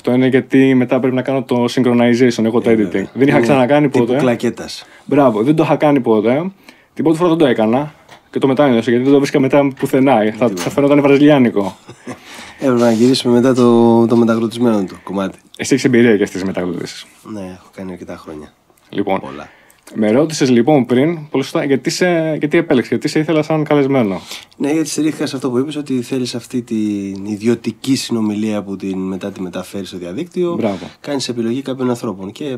Αυτό είναι γιατί μετά πρέπει να κάνω το synchronization, εγώ το ε, editing. Βέβαια. δεν είχα ναι. ξανακάνει ποτέ. κλακέτας. Μπράβο, δεν το είχα κάνει ποτέ. Την πρώτη φορά δεν το έκανα και το μετάνιωσα γιατί δεν το βρίσκα μετά πουθενά. Ε, θα, θα φαινόταν βραζιλιάνικο. Ε, Έπρεπε να γυρίσουμε μετά το, το μεταγλωτισμένο του κομμάτι. Εσύ έχεις εμπειρία και αυτές τις Ναι, έχω κάνει αρκετά χρόνια. Λοιπόν. Με ρώτησες λοιπόν πριν, πολύ σωστά, γιατί, σε, γιατί επέλεξες, γιατί σε ήθελα σαν καλεσμένο. Ναι, γιατί στηρίχθηκα αυτό που είπες, ότι θέλεις αυτή την ιδιωτική συνομιλία που την, μετά τη μεταφέρεις στο διαδίκτυο. Μπράβο. Κάνεις επιλογή κάποιων ανθρώπων. Και ε,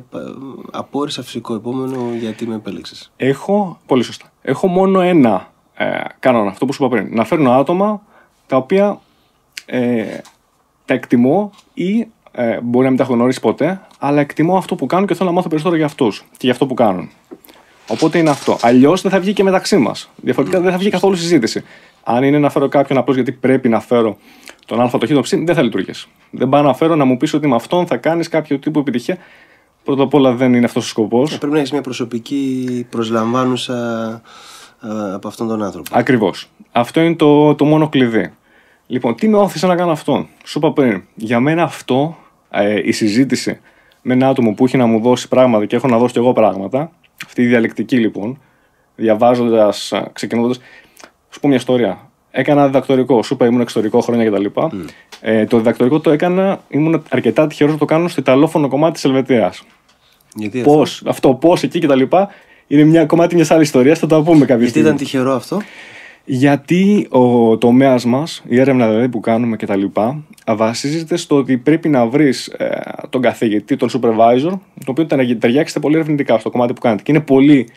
απόρρισα φυσικό επόμενο γιατί με επέλεξες. Έχω, πολύ σωστά. Έχω μόνο ένα ε, κανόνα, αυτό που σου είπα πριν. Να φέρνω άτομα τα οποία ε, τα εκτιμώ ή ε, μπορεί να μην τα έχω γνωρίσει ποτέ, αλλά εκτιμώ αυτό που κάνουν και θέλω να μάθω περισσότερο για αυτούς και για αυτό που κάνουν. Οπότε είναι αυτό. Αλλιώς δεν θα βγει και μεταξύ μας. Διαφορετικά ναι. δεν θα βγει καθόλου συζήτηση. Αν είναι να φέρω κάποιον απλώς γιατί πρέπει να φέρω τον Α, το Χ, τον Ψ, δεν θα λειτουργήσει. Δεν πάω να φέρω να μου πεις ότι με αυτόν θα κάνεις κάποιο τύπο επιτυχία. Πρώτα απ' όλα δεν είναι αυτός ο σκοπός. Ε, πρέπει να έχεις μια προσωπική προσλαμβάνουσα ε, από αυτόν τον άνθρωπο. Ακριβώς. Αυτό είναι το, το μόνο κλειδί. Λοιπόν, τι με όθησε να κάνω αυτό. Σου είπα πριν, για μένα αυτό ε, η συζήτηση με ένα άτομο που έχει να μου δώσει πράγματα και έχω να δώσει κι εγώ πράγματα, αυτή η διαλεκτική λοιπόν, διαβάζοντας, ξεκινώντας. Σου πω μια ιστορία. Έκανα διδακτορικό. Σου είπα, ήμουν εξωτερικό χρόνια κτλ. Mm. Ε, το διδακτορικό το έκανα, ήμουν αρκετά τυχερός να το κάνω στο Ιταλόφωνο κομμάτι της Ελβετίας. Πώς αυτό, πώς εκεί κτλ. Είναι μια κομμάτι μιας άλλης ιστορίας, θα τα πούμε κάποια στιγμή. Γιατί ήταν τυχερό αυτό. Γιατί ο τομέας μας, η έρευνα δηλαδή που κάνουμε κτλ., βασίζεται στο ότι πρέπει να βρεις ε, τον καθηγητή, τον supervisor, το οποίο ταιριάξετε πολύ ερευνητικά στο κομμάτι που κάνετε. Και είναι πολύ,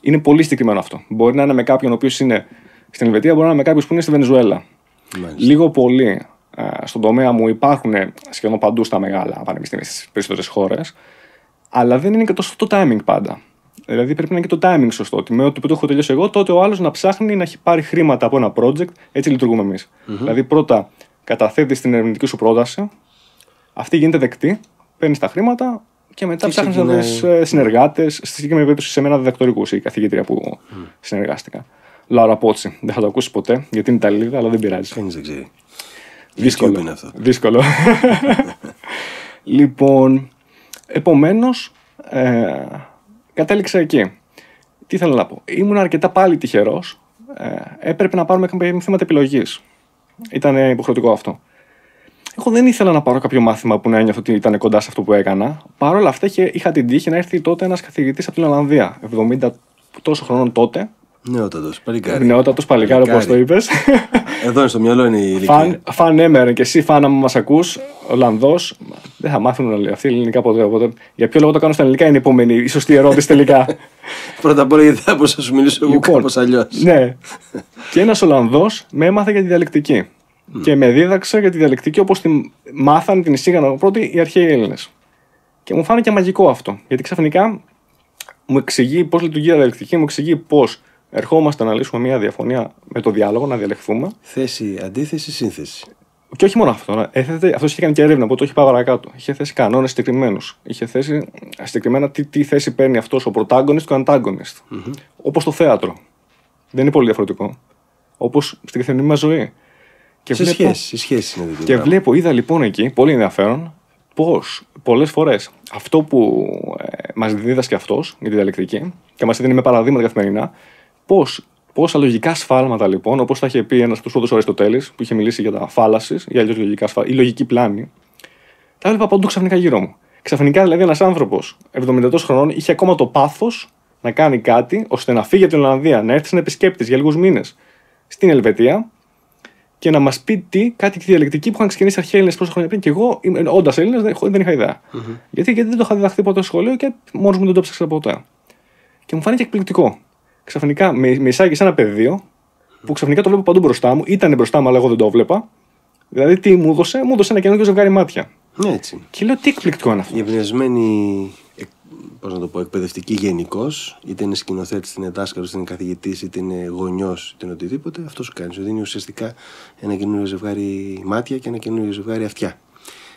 είναι πολύ συγκεκριμένο αυτό. Μπορεί να είναι με κάποιον ο οποίος είναι στην Ελβετία, μπορεί να είναι με κάποιον που είναι στη Βενεζουέλα. Μάλιστα. Λίγο πολύ ε, στον τομέα μου υπάρχουν σχεδόν παντού στα μεγάλα πανεπιστήμια στις περισσότερες χώρες, αλλά δεν είναι και το σωστό timing πάντα. Δηλαδή πρέπει να είναι και το timing σωστό. Ότι με ό,τι το έχω τελειώσει εγώ, τότε ο άλλος να ψάχνει να έχει πάρει χρήματα από ένα project. Έτσι λειτουργούμε εμείς. Δηλαδή πρώτα καταθέτεις την ερευνητική σου πρόταση, αυτή γίνεται δεκτή, παίρνεις τα χρήματα και μετά ψάχνεις να δεις ε, συνεργάτες. Στη συγκεκριμένη περίπτωση σε μένα διδακτορικούς ή καθηγήτρια που mm. συνεργάστηκα. Λάρα Πότσι. Δεν θα το ακούσεις ποτέ γιατί είναι Ιταλίδα, αλλά δεν πειράζει. Κανείς δεν ξέρει. Δύσκολο. αυτό. Δύσκολο. λοιπόν, επομένως. Ε, Κατέληξα εκεί. Τι θέλω να πω. Ήμουν αρκετά πάλι τυχερός. Ε, έπρεπε να πάρουμε θέματα επιλογής. Ήταν υποχρεωτικό αυτό. Εγώ δεν ήθελα να πάρω κάποιο μάθημα που να ένιωθω ότι ήταν κοντά σε αυτό που έκανα. Παρ' όλα αυτά είχα την τύχη να έρθει τότε ένας καθηγητής από την Ολλανδία, 70 τόσο χρονών τότε, Νεότατος παλικάρι. Νεότατος παλικάρι, όπως το είπες. Εδώ είναι στο μυαλό είναι η ηλικία. Φαν και εσύ, φαν, άμα μας ακούς, Ολλανδό, δεν θα μάθουν όλοι αυτοί ελληνικά ποτέ. Οπότε για ποιο λόγο το κάνω στα ελληνικά είναι η επόμενη, η σωστή ερώτηση τελικά. Πρώτα απ' όλα, γιατί θα μπορούσα να σου μιλήσω εγώ λοιπόν, κάπως αλλιώς. Ναι. και ένας Ολλανδό με έμαθε για τη διαλεκτική. Mm. Και με δίδαξε για τη διαλεκτική όπως τη μάθαν, την εισήγαν πρώτοι οι αρχαίοι Έλληνες. Και μου φάνηκε μαγικό αυτό. Γιατί ξαφνικά μου εξηγεί πώς λειτουργεί η διαλεκτική, μου εξηγεί πώς ερχόμαστε να λύσουμε μια διαφωνία με το διάλογο, να διαλεχθούμε. Θέση, αντίθεση, σύνθεση. Και όχι μόνο αυτό. Έθετε, αυτός είχε κάνει και έρευνα, που το είχε πάει παρακάτω. Είχε θέσει κανόνες συγκεκριμένους. Είχε θέσει συγκεκριμένα τι, τι θέση παίρνει αυτός ο πρωτάγωνιστ και ο αντάγωνιστ. Mm-hmm. Όπως το θέατρο. Δεν είναι πολύ διαφορετικό. Όπως στην καθημερινή μας ζωή. Και σε βλέπω, σχέση, σε σχέση δηλαδή. Και βλέπω, είδα λοιπόν εκεί, πολύ ενδιαφέρον, πώς πολλές φορές αυτό που ε, μας δίδασκε αυτός για τη διαλεκτική και μας δίνει με παραδείγματα καθημερινά, Πώς Πόσα λογικά σφάλματα λοιπόν, όπως θα είχε πει ένας του Αριστοτέλης, που είχε μιλήσει για τα φάλαση, ή αλλιώς λογικά σφάλματα, ή λογική πλάνη, τα έβλεπα παντού ξαφνικά γύρω μου. Ξαφνικά δηλαδή ένας άνθρωπος 70 χρονών είχε ακόμα το πάθος να κάνει κάτι ώστε να φύγει από την Ολλανδία, να έρθει σαν επισκέπτης για λίγους μήνες στην Ελβετία και να μας πει τι, κάτι τη διαλεκτική που είχαν ξεκινήσει αρχαίοι Έλληνες πόσα χρόνια πριν. Και εγώ, όντα Έλληνε, δεν είχα ιδέα. Mm-hmm. Γιατί, γιατί δεν το είχα διδαχθεί ποτέ στο σχολείο και μόνος μου δεν το ψάξα ποτέ. Και μου φάνηκε εκπληκτικό ξαφνικά με, με εισάγει σε ένα πεδίο που ξαφνικά το βλέπω παντού μπροστά μου. Ήταν μπροστά μου, αλλά εγώ δεν το βλέπα. Δηλαδή, τι μου έδωσε, μου έδωσε ένα καινούργιο ζευγάρι μάτια. Ναι, έτσι. Και λέω τι εκπληκτικό είναι αυτό. Η εμπνευσμένη πώς να το πω, εκπαιδευτική γενικώς, είτε είναι σκηνοθέτης, είτε είναι δάσκαλος, είτε είναι καθηγητής, είτε είναι γονιός, είτε είναι οτιδήποτε, αυτός σου κάνει. Σου δίνει ουσιαστικά ένα καινούριο ζευγάρι μάτια και ένα καινούριο ζευγάρι αυτιά.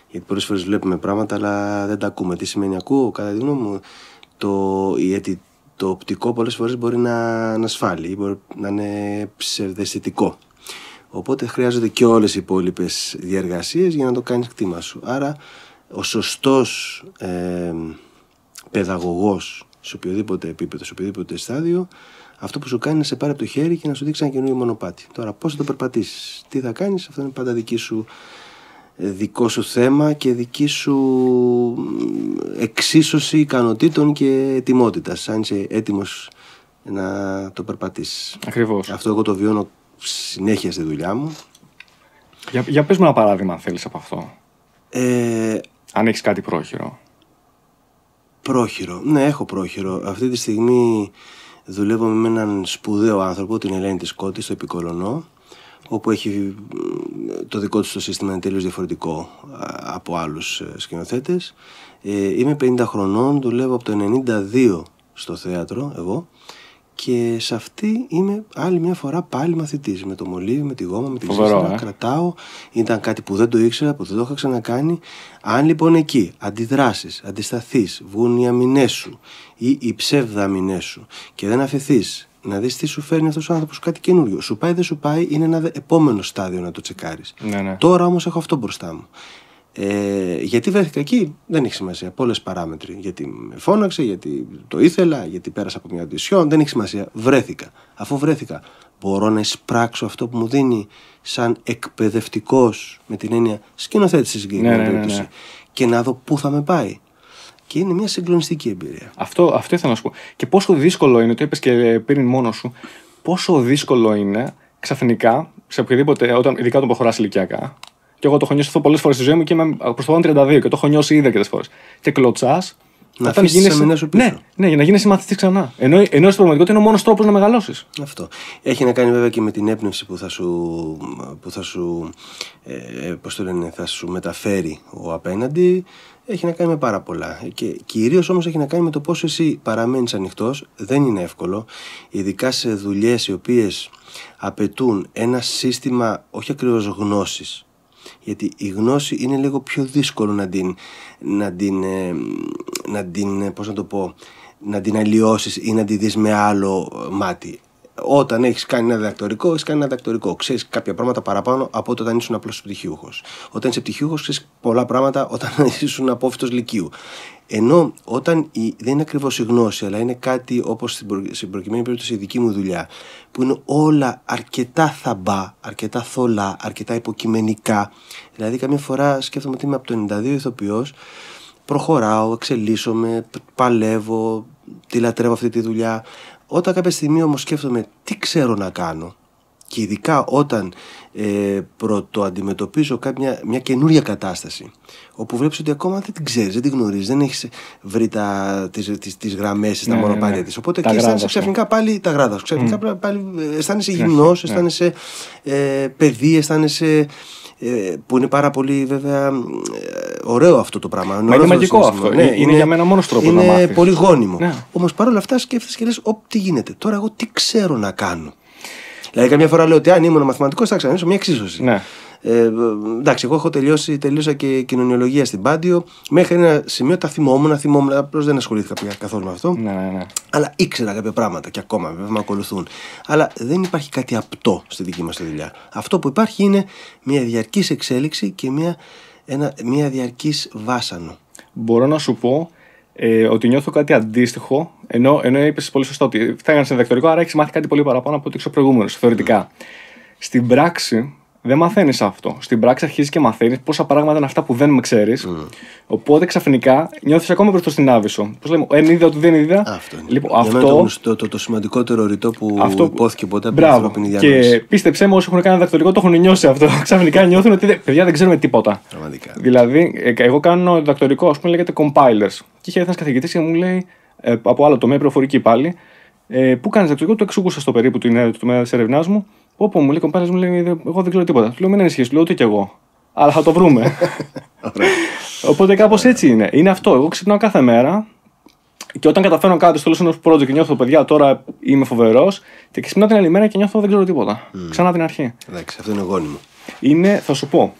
Γιατί πολλές φορές βλέπουμε πράγματα, αλλά δεν τα ακούμε. Τι σημαίνει ακούω, κατά τη γνώμη μου, το, η το οπτικό πολλές φορές μπορεί να, ασφάλει ή μπορεί να είναι ψευδαισθητικό. Οπότε χρειάζονται και όλες οι υπόλοιπες διαργασίες για να το κάνεις κτήμα σου. Άρα ο σωστός ε, παιδαγωγός σε οποιοδήποτε επίπεδο, σε οποιοδήποτε στάδιο, αυτό που σου κάνει να σε πάρει από το χέρι και να σου δείξει ένα καινούριο μονοπάτι. Τώρα, πώς θα το περπατήσεις, τι θα κάνεις, αυτό είναι πάντα δική σου δικό σου θέμα και δική σου εξίσωση ικανοτήτων και ετοιμότητας. αν είσαι έτοιμος, να το περπατήσεις. Ακριβώς. Αυτό εγώ το βιώνω συνέχεια στη δουλειά μου. Για, για πες μου ένα παράδειγμα αν θέλεις από αυτό. Ε... Αν έχεις κάτι πρόχειρο. Πρόχειρο. Ναι, έχω πρόχειρο. Αυτή τη στιγμή δουλεύω με έναν σπουδαίο άνθρωπο, την Ελένη Κώτη, στο Επικολονό όπου έχει ε, το δικό του το σύστημα είναι τελείως διαφορετικό ε, από άλλους ε, σκηνοθέτες. Είμαι 50 χρονών, δουλεύω από το 92 στο θέατρο εγώ και σε αυτή είμαι άλλη μια φορά πάλι μαθητής με το μολύβι, με τη γόμα, με τη φυσική ε? κρατάω ήταν κάτι που δεν το ήξερα, που δεν το είχα ξανακάνει αν λοιπόν εκεί αντιδράσεις, αντισταθείς, βγουν οι αμυνές σου ή οι ψεύδα σου και δεν αφαιθείς να δεις τι σου φέρνει αυτός ο άνθρωπος κάτι καινούριο. Σου πάει, δεν σου πάει, είναι ένα επόμενο στάδιο να το τσεκάρεις. Ναι, ναι. Τώρα όμως έχω αυτό μπροστά μου. Ε, γιατί βρέθηκα εκεί, δεν έχει σημασία. Πολλέ παράμετροι. Γιατί με φώναξε, γιατί το ήθελα, γιατί πέρασα από μια αντισιόν, Δεν έχει σημασία. Βρέθηκα. Αφού βρέθηκα, μπορώ να εισπράξω αυτό που μου δίνει σαν εκπαιδευτικός, με την έννοια σκηνοθέτησης ναι, ναι, ναι, και να δω πού θα με πάει και είναι μια συγκλονιστική εμπειρία. Αυτό, αυτό ήθελα να σου πω. Και πόσο δύσκολο είναι, το είπες και πριν μόνο σου, πόσο δύσκολο είναι ξαφνικά σε οποιοδήποτε, όταν, ειδικά όταν προχωράς ηλικιακά. Και εγώ το έχω νιώσει αυτό πολλές φορές στη ζωή μου και είμαι προ το 32 και το έχω νιώσει ήδη αρκετές φορές. Και κλωτσάς. Να σου ναι, πίσω. Ναι, ναι, για να γίνει μαθητής ξανά. Ενώ, ενώ στην πραγματικότητα είναι ο μόνος τρόπος να μεγαλώσεις. Αυτό. Έχει να κάνει βέβαια και με την έπνευση που θα σου, που θα σου, ε, πώς το λένε, θα σου μεταφέρει ο απέναντι έχει να κάνει με πάρα πολλά. Και κυρίως όμως έχει να κάνει με το πώ εσύ παραμένεις ανοιχτός. Δεν είναι εύκολο, ειδικά σε δουλειές οι οποίες απαιτούν ένα σύστημα όχι ακριβώς γνώσης. Γιατί η γνώση είναι λίγο πιο δύσκολο να την, να την, ε, να την ε, πώς να το πω, να την αλλοιώσεις ή να τη δεις με άλλο μάτι όταν έχεις κάνει ένα διδακτορικό, έχεις κάνει ένα διδακτορικό. Ξέρεις κάποια πράγματα παραπάνω από το όταν ήσουν απλός πτυχιούχο. Όταν είσαι πτυχιούχο, ξέρεις πολλά πράγματα όταν ήσουν απόφυτος λυκείου. Ενώ όταν η, δεν είναι ακριβώς η γνώση, αλλά είναι κάτι όπως στην, προ, στην προκειμένη περίπτωση η δική μου δουλειά, που είναι όλα αρκετά θαμπά, αρκετά θολά, αρκετά υποκειμενικά. Δηλαδή, καμιά φορά σκέφτομαι ότι είμαι από το 92 ηθοποιός, προχωράω, εξελίσσομαι, παλεύω, τη λατρεύω αυτή τη δουλειά. Όταν κάποια στιγμή όμως σκέφτομαι τι ξέρω να κάνω και ειδικά όταν ε, πρωτοαντιμετωπίζω κάποια, μια καινούρια κατάσταση όπου βλέπεις ότι ακόμα δεν την ξέρεις, δεν την γνωρίζεις, δεν έχεις βρει τα, τις, τις, τις γραμμές, ναι, τα ναι, ναι. μονοπάτια ναι, της. Οπότε και αισθάνεσαι ξαφνικά ναι. πάλι τα γράδα Ξαφνικά mm. πάλι ε, αισθάνεσαι γυμνός, αισθάνεσαι ε, παιδί, αισθάνεσαι ε, που είναι πάρα πολύ βέβαια ε, ωραίο αυτό το πράγμα. είναι, είναι μαγικό αυτό. Ναι, είναι, για μένα μόνος τρόπος είναι να Είναι πολύ γόνιμο. Ναι. Όμως παρόλα αυτά σκέφτεσαι και λες: τι γίνεται. Τώρα εγώ τι ξέρω να κάνω. Δηλαδή, καμιά φορά λέω ότι αν ήμουν μαθηματικός θα ξανανοίξω μια εξίσωση. Ναι. Ε, εντάξει, εγώ έχω τελειώσει, τελείωσα και κοινωνιολογία στην Πάντιο. Μέχρι ένα σημείο τα θυμόμουν, θυμόμουν. Απλώς δεν ασχολήθηκα πια καθόλου με αυτό. Ναι, ναι, ναι. Αλλά ήξερα κάποια πράγματα και ακόμα βέβαια με ακολουθούν. Αλλά δεν υπάρχει κάτι απτό στη δική μας δουλειά. Αυτό που υπάρχει είναι μια διαρκής εξέλιξη και μια, ένα, μια διαρκής βάσανο. Μπορώ να σου πω ε, ότι νιώθω κάτι αντίστοιχο, ενώ, ενώ είπες πολύ σωστά ότι φτάνεις σε διδακτορικό, άρα έχεις μάθει κάτι πολύ παραπάνω από ό,τι ξέρω προηγούμενος, θεωρητικά. Mm. Στην πράξη, δεν μαθαίνεις αυτό. Στην πράξη αρχίζεις και μαθαίνεις πόσα πράγματα είναι αυτά που δεν με ξέρεις. Mm. Οπότε ξαφνικά νιώθεις ακόμα μπροστά στην άβυσο. Πώς λέμε, Εν είδα ότι δεν είδα. Αυτό είναι. Λοιπόν, το, το, το, σημαντικότερο ρητό που αυτό... υπόθηκε ποτέ από την ανθρώπινη Και πίστεψέ μου όσοι έχουν κάνει διδακτορικό, το έχουν νιώσει αυτό. ξαφνικά νιώθουν ότι δεν, παιδιά δεν ξέρουμε τίποτα. Πραγματικά. Δηλαδή, ε, εγώ κάνω διδακτορικό, ας πούμε, λέγεται compilers. Και είχε ένας καθηγητής και μου λέει ε, από άλλο τομέα, προφορική πάλι. Ε, πού κάνεις διδακτορικό, το εξούγουσα στο περίπου την τομέα της ερευνά μου Όπω, μου λέει κομπάρα μου, λέει, «Ε, εγώ δεν ξέρω τίποτα. Του λέω, μην ανησυχεί, λέω, ούτε κι εγώ. Αλλά θα το βρούμε. Οπότε κάπως έτσι είναι. Είναι αυτό. Εγώ ξυπνάω κάθε μέρα και όταν καταφέρω κάτι στο τέλο project και νιώθω, παιδιά, τώρα είμαι φοβερός. Και ξυπνάω την άλλη μέρα και νιώθω, δεν ξέρω τίποτα. Mm. Ξανά την αρχή. Εντάξει, αυτό είναι γόνιμο. Είναι, θα σου πω,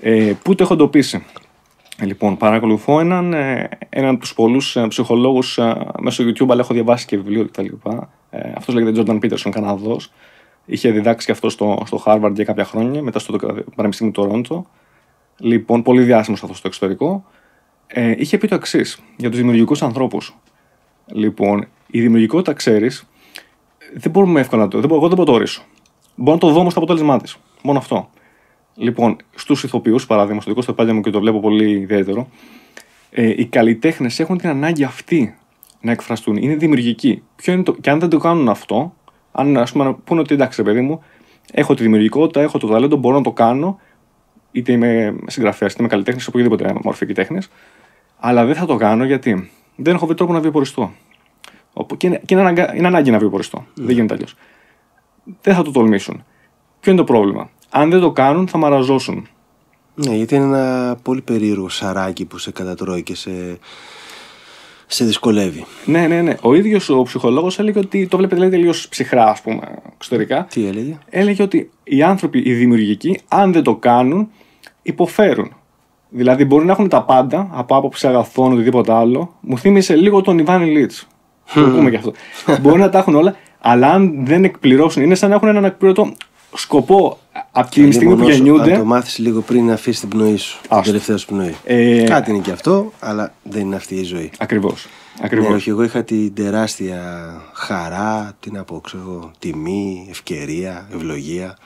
ε, πού το έχω εντοπίσει. Λοιπόν, παρακολουθώ έναν, ε, έναν από τους πολλούς ε, ψυχολόγους μέσω YouTube, αλλά έχω διαβάσει και βιβλίο κτλ. Ε, αυτός λέγεται Jordan Peterson, Καναδός. Είχε διδάξει και αυτό στο, στο Harvard για κάποια χρόνια, μετά στο Πανεπιστήμιο του Ρόντο. Λοιπόν, πολύ διάσημος αυτό στο εξωτερικό. Ε, είχε πει το εξής για τους δημιουργικούς ανθρώπους. Λοιπόν, η δημιουργικότητα, ξέρεις, δεν μπορούμε εύκολα να το. Δεν μπορώ, εγώ δεν μπορώ να το ορίσω. Μπορώ να το δω όμως το αποτέλεσμά της. Μόνο αυτό. Λοιπόν, στους ηθοποιούς, παράδειγμα, στο δικό στο μου και το βλέπω πολύ ιδιαίτερο, ε, οι καλλιτέχνες έχουν την ανάγκη αυτή να εκφραστούν. Είναι δημιουργικοί. Και αν δεν το κάνουν αυτό, αν ας πούμε, πούνε ότι εντάξει, παιδί μου, έχω τη δημιουργικότητα, έχω το ταλέντο, μπορώ να το κάνω, είτε είμαι συγγραφέας, είτε είμαι καλλιτέχνης, οποιοδήποτε μορφή και τέχνης, αλλά δεν θα το κάνω γιατί δεν έχω βρει τρόπο να βιοποριστώ. Και είναι, είναι, ανάγκη να βιοποριστώ. Δεν ναι. γίνεται αλλιώς. Δεν θα το τολμήσουν. Ποιο είναι το πρόβλημα. Αν δεν το κάνουν, θα μαραζώσουν. Ναι, γιατί είναι ένα πολύ περίεργο σαράκι που σε κατατρώει και σε σε δυσκολεύει. Ναι, ναι, ναι. Ο ίδιος ο ψυχολόγος έλεγε ότι. Το βλέπετε λέει τελείως ψυχρά, ας πούμε, εξωτερικά. Τι έλεγε. Έλεγε ότι οι άνθρωποι, οι δημιουργικοί, αν δεν το κάνουν, υποφέρουν. Δηλαδή μπορεί να έχουν τα πάντα από άποψη αγαθών, οτιδήποτε άλλο. Μου θύμισε λίγο τον Ιβάνι Λίτ. Το πούμε και αυτό. μπορεί να τα έχουν όλα, αλλά αν δεν εκπληρώσουν, είναι σαν να έχουν έναν εκπληρωτό σκοπό από τη ε, στιγμή που γεννιούνται. Αν το μάθεις λίγο πριν να αφήσεις την πνοή σου. Την τελευταία σου πνοή. Ε... Κάτι είναι και αυτό, αλλά δεν είναι αυτή η ζωή. Ακριβώς. Ναι, ακριβώς. όχι, εγώ είχα την τεράστια χαρά, την να πω, ξέρω, τιμή, ευκαιρία, ευλογία.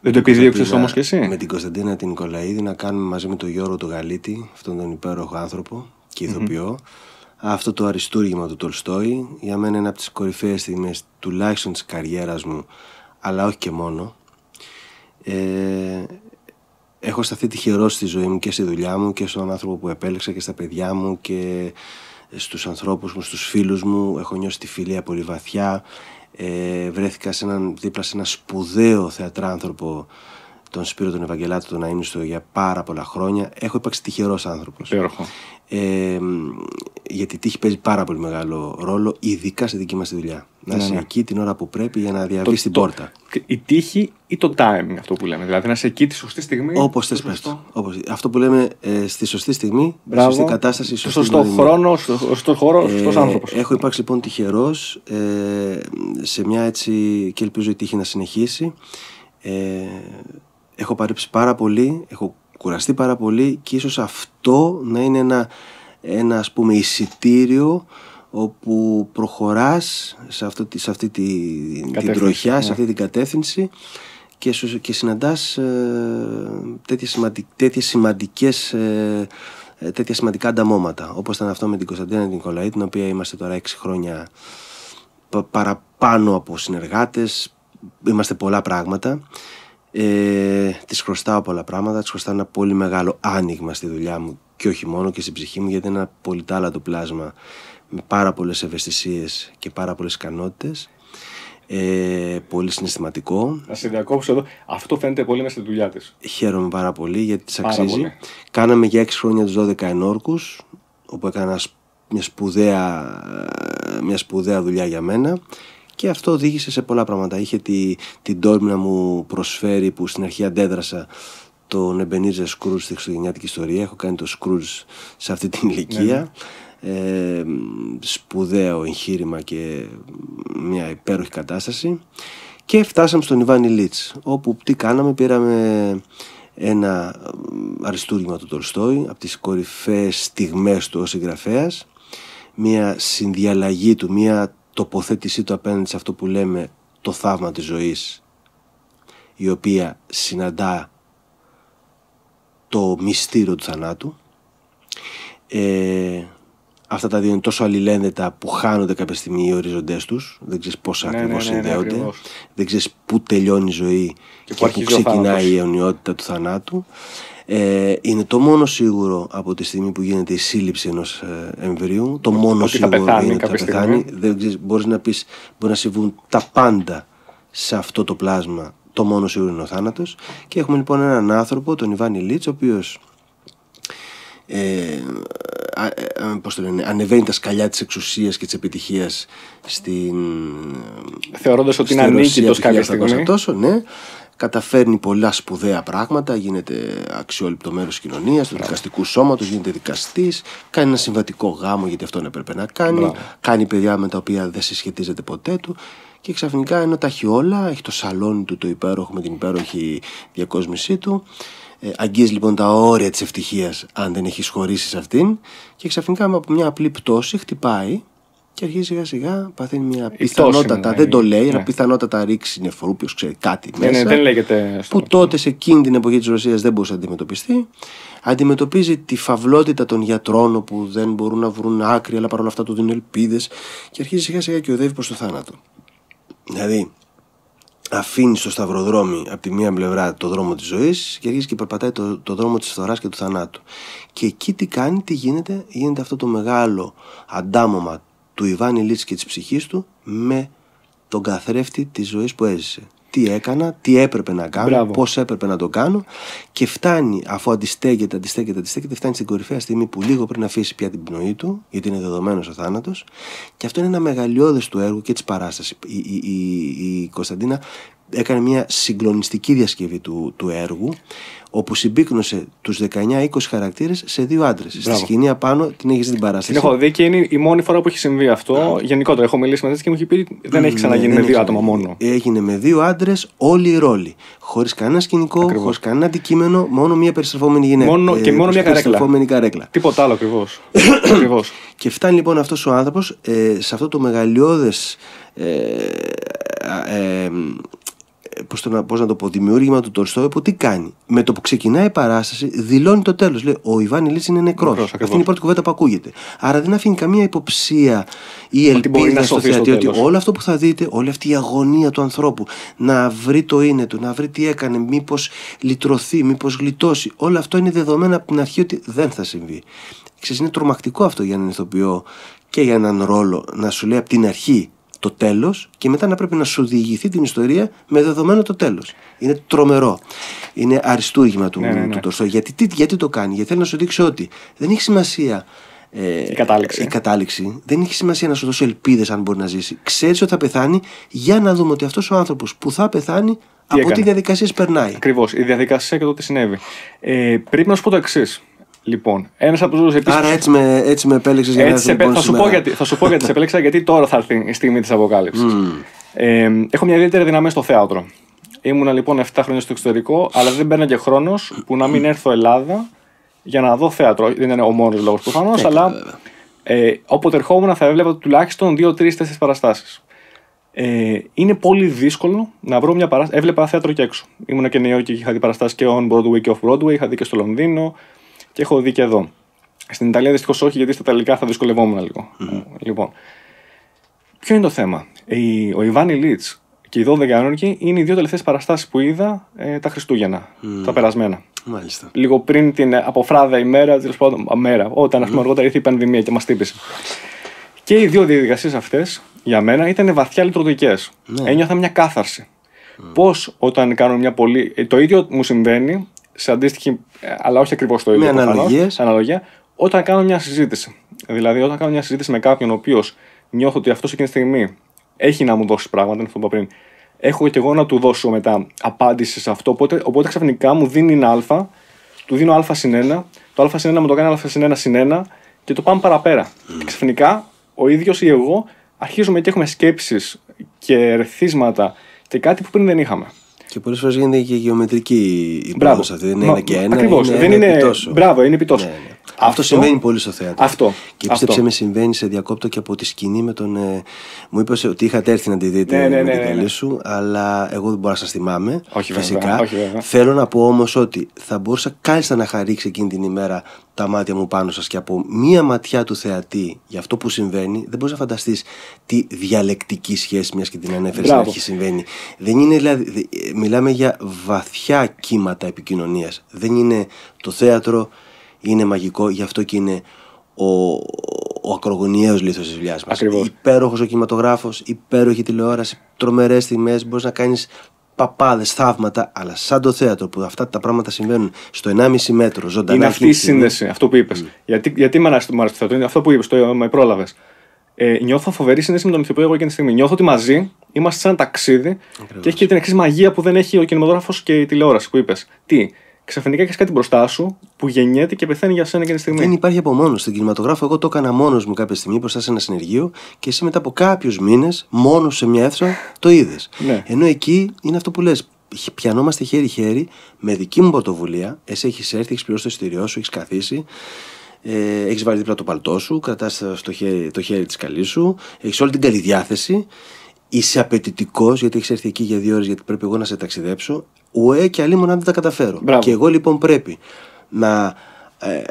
Δεν το επιδίωξε όμως και εσύ. Με την Κωνσταντίνα την Νικολαίδη να κάνουμε μαζί με τον Γιώργο τον Γαλίτη, αυτόν τον υπέροχο άνθρωπο και ηθοποιό. Αυτό το αριστούργημα του Τολστόη για μένα είναι από τις κορυφαίες στιγμές τουλάχιστον της καριέρας μου, αλλά όχι και μόνο. Ε, έχω σταθεί τυχερός στη ζωή μου και στη δουλειά μου και στον άνθρωπο που επέλεξα και στα παιδιά μου και στους ανθρώπους μου, στους φίλους μου. Έχω νιώσει τη φιλία πολύ βαθιά. Ε, βρέθηκα σε έναν, δίπλα σε ένα σπουδαίο θεατράνθρωπο τον Σπύρο τον Ευαγγελάτο, τον Αίνιστο για πάρα πολλά χρόνια. Έχω υπάρξει τυχερός άνθρωπος. Ε, γιατί η τύχη παίζει πάρα πολύ μεγάλο ρόλο, ειδικά στη δική μας τη δουλειά. Να ναι, ναι. είσαι εκεί την ώρα που πρέπει για να διαβείς την πόρτα. Η τύχη ή το timing, αυτό που λέμε. Δηλαδή να είσαι εκεί τη σωστή στιγμή. Όπως θες, Αυτό που λέμε ε, στη σωστή στιγμή, Μπράβο. στη σωστή κατάσταση, στη σωστή Σωστό χρόνο, στο, χώρο, ε, σωστός άνθρωπος. Έχω υπάρξει λοιπόν τυχερός ε, σε μια έτσι. και ελπίζω η τύχη να συνεχίσει. Ε, έχω παρέψει πάρα πολύ, έχω κουραστεί πάρα πολύ και ίσως αυτό να είναι ένα, ένα ας πούμε εισιτήριο όπου προχωράς σε, αυτό, σε αυτή τη, την τροχιά, σε ναι. αυτή την κατεύθυνση και, σου, και συναντάς ε, τέτοιες, σημαντικ, σημαντικές ε, ε, τέτοια σημαντικά ανταμώματα όπως ήταν αυτό με την Κωνσταντίνα Νικολαή την οποία είμαστε τώρα 6 χρόνια παραπάνω από συνεργάτες είμαστε πολλά πράγματα ε, της χρωστάω πολλά πράγματα. Της χρωστάω ένα πολύ μεγάλο άνοιγμα στη δουλειά μου και όχι μόνο και στην ψυχή μου, γιατί είναι ένα πολυτάλατο πλάσμα με πάρα πολλές ευαισθησίες και πάρα πολλές ικανότητες. Ε, πολύ συναισθηματικό. Να σε διακόψω εδώ. Αυτό φαίνεται πολύ μέσα στη δουλειά της. Χαίρομαι πάρα πολύ γιατί της αξίζει. Κάναμε για 6 χρόνια τους 12 ενόρκους, όπου έκανα μια σπουδαία, μια σπουδαία δουλειά για μένα. Και αυτό οδήγησε σε πολλά πράγματα. Είχε τη, την τόλμη να μου προσφέρει που στην αρχή αντέδρασα τον Εμπενίζε Σκρούζ στη Χριστουγεννιάτικη Ιστορία. Έχω κάνει το Σκρούζ σε αυτή την ναι, ηλικία. Ναι. Ε, σπουδαίο εγχείρημα και μια υπέροχη κατάσταση. Και φτάσαμε στον Ιβάνι Λίτς, όπου τι κάναμε, πήραμε ένα αριστούργημα του Τολστόη από τις κορυφαίες στιγμές του ως συγγραφέας, μια συνδιαλλαγή του, μια τοποθέτησή του απέναντι σε αυτό που λέμε το θαύμα της ζωής η οποία συναντά το μυστήριο του θανάτου ε, αυτά τα δύο είναι τόσο αλληλένδετα που χάνονται κάποια στιγμή οι οριζοντές τους. Δεν ξέρεις πόσα ναι, ναι ακριβώς ναι, ναι, συνδέονται. δεν ξέρεις πού τελειώνει η ζωή και, και πού ξεκινάει η αιωνιότητα του θανάτου. Ε, είναι το μόνο σίγουρο από τη στιγμή που γίνεται η σύλληψη ενός ε, εμβρίου. Το μόνο σίγουρο είναι ότι θα πεθάνει. να πεις, μπορεί να συμβούν τα πάντα σε αυτό το πλάσμα. Το μόνο σίγουρο είναι ο θάνατος. Και έχουμε λοιπόν έναν άνθρωπο, τον Ιβάνι Λίτ, ο οποίος ε, ε το λένε, ανεβαίνει τα σκαλιά της εξουσίας και της επιτυχίας στην Θεωρώντας ότι είναι ανίκητος κάποια στιγμή. Τόσο, ναι καταφέρνει πολλά σπουδαία πράγματα, γίνεται αξιόλυπτο μέρος της κοινωνίας, του δικαστικού σώματος, γίνεται δικαστής, κάνει ένα συμβατικό γάμο γιατί αυτόν έπρεπε να κάνει, κάνει παιδιά με τα οποία δεν συσχετίζεται ποτέ του και ξαφνικά ενώ τα έχει όλα, έχει το σαλόνι του το υπέροχο με την υπέροχη διακόσμησή του, ε, αγγίζει λοιπόν τα όρια της ευτυχίας αν δεν έχεις χωρίσει αυτήν και ξαφνικά από μια απλή πτώση χτυπάει και αρχίζει σιγά σιγά, παθαίνει μια πιθανότατα, δεν το λέει, ναι. ένα πιθανότατα ρίξει νεφρού, ποιο ξέρει κάτι ναι, ναι, μέσα. Ναι, δεν λέγεται που τότε σε εκείνη την εποχή της Ρωσίας δεν μπορούσε να αντιμετωπιστεί. Αντιμετωπίζει τη φαυλότητα των γιατρών που δεν μπορούν να βρουν άκρη, αλλά παρόλα αυτά του δίνουν ελπίδες. Και αρχίζει σιγά σιγά και οδεύει προς το θάνατο. Δηλαδή, αφήνει στο σταυροδρόμι από τη μία πλευρά το δρόμο της ζωής και αρχίζει και περπατάει το, το δρόμο της φθοράς και του θανάτου. Και εκεί τι κάνει, τι γίνεται, γίνεται αυτό το μεγάλο αντάμωμα του Ιβάνη Λίτς και της ψυχής του με τον καθρέφτη της ζωής που έζησε. Τι έκανα, τι έπρεπε να κάνω, Μπράβο. πώς έπρεπε να το κάνω και φτάνει αφού αντιστέκεται, αντιστέκεται, αντιστέκεται φτάνει στην κορυφαία στιγμή που λίγο πριν αφήσει πια την πνοή του γιατί είναι δεδομένος ο θάνατος και αυτό είναι ένα μεγαλειώδες του έργου και της παράστασης. Η, η, η, η Κωνσταντίνα έκανε μια συγκλονιστική διασκευή του, του έργου όπου συμπίκνωσε τους 19-20 χαρακτήρες σε δύο άντρες. Στη σκηνή απάνω την έχεις την παράσταση. Την έχω δει και είναι η μόνη φορά που έχει συμβεί αυτό. Γενικότερα έχω μιλήσει με και μου έχει πει δεν έχει ναι, ξαναγίνει με δύο άτομα μόνο. Έγινε με δύο άντρες όλοι οι ρόλοι. Χωρίς κανένα σκηνικό, χωρίς κανένα αντικείμενο, μόνο μια περιστρεφόμενη γυναίκα. Μόνο, και ε, μόνο μια καρέκλα. καρέκλα. Τίποτα άλλο ακριβώς. και φτάνει λοιπόν αυτός ο άνθρωπος ε, σε αυτό το μεγαλειώδες. Ε, ε, πώς, να, πώς το πω, δημιούργημα του Τολστόη τι κάνει. Με το που ξεκινάει η παράσταση, δηλώνει το τέλος. Λέει: Ο Ιβάνιλίτς είναι νεκρός. Αυτή είναι η πρώτη κουβέντα που ακούγεται. Άρα δεν αφήνει καμία υποψία ή ελπίδα στο θεατή ότι όλο αυτό που θα δείτε, όλη αυτή η αγωνία του ανθρώπου να βρει το είναι του, να βρει τι έκανε, μήπως λυτρωθεί, μήπως γλιτώσει. Όλο αυτό είναι δεδομένο από την αρχή ότι δεν θα συμβεί. Ξέρεις, είναι τρομακτικό αυτό για έναν ηθοποιό και για έναν ρόλο να σου λέει από την αρχή το τέλος και μετά να πρέπει να σου διηγηθεί την ιστορία με δεδομένο το τέλος. Είναι τρομερό. Είναι αριστούργημα του, ναι, ναι, ναι. γιατί, γιατί το κάνει, Γιατί θέλει να σου δείξει ότι δεν έχει σημασία ε, η, κατάληξη. η κατάληξη. Δεν έχει σημασία να σου δώσει ελπίδες αν μπορεί να ζήσει. Ξέρεις ότι θα πεθάνει για να δούμε ότι αυτός ο άνθρωπος που θα πεθάνει από έκανε. τι διαδικασίες περνάει. Ακριβώς. Η διαδικασία και το τι συνέβη. Ε, πρέπει να σου πω το εξής. Λοιπόν, ένας από τους επίσης... Άρα έτσι με, έτσι με επέλεξες για να έτσι λοιπόν, θα, σου πω γιατί, θα σου πω γιατί σε επέλεξα, γιατί τώρα θα έρθει η στιγμή της αποκάλυψης. Mm. Ε, έχω μια ιδιαίτερη δύναμη στο θέατρο. Ήμουνα λοιπόν 7 χρόνια στο εξωτερικό, αλλά δεν και χρόνος που να μην έρθω Ελλάδα για να δω θέατρο. Δεν είναι ο μόνος λόγος προφανώς, ναι, αλλά ε, όποτε ερχόμουν θα έβλεπα τουλάχιστον 2-3-4 παραστάσεις. Ε, είναι πολύ δύσκολο να βρω μια παράσταση. Έβλεπα θέατρο και έξω. Ήμουνα και νέο και είχα δει παραστάσεις και on Broadway και off Broadway, είχα δει και στο Λονδίνο. Και έχω δει και εδώ. Στην Ιταλία δυστυχώς όχι, γιατί στα Ιταλικά θα δυσκολευόμουν λίγο. Λοιπόν, ποιο είναι το θέμα. ο Ιβάνι Λίτ και οι 12 Άνορκοι είναι οι δύο τελευταίες παραστάσεις που είδα ε, τα Χριστούγεννα, τα περασμένα. Μάλιστα. Λίγο πριν την αποφράδα ημέρα, τέλος μέρα, όταν mm. αργότερα ήρθε η πανδημία και μας τύπησε. Και οι δύο διαδικασίες αυτές για μένα ήταν βαθιά λειτουργικές. Mm. Ναι. Ένιωθα μια κάθαρση. Mm. Πώς όταν κάνω μια πολύ. Ε, το ίδιο μου συμβαίνει σε αντίστοιχη, αλλά όχι ακριβώς το ίδιο. Με αναλογίες. Αναλογία, όταν κάνω μια συζήτηση. Δηλαδή, όταν κάνω μια συζήτηση με κάποιον ο οποίος νιώθω ότι αυτός εκείνη τη στιγμή έχει να μου δώσει πράγματα, είναι αυτό πριν. Έχω και εγώ να του δώσω μετά απάντηση σε αυτό. Οπότε, οπότε ξαφνικά μου δίνει ένα Α, του δίνω Α συν 1, το Α συν ένα μου το κάνει Α συν 1 συν 1 και το πάμε παραπέρα. Mm. ξαφνικά ο ίδιος ή εγώ αρχίζουμε και έχουμε σκέψεις και ρεθίσματα και κάτι που πριν δεν είχαμε. Και πολλές φορές γίνεται και γεωμετρική η πρόοδο αυτή. Δεν είναι και ένα. Ακριβώς. Δεν είναι. Μπράβο, είναι επιτόσο. Ναι, ναι. Αυτό, αυτό συμβαίνει πολύ στο θέατρο. Αυτό. Και πίστεψε με, συμβαίνει σε διακόπτω και από τη σκηνή με τον. Ε, μου είπες ότι είχατε έρθει να τη δείτε ναι, ναι, ναι, με την ναι, ναι. καλή σου, αλλά εγώ δεν μπορώ να σας θυμάμαι. Όχι, φυσικά. Βέβαια, όχι, βέβαια. Θέλω να πω όμως ότι θα μπορούσα κάλλιστα να χαρίξει εκείνη την ημέρα τα μάτια μου πάνω σας και από μία ματιά του θεατή για αυτό που συμβαίνει, δεν μπορείς να φανταστείς τι διαλεκτική σχέση μιας και την ανέφερες να έχει συμβαίνει. Δεν είναι, δηλαδή, μιλάμε για βαθιά κύματα επικοινωνίας. Δεν είναι το θέατρο, είναι μαγικό, γι' αυτό και είναι ο, ο ακρογωνιαίος λίθος της μας. μα. Υπέροχος ο κινηματογράφος, υπέροχη τηλεόραση, τρομερές τιμές. Μπορείς να κάνεις παπάδες, θαύματα, αλλά σαν το θέατρο που αυτά τα πράγματα συμβαίνουν στο 1,5 μέτρο, ζωντανά. Είναι αυτή η σύνδεση, αυτό που είπες. Mm. Γιατί, γιατί με αρέσει το θέατρο, είναι αυτό που είπες, το με πρόλαβες. Ε, νιώθω φοβερή σύνδεση με τον ηθοποιό και εκείνη τη στιγμή. Νιώθω ότι μαζί είμαστε σαν ταξίδι και έχει και την εξής μαγεία που δεν έχει ο κινηματογράφος και η τηλεόραση που είπες. Τι, ξαφνικά έχεις κάτι μπροστά σου που γεννιέται και πεθαίνει για σένα και τη στιγμή. Δεν υπάρχει από μόνο Στην κινηματογράφο. Εγώ το έκανα μόνος μου κάποια στιγμή μπροστά σε ένα συνεργείο και εσύ μετά από κάποιους μήνες, μόνος σε μια αίθουσα, το είδες. Ναι. Ενώ εκεί είναι αυτό που λες. Πιανόμαστε χέρι-χέρι με δική μου πρωτοβουλία. Εσύ έχεις έρθει, έχεις πληρώσει το εισιτήριό σου, έχεις καθίσει. Ε, έχεις βάλει δίπλα το παλτό σου, κρατάς το χέρι, το χέρι της καλής σου, έχεις όλη την καλή διάθεση είσαι απαιτητικός, γιατί έχεις έρθει εκεί για δύο ώρες, γιατί πρέπει εγώ να σε ταξιδέψω. Ουέ και αλλήλω να δεν τα καταφέρω. Και εγώ λοιπόν πρέπει να, ε,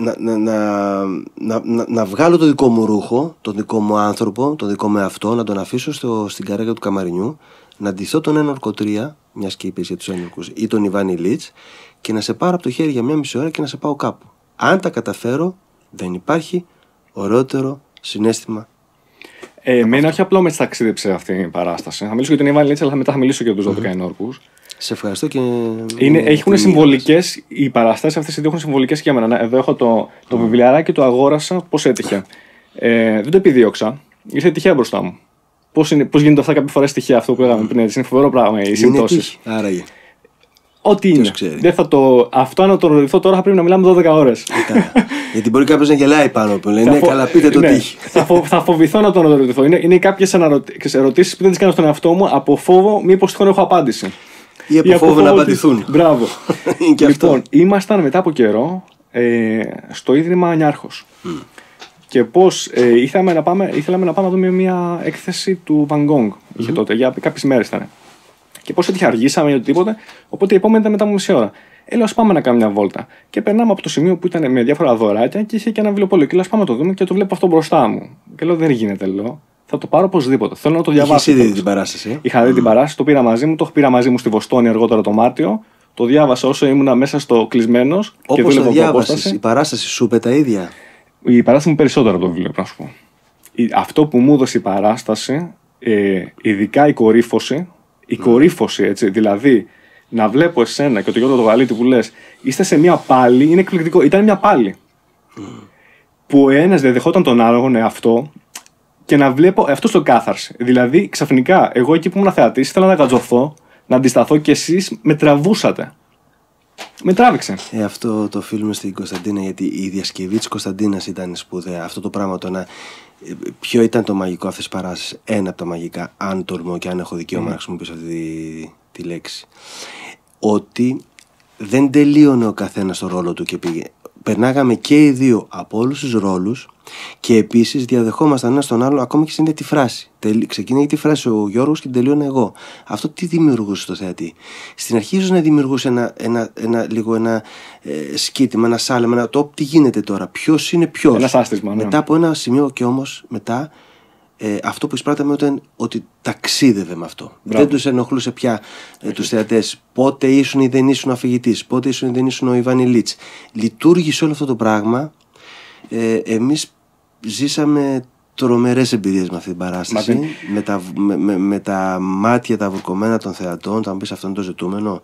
να, να, να, να, βγάλω το δικό μου ρούχο, τον δικό μου άνθρωπο, τον δικό μου εαυτό, να τον αφήσω στο, στην καρέκλα του καμαρινιού, να ντυθώ τον ένορκο 3, μιας και είπες για τους ένορκου, ή τον Ιβάνι Λίτ, και να σε πάρω από το χέρι για μια μισή ώρα και να σε πάω κάπου. Αν τα καταφέρω, δεν υπάρχει ωραιότερο συνέστημα ε, εμένα όχι απλό μες ταξίδεψε αυτή η παράσταση. Θα μιλήσω για την Εύα Λίτσα, αλλά μετά θα μιλήσω και για τους 12 ενόρκους. Σε ευχαριστώ και. Είναι, έχουν συμβολικές. Οι παραστάσεις αυτές οι δύο έχουν συμβολικές και για μένα. Εδώ έχω το, το βιβλιαράκι, το αγόρασα. Πώς έτυχε. Ε, δεν το επιδίωξα. Ήρθε τυχαία μπροστά μου. Πώς γίνεται αυτά κάποια φορά τυχαία αυτό που λέγαμε πριν. Είναι φοβερό πράγμα οι συμπτώσει. Άραγε. Ό,τι είναι. Δεν θα το... Αυτό, αν το ρωτηθώ τώρα, θα πρέπει να μιλάμε 12 ώρε. Γιατί μπορεί κάποιος να γελάει πάνω από λέει. Ναι, καλά, πείτε το ναι. τύχη. θα, φο... φοβηθώ να το ρωτηθώ. Είναι, είναι κάποιες αναρωτη... ερωτήσεις που δεν τις κάνω στον εαυτό μου από φόβο μήπως τυχόν έχω απάντηση. Ή από, φόβο, να απαντηθούν. Μπράβο. λοιπόν, ήμασταν μετά από καιρό ε, στο ίδρυμα Νιάρχος. Και πώς ε, ήθελαμε, να πάμε, να δούμε μια έκθεση του Van Είχε τότε, για κάποιες μέρες ήταν και πώς αργήσαμε ή οτιδήποτε. Οπότε η επόμενη ήταν μετά από μισή ώρα. Έλα, πάμε να κάνουμε μια βόλτα. Και περνάμε από το σημείο που ήταν με διάφορα δωράκια και είχε και ένα βιβλιοπόλιο. Και λέω, πάμε να το δούμε και το βλέπω αυτό μπροστά μου. Και λέω, δεν γίνεται, λέω. Θα το πάρω οπωσδήποτε. Θέλω να το διαβάσω. Είχα δει την παράσταση. Ε? Είχα δει την παράσταση, το πήρα μαζί μου, το πήρα μαζί μου στη Βοστόνη αργότερα το Μάρτιο. Το διάβασα όσο ήμουν μέσα στο κλεισμένος. Όπω το διάβασε, η παράσταση σου είπε τα ίδια. Η παράσταση μου περισσότερο από το βιβλίο, να Αυτό που μου έδωσε η παράσταση, ε, ειδικά η κορύφωση, η mm. κορύφωση, έτσι. Δηλαδή, να βλέπω εσένα και το Γιώργο το Γαλίτη που λες, είστε σε μια πάλι, είναι εκπληκτικό. Ήταν μια πάλι. Που ο ένας δεν δεχόταν τον άλλον αυτό και να βλέπω αυτό στον κάθαρση. Δηλαδή, ξαφνικά, εγώ εκεί που ήμουν θεατής, ήθελα να κατζωθώ, να αντισταθώ και εσείς με τραβούσατε. Με τράβηξε. Ε, αυτό το οφείλουμε στην Κωνσταντίνα, γιατί η διασκευή της Κωνσταντίνας ήταν σπουδαία. Αυτό το πράγμα το να Ποιο ήταν το μαγικό αυτή τη παράσταση, ένα από τα μαγικά, αν τολμώ και αν έχω δικαίωμα mm. να χρησιμοποιήσω αυτή τη, τη λέξη. Ότι δεν τελείωνε ο καθένας το ρόλο του και πήγε περνάγαμε και οι δύο από όλους τους ρόλους και επίσης διαδεχόμασταν ένα τον άλλο ακόμα και συνδέεται τη φράση. Ξεκίνησε τη φράση ο Γιώργος και την τελείωνα εγώ. Αυτό τι δημιουργούσε το θεατή. Στην αρχή ίσως να δημιουργούσε ένα, ένα, ένα, λίγο ένα ε, σκίτιμα, ένα σάλεμα, ένα το τι γίνεται τώρα, ποιος είναι ποιος. Ναι. Μετά από ένα σημείο και όμως μετά ε, αυτό που εισπράταμε ήταν ότι ταξίδευε με αυτό. Δεν τους ενοχλούσε πια ε, του θεατές πότε ήσουν ή δεν ήσουν αφηγητής, πότε ήσουν ή δεν ήσουν ο Ιβάνι Λίτ. Λειτουργήσε όλο αυτό το πράγμα. Ε, Εμείς ζήσαμε τρομέρε εμπειρίες με αυτή την παράσταση με τα, με, με, τα μάτια τα βουρκωμένα των θεατών θα μου πεις αυτό είναι το ζητούμενο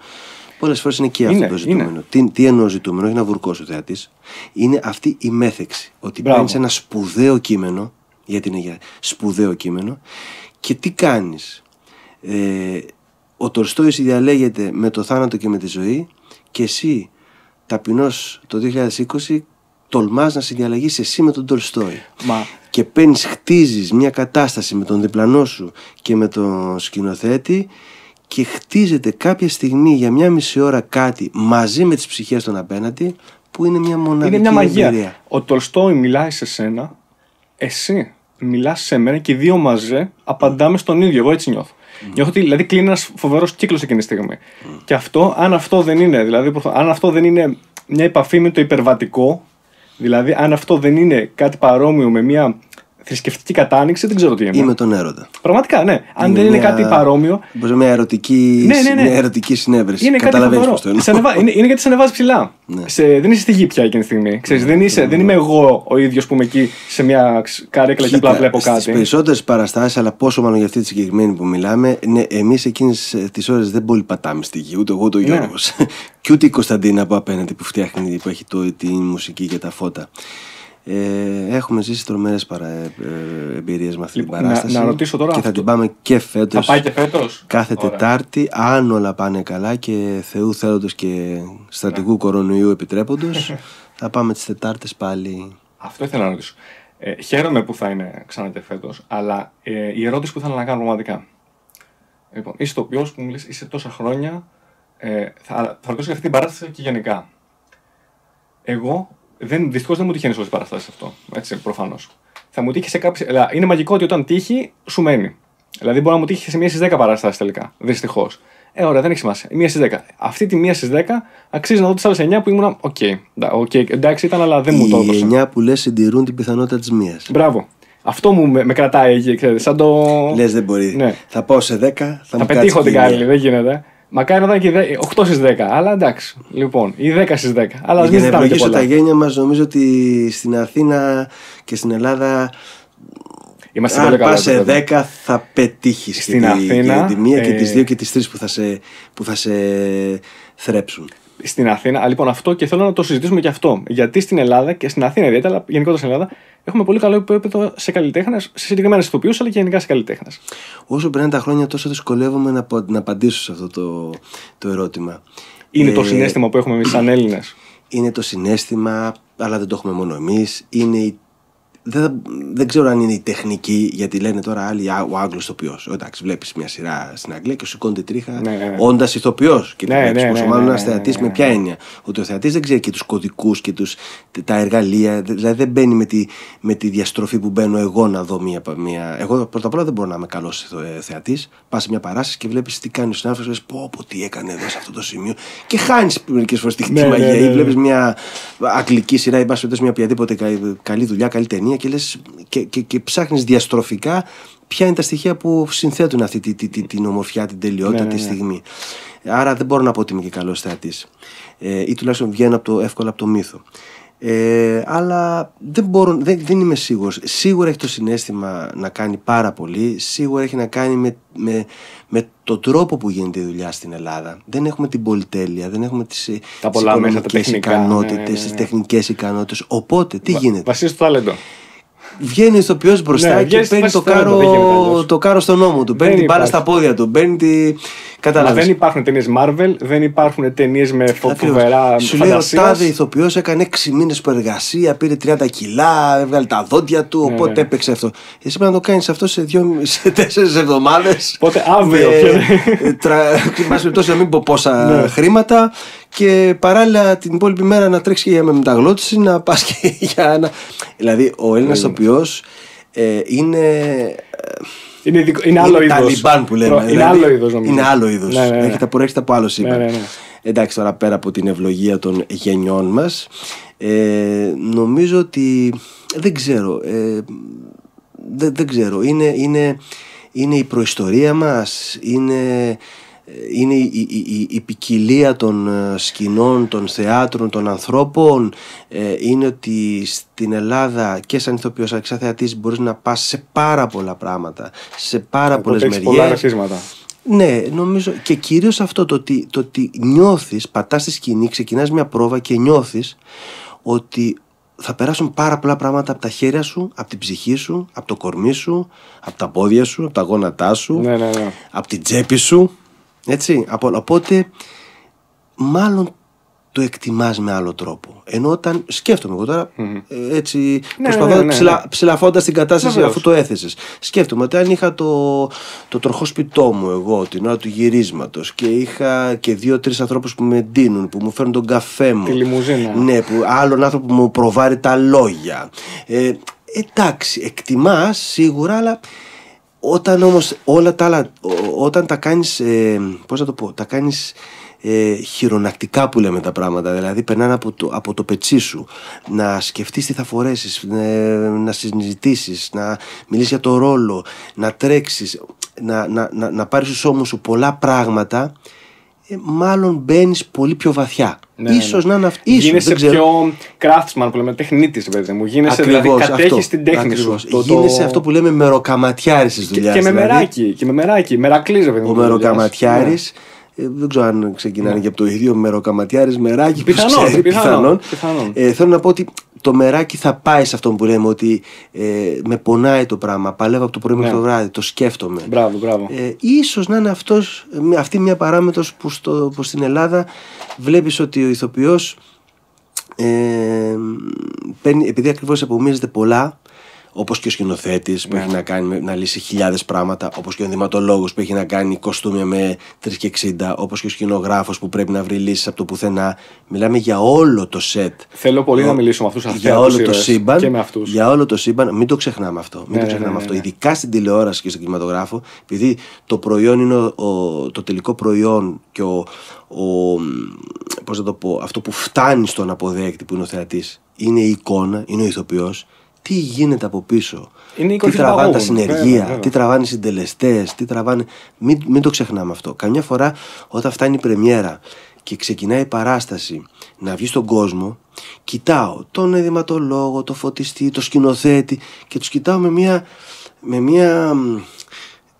Πολλές φορές είναι και είναι, αυτό το ζητούμενο. Τι, τι εννοώ ζητούμενο, όχι να βουρκώσει ο θεατής. Είναι αυτή η μέθεξη. Ότι παίρνει ένα σπουδαίο κείμενο γιατί είναι για σπουδαίο κείμενο. Και τι κάνεις. Ε, ο Τολστόης διαλέγεται με το θάνατο και με τη ζωή και εσύ ταπεινός το 2020 τολμάς να συνδιαλλαγείς εσύ με τον Τολστόη. Μα... Και παίρνεις χτίζεις μια κατάσταση με τον διπλανό σου και με τον σκηνοθέτη και χτίζεται κάποια στιγμή για μια μισή ώρα κάτι μαζί με τις ψυχές των απέναντι που είναι μια μοναδική είναι Ο Τολστόη μιλάει σε σένα, εσύ μιλάς σε μένα και οι δύο μαζί απαντάμε mm. στον ίδιο. Εγώ έτσι νιώθω. Mm. Νιώθω ότι δηλαδή κλείνει ένας φοβερός κύκλος εκείνη τη στιγμή. Mm. Και αυτό, αν αυτό δεν είναι, δηλαδή, αν αυτό δεν είναι μια επαφή με το υπερβατικό, δηλαδή αν αυτό δεν είναι κάτι παρόμοιο με μια θρησκευτική κατάνοιξη, δεν ξέρω τι είναι. Ή με τον έρωτα. Πραγματικά, ναι. Αν δεν είναι κάτι παρόμοιο. Μπορεί μια ερωτική, ναι, ναι, ναι, Μια ερωτική συνέβρεση. Είναι κάτι είναι, είναι γιατί σε ανεβάζει ψηλά. Ναι. Σε... Δεν είσαι στη γη πια εκείνη τη στιγμή. Ναι, Ξέρεις, δεν, ναι, είσαι, δεν είμαι εγώ ο ίδιος που είμαι εκεί σε μια καρέκλα και απλά βλέπω κάτι. Στι περισσότερες παραστάσεις, αλλά πόσο μάλλον για αυτή τη συγκεκριμένη που μιλάμε, εμείς εκείνες ε, τις ώρες δεν πολύ πατάμε στη γη, ούτε εγώ το Γιώργο. Και ούτε η Κωνσταντίνα από απέναντι που φτιάχνει, που έχει την μουσική και τα φώτα. Ε, έχουμε ζήσει τρομερές παρα... Ε, εμπειρίες με αυτή λοιπόν, την παράσταση. Να, ρωτήσω τώρα και θα την πάμε και φέτος. Θα πάει και Κάθε Τετάρτη, αν όλα πάνε καλά και Θεού θέλοντο και στρατηγού κορονοϊού επιτρέποντος, θα πάμε τις Τετάρτες πάλι. Αυτό ήθελα να ρωτήσω. Ε, χαίρομαι που θα είναι ξανά και φέτος, αλλά ε, η ερώτηση που ήθελα να κάνω πραγματικά. Λοιπόν, είσαι το οποίος που μου λες, είσαι τόσα χρόνια. Ε, θα, θα ρωτήσω για αυτή την παράσταση και γενικά. Εγώ δεν, δυστυχώς δεν μου τύχει σε όλες τις παραστάσεις αυτό. Έτσι, προφανώς. Θα μου τύχει σε κάποιες. είναι μαγικό ότι όταν τύχει, σου μένει. Δηλαδή, μπορεί να μου τύχει σε μία στις 10 παραστάσεις τελικά. Δυστυχώς. Ε, ωραία, δεν έχει σημασία. Μία στις 10. Αυτή τη μία στις 10 αξίζει να δω τις άλλες 9 που ήμουν. Οκ. Okay. okay. Εντάξει, ήταν, αλλά δεν μου το έδωσε. Οι 9 που λες συντηρούν την πιθανότητα της μίας. Μπράβο. Αυτό μου με, με κρατάει εκεί, ξέρετε. Σαν το. Λες, δεν μπορεί. Ναι. Θα πάω σε 10, θα, θα πετύχω την καλή, δεν γίνεται. Μακάρι να ήταν και 8 στι 10, αλλά εντάξει. Λοιπόν, ή 10 στι 10. Αλλά Για να ευλογήσω τα γένια μας, νομίζω ότι στην Αθήνα και στην Ελλάδα. Είμαστε Αν πας σε 10, ναι. θα πετύχεις στην Αθήνα. Και τη μία και τις ε, δύο και τις τρεις που θα σε θρέψουν στην Αθήνα. Λοιπόν, αυτό και θέλω να το συζητήσουμε και αυτό. Γιατί στην Ελλάδα και στην Αθήνα ιδιαίτερα, αλλά γενικότερα στην Ελλάδα, έχουμε πολύ καλό επίπεδο σε καλλιτέχνες, σε συγκεκριμένες ηθοποιούς, αλλά και γενικά σε καλλιτέχνες. Όσο περνάνε τα χρόνια, τόσο δυσκολεύομαι να, να απαντήσω σε αυτό το, το ερώτημα. Είναι ε, το συνέστημα που έχουμε εμείς σαν Έλληνες. Είναι το συνέστημα, αλλά δεν το έχουμε μόνο εμείς. Είναι η δεν, δεν ξέρω αν είναι η τεχνική, γιατί λένε τώρα άλλοι ο Άγγλος ηθοποιός. Εντάξει, βλέπεις μια σειρά στην Αγγλία και σηκώνεται τρίχα ναι, ναι, ναι. όντας ηθοποιός. Και ναι, ναι, πόσο ναι, μάλλον ναι, ένας ναι, θεατής με ποια έννοια. Ότι ο θεατής δεν ξέρει και τους κωδικούς και τους, τα εργαλεία. Δηλαδή δεν μπαίνει με τη, με τη διαστροφή που μπαίνω εγώ να δω μια. μια... Εγώ πρώτα απ' όλα δεν μπορώ να είμαι καλός ε, θεατής. Πας σε μια παράσταση και βλέπεις τι κάνει ο συνάδελφος πω, πω τι έκανε εδώ σε αυτό το σημείο. Και χάνεις μερικές φορές τη μαγεία. Ή βλέπεις μια αγγλική σειρά ή μια οποιαδήποτε καλή δουλειά, καλή ταινία και, ψάχνεις διαστροφικά ποια είναι τα στοιχεία που συνθέτουν αυτή τη, την ομορφιά, την τελειότητα, ναι, τη ναι, ναι. στιγμή. Άρα δεν μπορώ να πω ότι είμαι και καλός θεατής. Ε, ή τουλάχιστον βγαίνω από το, εύκολα από το μύθο. Ε, αλλά δεν, μπορώ, δεν, δεν είμαι σίγουρος. Σίγουρα έχει το συνέστημα να κάνει πάρα πολύ. Σίγουρα έχει να κάνει με, με, με τον τρόπο που γίνεται η δουλειά στην Ελλάδα. Δεν έχουμε την πολυτέλεια, δεν έχουμε τις, ε, τα τις ναι, ναι, ναι. τεχνικές ικανότητες. Οπότε τι γίνεται. Βασίζεις το ταλέντο. Βγαίνεις στο ποιο μπροστά και παίρνεις το, κάρο, το κάρο στον ώμο του. Παίρνει την μπάλα στα πόδια του. Παίρνει τη, αλλά δεν υπάρχουν ταινίες Marvel, δεν υπάρχουν ταινίες με φοβερά Σου λέει ο Τάδε ηθοποιός έκανε 6 μήνες προεργασία, πήρε 30 κιλά, έβγαλε τα δόντια του, ναι, οπότε ναι. έπαιξε αυτό. Εσύ πρέπει να το κάνεις αυτό σε, 4 εβδομάδε. Πότε αύριο. Μα ε, ε, περιπτώσει να μην πω πόσα ναι. χρήματα και παράλληλα την υπόλοιπη μέρα να τρέξει και για μεταγλώτηση, να πας και για ένα. Δηλαδή ο Έλληνας ηθοποιός ε, είναι. Ε, είναι, είναι, άλλο είδος. που λέμε. Δηλαδή είναι άλλο είδος Είναι άλλο είδος. Ναι, ναι, ναι. Έχετε προέρχεται από άλλο σύμπαν. Ναι, ναι, ναι, Εντάξει, τώρα πέρα από την ευλογία των γενιών μας, ε, νομίζω ότι. Δεν ξέρω. Ε, δεν, δεν ξέρω. Είναι, είναι, είναι η προϊστορία μας, είναι είναι η, η, η, ποικιλία των ε, σκηνών, των θεάτρων, των ανθρώπων ε, είναι ότι στην Ελλάδα και σαν ηθοποιός αλλά και σαν μπορείς να πας σε πάρα πολλά πράγματα σε πάρα πολλέ πολλές μεριές πολλά Ναι, νομίζω και κυρίως αυτό το ότι, το ότι νιώθεις, πατάς τη σκηνή, ξεκινάς μια πρόβα και νιώθεις ότι θα περάσουν πάρα πολλά πράγματα από τα χέρια σου, από την ψυχή σου, από το κορμί σου, από τα πόδια σου, από τα γόνατά σου, ναι, ναι, ναι. από την τσέπη σου. Έτσι, οπότε μάλλον το εκτιμάς με άλλο τρόπο. Ενώ όταν σκέφτομαι εγώ ε, έτσι ναι, ναι, ναι προσπαθώ ναι, ψηλα, την κατάσταση αφού το έθεσες. Σκέφτομαι ότι αν είχα το, το τροχό σπιτό μου εγώ την ώρα του γυρίσματος και είχα και δυο τρεις ανθρώπους που με ντύνουν, που μου φέρνουν τον καφέ μου. Τη λιμουζίνα. Ναι, που, άλλον άνθρωπο που μου προβάρει τα λόγια. Ε, εντάξει, εκτιμάς σίγουρα, αλλά όταν όμως όλα τα άλλα, όταν τα κάνεις, ε, πώς να το πω, τα κάνεις ε, χειρονακτικά που λέμε τα πράγματα, δηλαδή περνάνε από το, από το πετσί σου, να σκεφτείς τι θα φορέσεις, ε, να συζητήσεις, να μιλήσεις για το ρόλο, να τρέξεις, να, να, να, να πάρεις στους ώμους σου πολλά πράγματα ε, μάλλον μπαίνεις πολύ πιο βαθιά. Ναι, ίσως ναι. να είναι αυτή. Γίνεσαι πιο craftsman που λέμε, τεχνίτης, παιδί μου. Γίνεσαι δηλαδή, Ακριβώς, δηλαδή, κατέχεις την τέχνη Ακριβώς. σου. Το, Γίνεσαι αυτό που λέμε μεροκαματιάρης της δουλειάς. Και, με δηλαδή. μεράκι, και με μεράκι. μερακλίζω, παιδί Ο μεροκαματιάρης. Ναι. Ε, δεν ξέρω αν ξεκινάνε ναι. και από το ίδιο μεροκαματιάρης μεράκι. Πιθανόν. πιθανόν, πιθανόν. Ε, θέλω να πω ότι το μεράκι θα πάει σε αυτό που λέμε ότι ε, με πονάει το πράγμα. Παλεύω από το πρωί μέχρι ναι. το βράδυ, το σκέφτομαι. Μπράβο, μπράβο. Ε, ίσως να είναι αυτός, αυτή μια παράμετρος που, στην Ελλάδα βλέπεις ότι ο ηθοποιός ε, επειδή ακριβώς απομίζεται πολλά Όπως και ο σκηνοθέτης που ναι. έχει να κάνει να λύσει χιλιάδες πράγματα. Όπως και ο ενδυματολόγος που έχει να κάνει κοστούμια με 3 και 60. Όπως και ο σκηνογράφος που πρέπει να βρει λύσεις από το πουθενά. Μιλάμε για όλο το σετ. Θέλω πολύ να μιλήσω με αυτούς για όλο το σύμπαν. Και με αυτούς. Για όλο το σύμπαν. Μην το ξεχνάμε αυτό. Μην το ναι, ναι, ξεχνάμε αυτό. Ειδικά στην τηλεόραση και στον κινηματογράφο. Επειδή το προϊόν είναι το τελικό προϊόν και ο, ο, το πω, αυτό που φτάνει στον αποδέκτη που είναι ο θεατής. είναι η εικόνα, είναι ο ηθοποιός τι γίνεται από πίσω. τι τραβάνε τα ναι, ναι, συνεργεία, τι τραβάνε οι συντελεστές, τι τραβάνε. Μην, το ξεχνάμε αυτό. Καμιά φορά όταν φτάνει η πρεμιέρα και ξεκινάει η παράσταση να βγει στον κόσμο, κοιτάω τον ενδυματολόγο, τον φωτιστή, το σκηνοθέτη και τους κοιτάω με μια. Με μια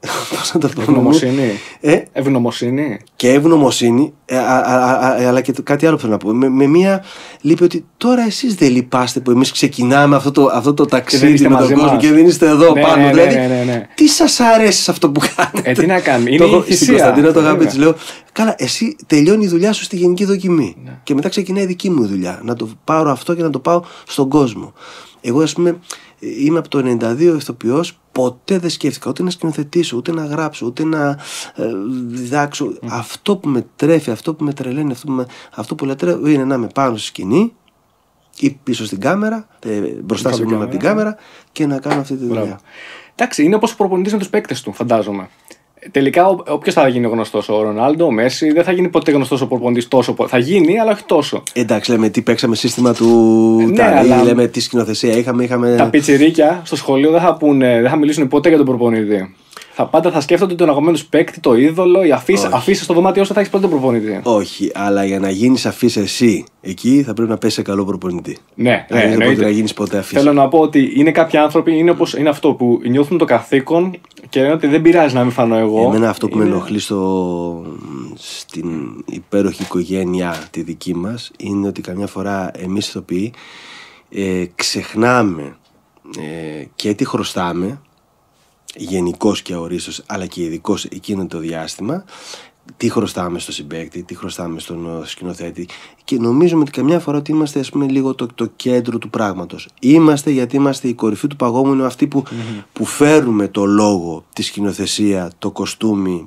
Πώ να το Ευγνωμοσύνη. Ε? Ευγνωμοσύνη. Και ευγνωμοσύνη, ε, ε, αλλά και κάτι άλλο που θέλω να πω. Με, με μία λύπη ότι τώρα εσείς δεν λυπάστε που εμείς ξεκινάμε αυτό το, αυτό το ταξίδι με τον κόσμο και δεν είστε εδώ ναι, πάνω. Ναι, δηλαδή, ναι, ναι, ναι. τι σας αρέσει σε αυτό που κάνετε. Ε, τι να κάνω, Είναι το, η στην το αγαπή τη λέω. Καλά, εσύ τελειώνει η δουλειά σου στη γενική δοκιμή. Και μετά ξεκινάει η δική μου δουλειά. Να το πάρω αυτό και να το πάω στον κόσμο. Εγώ, ας πούμε, ε, είμαι από το 92 ηθοποιός ποτέ δεν σκέφτηκα ούτε να σκηνοθετήσω, ούτε να γράψω, ούτε να ε, διδάξω. Αυτό που με τρέφει, αυτό που με τρελαίνει, αυτό που, με, αυτό που λατρεύω είναι να είμαι πάνω στη σκηνή ή πίσω στην κάμερα, ε, μπροστά σε από την ναι. κάμερα και να κάνω αυτή τη δουλειά. Εντάξει, είναι όπως ο προπονητής με τους παίκτες του, φαντάζομαι. Τελικά, όποιος θα γίνει γνωστός, ο Ρονάλντο, ο Μέση, δεν θα γίνει ποτέ γνωστός ο προπονητή τόσο. Θα γίνει, αλλά όχι τόσο. Εντάξει, λέμε τι παίξαμε σύστημα του ναι, λέμε τι σκηνοθεσία είχαμε, είχαμε. Τα πιτσιρίκια στο σχολείο δεν θα, πούνε, δεν θα μιλήσουν ποτέ για τον προπονητή θα πάντα θα σκέφτονται τον αγωμένο παίκτη, το είδωλο, η αφήσα στο δωμάτιό σου θα έχεις πρώτο προπονητή. Όχι, αλλά για να γίνεις αφή εσύ εκεί θα πρέπει να πέσεις σε καλό προπονητή. Ναι, ναι, ναι, ναι να γίνεις ποτέ αφήσα. Θέλω να πω ότι είναι κάποιοι άνθρωποι, είναι, όπως, είναι αυτό που νιώθουν το καθήκον και λένε ότι δεν πειράζει να μην φανώ εγώ. Εμένα αυτό που είναι... με ενοχλεί στο... στην υπέροχη οικογένεια τη δική μας είναι ότι καμιά φορά εμείς οι ε, ξεχνάμε ε, και τι χρωστάμε γενικός και ορίστο, αλλά και ειδικός εκείνο το διάστημα τι χρωστάμε στο συμπέκτη, τι χρωστάμε στον ε, σκηνοθέτη και νομίζουμε ότι καμιά φορά ότι είμαστε ας πούμε λίγο το, κέντρο του πράγματος. Είμαστε γιατί είμαστε η κορυφή του παγόμουνου αυτοί που, mm που φέρουμε το λόγο, τη σκηνοθεσία, το κοστούμι,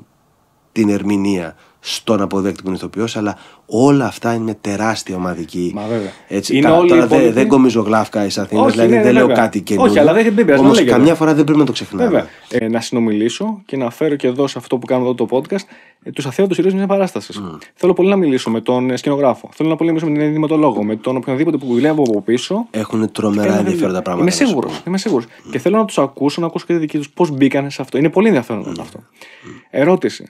την ερμηνεία στον αποδέκτη που είναι ηθοποιός, αλλά όλα αυτά είναι τεράστια ομαδική. Μα βέβαια. Έτσι, είναι όλοι δεν, δε κομίζω γλάφκα εις Αθήνας, δηλαδή ναι, δεν λέω κάτι καινούργιο. Όχι, αλλά δεν πειράζει. Όμω καμιά φορά δεν πρέπει να το ξεχνάμε. Βέβαια. Ε, να συνομιλήσω και να φέρω και εδώ σε αυτό που κάνω εδώ το podcast ε, τους αθέατους ήρωε μιας παράστασης. Mm. Θέλω πολύ να μιλήσω με τον ε, σκηνογράφο. Θέλω να πολύ να μιλήσω με τον ενδυματολόγο, με τον οποιονδήποτε που δουλεύω από πίσω. Έχουν τρομερά ενδιαφέροντα πράγματα. Είμαι σίγουρο. Είμαι σίγουρος. Mm. Και θέλω να τους ακούσω, να ακούσω και τη δική τους πώς μπήκαν σε αυτό. Είναι πολύ ενδιαφέρον mm. αυτό. Ερώτηση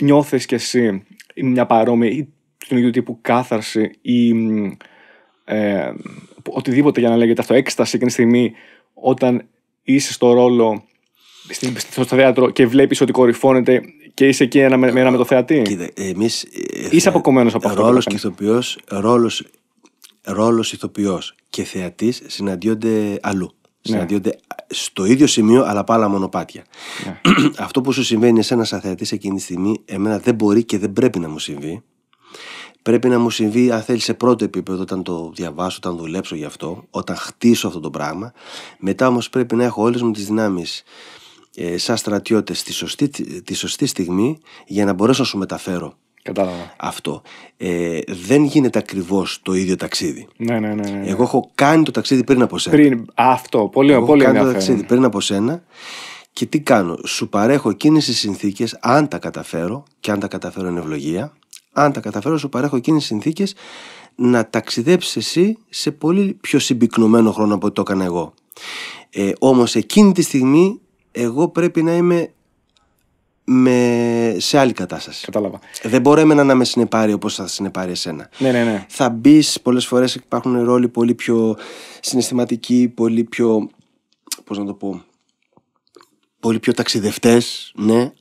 νιώθεις κι εσύ μια παρόμοια ή του ίδιου τύπου κάθαρση ή ε, οτιδήποτε για να λέγεται αυτό, έκσταση εκείνη τη στιγμή όταν είσαι στο ρόλο στο θέατρο και βλέπεις ότι κορυφώνεται και είσαι εκεί ένα με, ένα με το θεατή. εμείς, ε, είσαι αποκομμένος από αυτό. Ρόλος και ηθοποιός, ρόλος, ρόλος ηθοποιός και θεατής συναντιόνται αλλού. Ναι. Συναντιόνται στο ίδιο σημείο, αλλά πάλα μονοπάτια. Ναι. Αυτό που σου συμβαίνει σε ένας αθέατη εκείνη τη στιγμή, εμένα δεν μπορεί και δεν πρέπει να μου συμβεί. Πρέπει να μου συμβεί, αν θέλεις, σε πρώτο επίπεδο, όταν το διαβάσω, όταν δουλέψω γι' αυτό, όταν χτίσω αυτό το πράγμα. Μετά όμως πρέπει να έχω όλες μου τις δυνάμεις ε, σαν στρατιώτες τη τη σωστή στιγμή για να μπορέσω να σου μεταφέρω Κατάλαβα. Αυτό. Ε, δεν γίνεται ακριβώς το ίδιο ταξίδι. Ναι, ναι, ναι, ναι, ναι, Εγώ έχω κάνει το ταξίδι πριν από σένα. Πριν, αυτό, πολύ ωραίο. Έχω πολύ κάνει το ταξίδι πριν από σένα και τι κάνω. Σου παρέχω εκείνες τις συνθήκες, αν τα καταφέρω, και αν τα καταφέρω είναι ευλογία. Αν τα καταφέρω, σου παρέχω εκείνες τις συνθήκες να ταξιδέψεις εσύ σε πολύ πιο συμπυκνωμένο χρόνο από ό,τι το έκανα εγώ. Ε, Όμως εκείνη τη στιγμή εγώ πρέπει να είμαι με... σε άλλη κατάσταση. Κατάλαβα. Δεν μπορεί εμένα να με συνεπάρει όπως θα συνεπάρει εσένα. Ναι, ναι, ναι. Θα μπεις πολλές φορές, υπάρχουν ρόλοι πολύ πιο συναισθηματικοί, πολύ πιο. Πώς να το πω. Πολύ πιο ταξιδευτές, ναι.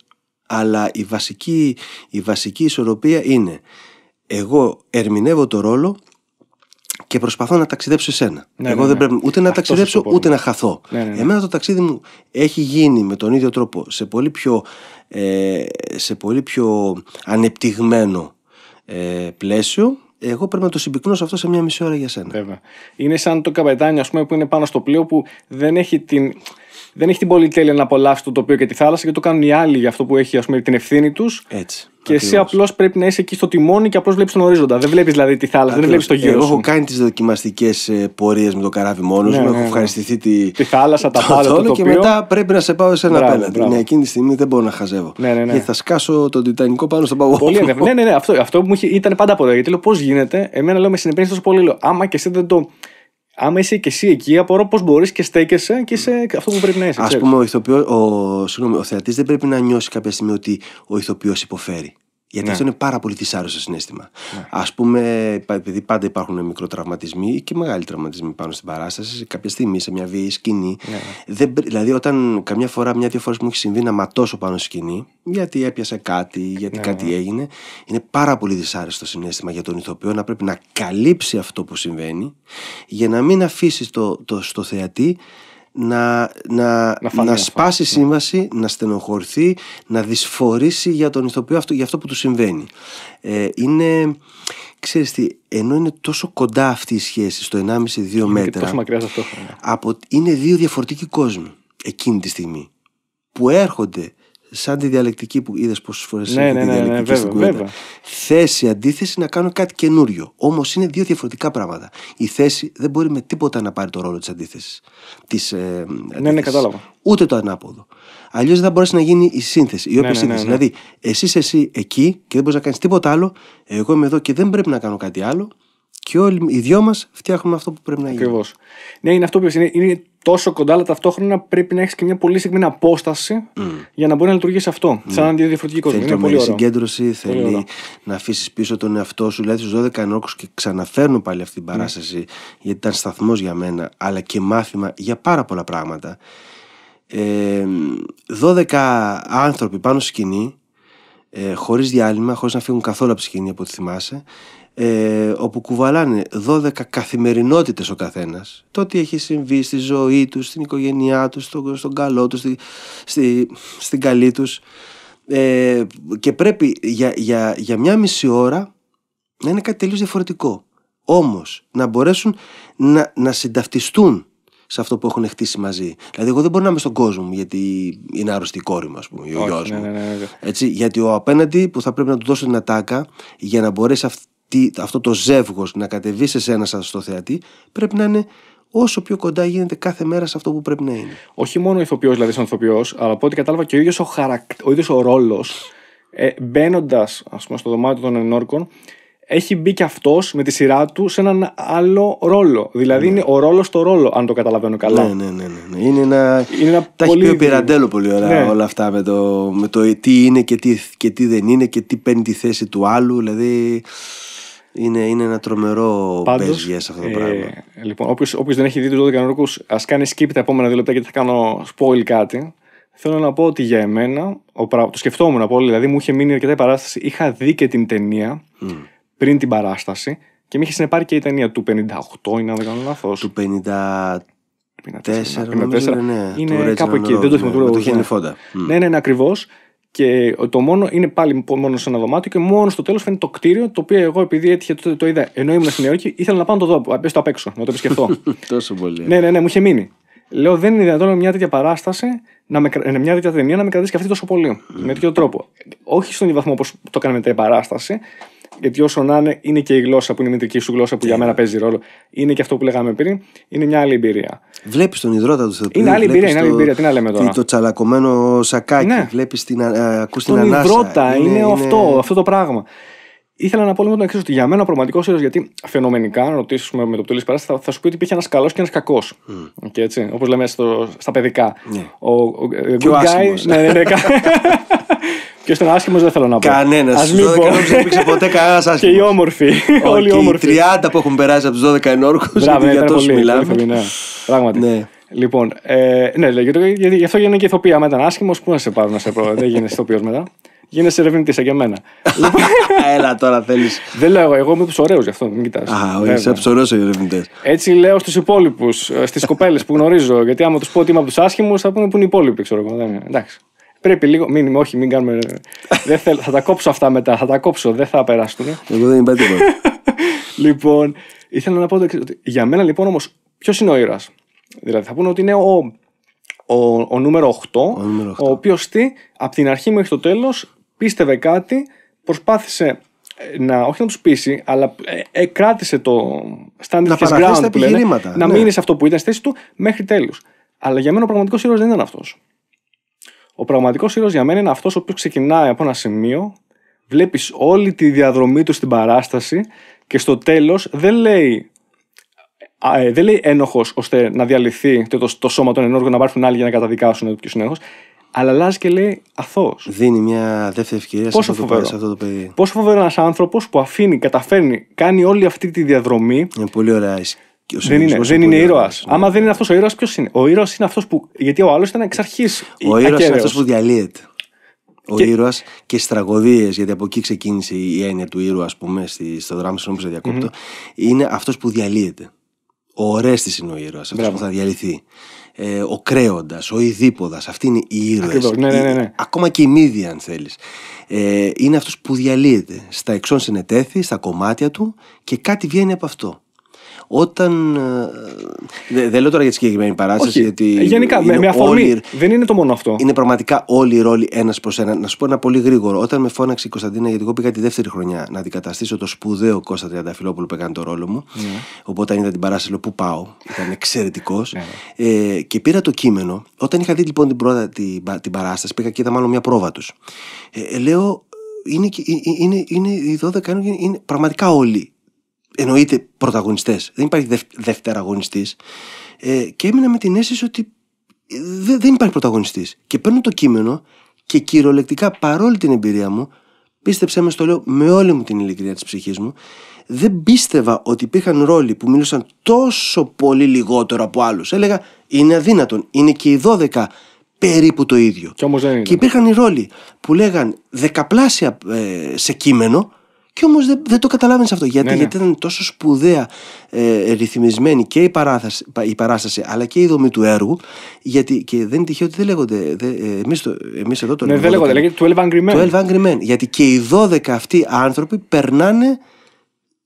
Αλλά η βασική, η βασική ισορροπία είναι εγώ ερμηνεύω το ρόλο και προσπαθώ να ταξιδέψω εσένα. Ναι, Εγώ ναι, δεν ναι. πρέπει ούτε να ταξιδέψω ούτε να χαθώ. Ναι, Εμένα το ταξίδι μου έχει γίνει με τον ίδιο τρόπο σε πολύ πιο, ε, σε πολύ πιο ανεπτυγμένο ε, πλαίσιο εγώ πρέπει να το συμπυκνώσω αυτό σε μια μισή ώρα για σένα. Βέβαια. Είναι σαν το καπετάνιο, πούμε, που είναι πάνω στο πλοίο που δεν έχει την δεν έχει την πολυτέλεια να απολαύσει το τοπίο και τη θάλασσα και το κάνουν οι άλλοι για αυτό που έχει ας πούμε, την ευθύνη τους. Έτσι. Και ακριβώς. εσύ απλώς πρέπει να είσαι εκεί στο τιμόνι και απλώς βλέπεις τον ορίζοντα. Δεν βλέπεις δηλαδή τη θάλασσα, ακριβώς. δεν βλέπεις το γύρο. Εγώ έχω κάνει τις δοκιμαστικές ε, πορείες με το καράβι μόνος ναι, μου. Ναι, Έχω ναι. ευχαριστηθεί τη, θάλασσα, τα πάντα. Το, και μετά πρέπει να σε πάω σε ένα απέναντι. Ναι, εκείνη τη στιγμή δεν μπορώ να χαζεύω. Ναι, ναι, ναι. θα σκάσω τον Τιτανικό πάνω στον παγό. Πολύ ναι, ναι, ναι, αυτό, αυτό μου είχε, ήταν πάντα από Γιατί λέω πώς γίνεται, εμένα λέω με συνεπένεις τόσο πολύ. άμα και εσύ δεν το άμα είσαι και εσύ εκεί, απορώ πώς μπορείς και στέκεσαι και είσαι αυτό που πρέπει να είσαι. Ας πούμε, ο, ο, ο θεατής δεν πρέπει να νιώσει κάποια στιγμή ότι ο ηθοποιός υποφέρει. Γιατί ναι. αυτό είναι πάρα πολύ δυσάρεστο συνέστημα. Ναι. Ας πούμε, επειδή πάντα υπάρχουν μικροτραυματισμοί και μεγάλοι τραυματισμοί πάνω στην παράσταση, κάποια στιγμή σε μια βίαιη σκηνή. Ναι. Δεν, δηλαδή, όταν καμιά φορά, μια-δύο φορές μου έχει συμβεί να ματώσω πάνω στη σκηνή, γιατί έπιασε κάτι, γιατί ναι, κάτι ναι. έγινε, είναι πάρα πολύ δυσάρεστο συνέστημα για τον ηθοποιό να πρέπει να καλύψει αυτό που συμβαίνει, για να μην αφήσει το, το, στο θεατή να, να, να, να σπάσει ναι. σύμβαση, να στενοχωρηθεί, να δυσφορήσει για τον ηθοποιό αυτό, για αυτό που του συμβαίνει. Ε, είναι, ξέρεις τι, ενώ είναι τόσο κοντά αυτή η σχέση στο 1,5-2 μέτρα. Ναι. Από, είναι δύο διαφορετικοί κόσμοι εκείνη τη στιγμή που έρχονται σαν τη διαλεκτική που είδες πόσες φορές ναι, ναι, βέβαια, Θέση, αντίθεση να κάνω κάτι καινούριο. Όμως είναι δύο διαφορετικά πράγματα. Η θέση δεν μπορεί με τίποτα να πάρει το ρόλο της αντίθεσης. Της, ε, ναι, ναι, κατάλαβα. Ούτε το ανάποδο. Αλλιώς δεν θα μπορέσει να γίνει η σύνθεση, η ναι, όποια ναι, σύνθεση. Ναι, δηλαδή, εσύ είσαι εσύ εκεί και δεν μπορείς να κάνεις τίποτα άλλο. Εγώ είμαι εδώ και δεν πρέπει να κάνω κάτι άλλο. Και όλοι οι δυο μας φτιάχνουμε αυτό που πρέπει να γίνει. Ακριβώς. Ναι, είναι αυτό που είναι, είναι τόσο κοντά, αλλά ταυτόχρονα πρέπει να έχεις και μια πολύ συγκεκριμένη απόσταση mm. για να μπορεί να λειτουργήσει αυτό. Mm. Σαν δύο διαφορετικοί κόσμοι. Θέλει πολύ συγκέντρωση, θέλει να αφήσεις πίσω τον εαυτό σου. λέει στου 12 ενόχου και ξαναφέρνω πάλι αυτή την ναι. παράσταση, mm. γιατί ήταν σταθμός για μένα, αλλά και μάθημα για πάρα πολλά πράγματα. Ε, 12 άνθρωποι πάνω στη σκηνή, ε, χωρίς διάλειμμα, χωρίς να φύγουν καθόλου από τη σκηνή από ό,τι θυμάσαι, ε, όπου κουβαλάνε 12 καθημερινότητες ο καθένας το τι έχει συμβεί στη ζωή τους, στην οικογένειά τους, στο, στον καλό τους, στη, στη, στην καλή τους ε, και πρέπει για, για, για μια μισή ώρα να είναι κάτι τελείως διαφορετικό όμως να μπορέσουν να, να συνταυτιστούν σε αυτό που έχουν χτίσει μαζί. Δηλαδή, εγώ δεν μπορώ να είμαι στον κόσμο μου γιατί είναι άρρωστη η κόρη μου, ας πούμε, ή ο γιος ναι, μου. Ναι, ναι, Έτσι, γιατί ο απέναντι που θα πρέπει να του δώσω την ατάκα για να μπορέσει αυτή τι, αυτό το ζεύγος να κατεβεί σε ένα σαν στο θεατή πρέπει να είναι όσο πιο κοντά γίνεται κάθε μέρα σε αυτό που πρέπει να είναι. Όχι μόνο ηθοποιός, δηλαδή σαν αλλά από ό,τι κατάλαβα και ο ίδιος ο, χαρακ... ο, ίδιος ο ρόλος, ε, μπαίνοντας στο δωμάτιο των ενόρκων, έχει μπει και αυτός με τη σειρά του σε έναν άλλο ρόλο. Δηλαδή ναι. είναι ο ρόλος στο ρόλο, αν το καταλαβαίνω καλά. Ναι, ναι, ναι. ναι. ναι. Είναι ένα. Είναι ένα Τα πολύ... έχει πει ο πολύ ωραία ναι. όλα αυτά με το, με το ε, τι είναι και τι, και τι δεν είναι και τι παίρνει τη θέση του άλλου. Δηλαδή είναι, είναι ένα τρομερό σε αυτό το ε, πράγμα. λοιπόν, όποιος δεν έχει δει τους 12 Νόρκου, ας κάνει skip τα επόμενα δύο λεπτά γιατί θα κάνω spoil κάτι. Θέλω να πω ότι για εμένα, ο, το σκεφτόμουν όλοι, δηλαδή μου είχε μείνει αρκετά η παράσταση. Είχα δει και την ταινία mm. πριν την παράσταση και με είχε συνεπάρει και η ταινία του 58, είναι αν δεν κάνω λάθος. Του 50... 54, 54, ναι, είναι του κάπου εκεί, δεν το θυμάμαι. Ναι. Mm. ναι, ναι, ναι, ναι, ναι ακριβώς. Και το μόνο είναι πάλι μόνο σε ένα δωμάτιο και μόνο στο τέλος φαίνεται το κτίριο το οποίο εγώ επειδή έτυχε το, το είδα ενώ ήμουν στη Νέα Υόρκη ήθελα να πάω να το δω, απ' έξω, να το επισκεφτώ. Τόσο πολύ. Ναι, ναι, ναι, μου είχε μείνει. Λέω, δεν είναι δυνατόν μια τέτοια παράσταση, να με, ε, μια τέτοια ταινία να με κρατήσει και αυτή τόσο πολύ. Με τέτοιο τρόπο. Όχι στον βαθμό όπως το έκανε μετά η παράσταση, γιατί όσο να είναι, είναι και η γλώσσα που είναι η μητρική σου γλώσσα που για ναι. μένα παίζει ρόλο. Είναι και αυτό που λέγαμε πριν, είναι μια άλλη εμπειρία. Βλέπεις τον υδρότα του θεατρικού. Είναι άλλη εμπειρία, το... άλλη εμπειρία. Τι να λέμε τώρα. Το τσαλακωμένο σακάκι, ναι. βλέπεις την, α, ακούς την ανάσα. Υδρότα, είναι, είναι, είναι, αυτό, αυτό το πράγμα ήθελα να πω λίγο το εξής: Ότι για μένα ο πραγματικός ήρωας, γιατί φαινομενικά, αν ρωτήσουμε με το πτωλή πέρασε, θα, θα σου πει ότι υπήρχε ένας καλός και ένας κακός. Mm. όπως λέμε στο, στα παιδικά. Ναι. Ο, ο, και Ναι, ναι, ναι. και στον άσχημος δεν θέλω να πω. Κανένας. Ας μην πω. Δεν υπήρξε ποτέ κανένας άσχημο. Και οι όμορφοι. όλοι οι όμορφοι. Οι 30 που έχουν περάσει από τους 12 ενόρκου. Μπράβο, για τόσους μιλάμε. Ναι. πράγματι. Ναι. Λοιπόν, ε, ναι, γιατί, γι' αυτό γίνεται και ηθοποιία μετά. άσχημος, πού να σε πάρουν να σε πω. δεν γίνει ηθοποιός μετά. Γίνεσαι ερευνητής σαν και εμένα. Έλα τώρα θέλεις. Δεν λέω εγώ, είμαι από τους ωραίους γι' αυτό, μην κοιτάς. Α, όχι, είσαι ψωρέο Έτσι λέω στους υπόλοιπους, ε, στις κοπέλες που γνωρίζω. Γιατί άμα τους πω ότι είμαι από τους άσχημους, θα πούνε που είναι οι υπόλοιποι, ξέρω εγώ. Εντάξει. Πρέπει λίγο. μήνυμα, όχι, μην κάνουμε. δεν θα τα κόψω αυτά μετά. Θα τα κόψω, δεν θα περάσουν. Εγώ δεν είπα τίποτα. λοιπόν, ήθελα να πω το εξής. Για μένα λοιπόν όμως, ποιος είναι ο ήρα. Δηλαδή, θα πούνε ότι είναι ο ο, ο νούμερο 8, ο, ο οποίος τι, από την αρχή μέχρι το τέλος πίστευε κάτι, προσπάθησε ε, να, όχι να τους πείσει, αλλά ε, ε κράτησε το standard να his ground. Τα να ναι. μείνει σε αυτό που ήταν στη θέση του μέχρι τέλους. Αλλά για μένα ο πραγματικός ήρωας δεν ήταν αυτός. Ο πραγματικός ήρωας για μένα είναι αυτός ο οποίος ξεκινάει από ένα σημείο, βλέπεις όλη τη διαδρομή του στην παράσταση και στο τέλος δεν λέει. Α, ε, δεν λέει ένοχος ώστε να διαλυθεί το, το, το σώμα των ενόργων, να πάρουν άλλοι για να καταδικάσουν ποιο είναι ένοχο. Αλλά αλλάζει και λέει αθώος. Δίνει μια δεύτερη ευκαιρία Πόσο σε, αυτό Το, αυτό το παιδί. Πόσο φοβερό ένας άνθρωπος που αφήνει, καταφέρνει, κάνει όλη αυτή τη διαδρομή. Είναι πολύ ωραία. Ο δεν είναι, δεν είναι ήρωα. Άμα δεν είναι αυτός ο ήρωας, ποιος είναι. Ο ήρωας είναι αυτός που. Γιατί ο άλλος ήταν εξ αρχής. Ο ήρωας είναι αυτός που διαλύεται. Ο και... ήρωας και στι τραγωδίε, γιατί από εκεί ξεκίνησε η έννοια του ήρωα, ας πούμε, στο δράμα του που είναι αυτός που διαλύεται. Ο Ορέστης είναι ο ήρωας, αυτός που θα διαλυθεί ο Κρέοντας, ο Ιδίποδας, αυτοί είναι ναι, ναι, ναι, η ήρωες. Ακόμα και η Μύδια αν θέλεις. Ε, είναι αυτός που διαλύεται στα εξών συνετέθη, στα κομμάτια του και κάτι βγαίνει από αυτό. Όταν. Ε, δεν λέω τώρα για τη συγκεκριμένη παράσταση. Γιατί Γενικά, με, με αφορμή. δεν είναι το μόνο αυτό. Είναι πραγματικά όλοι οι ρόλοι ένας προς ένα. Να σου πω ένα πολύ γρήγορο. Όταν με φώναξε η Κωνσταντίνα, γιατί εγώ πήγα τη δεύτερη χρονιά να αντικαταστήσω το σπουδαίο Κώστα Τριανταφυλόπουλο που έκανε το ρόλο μου. Yeah. Ναι. Οπότε είδα την παράσταση, λέω Πού πάω. Ήταν εξαιρετικός. Ναι. Ε, και πήρα το κείμενο. Όταν είχα δει λοιπόν την, πρώτα, την, την παράσταση, πήγα και είδα μάλλον μια πρόβα τους. Ε, ε, λέω, είναι, ε, είναι, είναι, οι 12 είναι, είναι πραγματικά όλοι εννοείται πρωταγωνιστές. Δεν υπάρχει δευτεραγωνιστής. Ε, και έμεινα με την αίσθηση ότι ε, δεν υπάρχει πρωταγωνιστής. Και παίρνω το κείμενο και κυριολεκτικά παρόλη την εμπειρία μου, πίστεψέ με, στο λέω με όλη μου την ειλικρίνεια της ψυχής μου, δεν πίστευα ότι υπήρχαν ρόλοι που μίλησαν τόσο πολύ λιγότερο από άλλους. Έλεγα είναι αδύνατον. Είναι και οι 12 περίπου το ίδιο. Και, υπήρχαν οι ρόλοι που λέγαν δεκαπλάσια ε, σε κείμενο και όμως δεν, δεν το καταλάβαινες αυτό. Γιατί, ναι, ναι. γιατί ήταν τόσο σπουδαία ε, ρυθμισμένη και η, η παράσταση αλλά και η δομή του έργου. Γιατί και δεν είναι τυχαίο ότι δεν λέγονται. Δε, ε, εμείς, εδώ το ναι, δεν λέγονται. Το 12 Angry 12 Angry Men. Γιατί και οι 12 αυτοί άνθρωποι περνάνε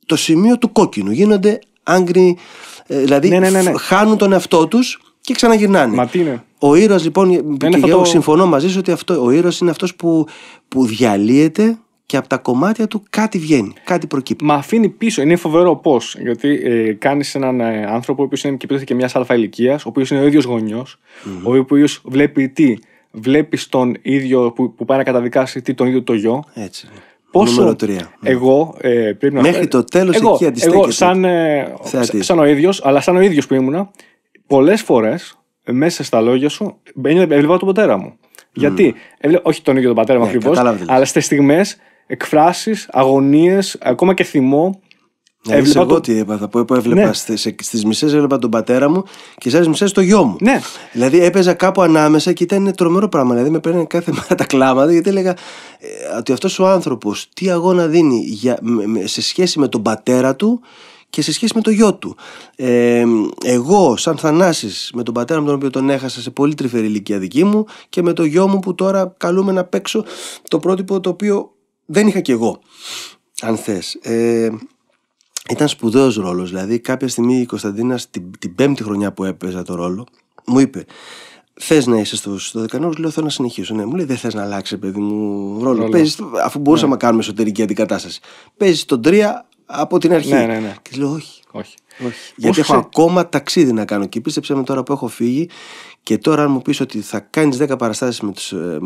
το σημείο του κόκκινου. Γίνονται angry. Ε, δηλαδή ναι, χάνουν τον εαυτό τους και ξαναγυρνάνε. Μα τι είναι. Ο ήρωας λοιπόν. και εγώ το... συμφωνώ μαζί σου ότι αυτό, ο ήρωας είναι αυτός που, που διαλύεται και από τα κομμάτια του κάτι βγαίνει, κάτι προκύπτει. Μα αφήνει πίσω, είναι φοβερό πώς. Γιατί ε, κάνεις έναν ε, άνθρωπο ο οποίος είναι και και μιας αλφα ηλικίας, ο οποίος είναι ο ίδιος ο οποίος βλέπει τι, βλέπει τον ίδιο που, που πάει να καταδικάσει τι, τον ίδιο το γιο. Έτσι. Ναι. Πόσο ναι. εγώ ε, πρέπει να Μέχρι το τέλος εκεί αντιστέκεται. Εγώ, σαν, ε, ο ίδιος, αλλά σαν ο ίδιος που ήμουνα, πολλές φορές μέσα στα λόγια σου έβλεπα το πατέρα μου. Γιατί, όχι τον ίδιο τον πατέρα μου ναι, ακριβώς, αλλά στις στιγμές εκφράσεις, αγωνίες, ακόμα και θυμό. έβλεπα εγώ το... τι έπαθα που έβλεπα ναι. στις μισές έβλεπα τον πατέρα μου και στις άλλες μισές το γιο μου. Ναι. Δηλαδή έπαιζα κάπου ανάμεσα και ήταν τρομερό πράγμα. Δηλαδή με παίρνουν κάθε μέρα τα κλάματα γιατί έλεγα ε, ότι αυτός ο άνθρωπος τι αγώνα δίνει για, σε σχέση με τον πατέρα του και σε σχέση με το γιο του. Ε, εγώ, σαν Θανάσης, με τον πατέρα μου, τον οποίο τον έχασα σε πολύ τρυφερή ηλικία δική μου, και με το γιο μου που τώρα καλούμε να παίξω το πρότυπο το οποίο δεν είχα κι εγώ, αν θες. Ε, ήταν σπουδαίος ρόλος, δηλαδή κάποια στιγμή η Κωνσταντίνα την, την πέμπτη χρονιά που έπαιζα το ρόλο, μου είπε Θες να είσαι στο, στο λέω θέλω να συνεχίσω. Ναι, μου λέει δεν θες να αλλάξει, παιδί μου ρόλο. ρόλο. αφού μπορούσαμε ναι. να κάνουμε εσωτερική αντικατάσταση. Παίζεις τον τρία από την αρχή. Ναι, ναι, ναι. Και λέω όχι. όχι. Γιατί έχω ακόμα ταξίδι να κάνω. Και πίστεψε με τώρα που έχω φύγει και τώρα αν μου πεις ότι θα κάνεις 10 παραστάσεις με τους ε,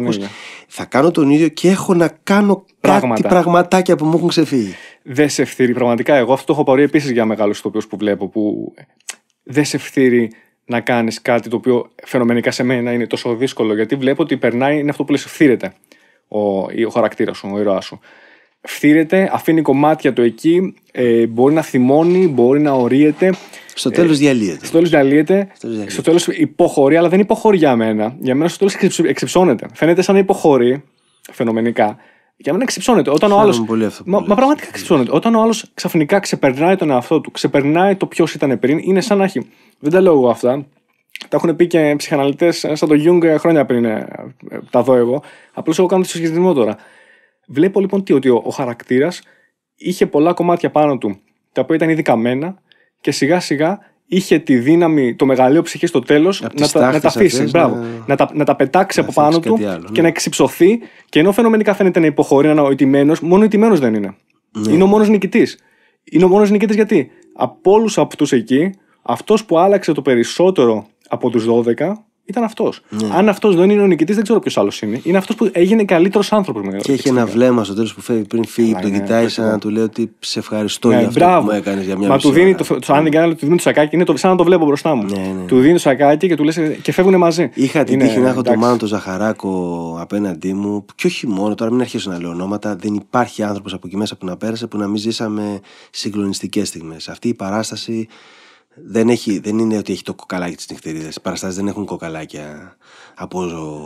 με θα κάνω τον ίδιο και έχω να κάνω Πράγματα. κάτι πραγματάκια που μου έχουν ξεφύγει. Δεν σε ευθύρει. Πραγματικά εγώ αυτό το έχω πάρει επίσης για μεγάλους τοπίους που βλέπω που δεν σε ευθύρει να κάνεις κάτι το οποίο φαινομενικά σε μένα είναι τόσο δύσκολο. Γιατί βλέπω ότι περνάει, είναι αυτό που λες, ευθύρεται ο, ο χαρακτήρας σου, ο ήρωάς σου φτύρεται, αφήνει κομμάτια του εκεί, ε, μπορεί να θυμώνει, μπορεί να ορίεται. Στο τέλος ε, διαλύεται. Στο τέλος διαλύεται. Στο τέλος υποχωρεί, αλλά δεν υποχωρεί για μένα. Για μένα στο τέλος εξυψώνεται. Φαίνεται σαν να υποχωρεί φαινομενικά. Για μένα εξυψώνεται. Όταν ο άλλος... πολύ αυτό μα, μα πραγματικά εξυψώνεται. Όταν ο άλλος ξαφνικά ξεπερνάει τον εαυτό του, ξεπερνάει το ποιος ήταν πριν, είναι σαν να έχει. Δεν τα λέω εγώ αυτά. Τα έχουν πει και ψυχαναλυτές ε, σαν τον Γιούγκ ε, χρόνια πριν ε, τα δω εγώ. Απλώς εγώ κάνω το συσχετισμό τώρα. Βλέπω λοιπόν τι, ότι ο, ο χαρακτήρας είχε πολλά κομμάτια πάνω του, τα οποία ήταν ήδη καμένα και σιγά σιγά είχε τη δύναμη, το μεγαλείο ψυχή στο τέλος ναι. να, τα, να αφήσει. να... να... τα, πετάξει από πάνω του ναι. και να εξυψωθεί. Και ενώ φαινομενικά φαίνεται να υποχωρεί, να είναι ηττημένο, μόνο ηττημένο δεν είναι. Ναι. Είναι ο μόνος νικητής. Είναι ο μόνος νικητής γιατί από όλους αυτούς εκεί, αυτός που άλλαξε το περισσότερο από τους 12 ήταν αυτός. Ναι. Αν αυτός δεν είναι ο νικητής, δεν ξέρω ποιος άλλος είναι. Είναι αυτός που έγινε καλύτερος άνθρωπος Και έχει ένα βλέμμα στο τέλος που φεύγει πριν φύγει, τον κοιτάει σαν να του λέει ότι σε ευχαριστώ ναι, για αυτό που έκανες για μια Μα του δίνει το, αν δεν κάνω, του δίνει το σακάκι, είναι το σαν να το βλέπω μπροστά μου. Ναι, ναι. Του δίνει το σακάκι και του και φεύγουν μαζί. Είχα την τύχη να έχω τον Μάνο τον Ζαχαράκο απέναντί μου και όχι μόνο τώρα, μην αρχίσω να λέω ονόματα. Δεν υπάρχει άνθρωπος από εκεί μέσα που να πέρασε που να μην ζήσαμε συγκλονιστικές στιγμές. Αυτή η παράσταση δεν, έχει, δεν είναι ότι έχει το κοκαλάκι της νυχτερίδας. Οι παραστάσεις δεν έχουν κοκαλάκια από,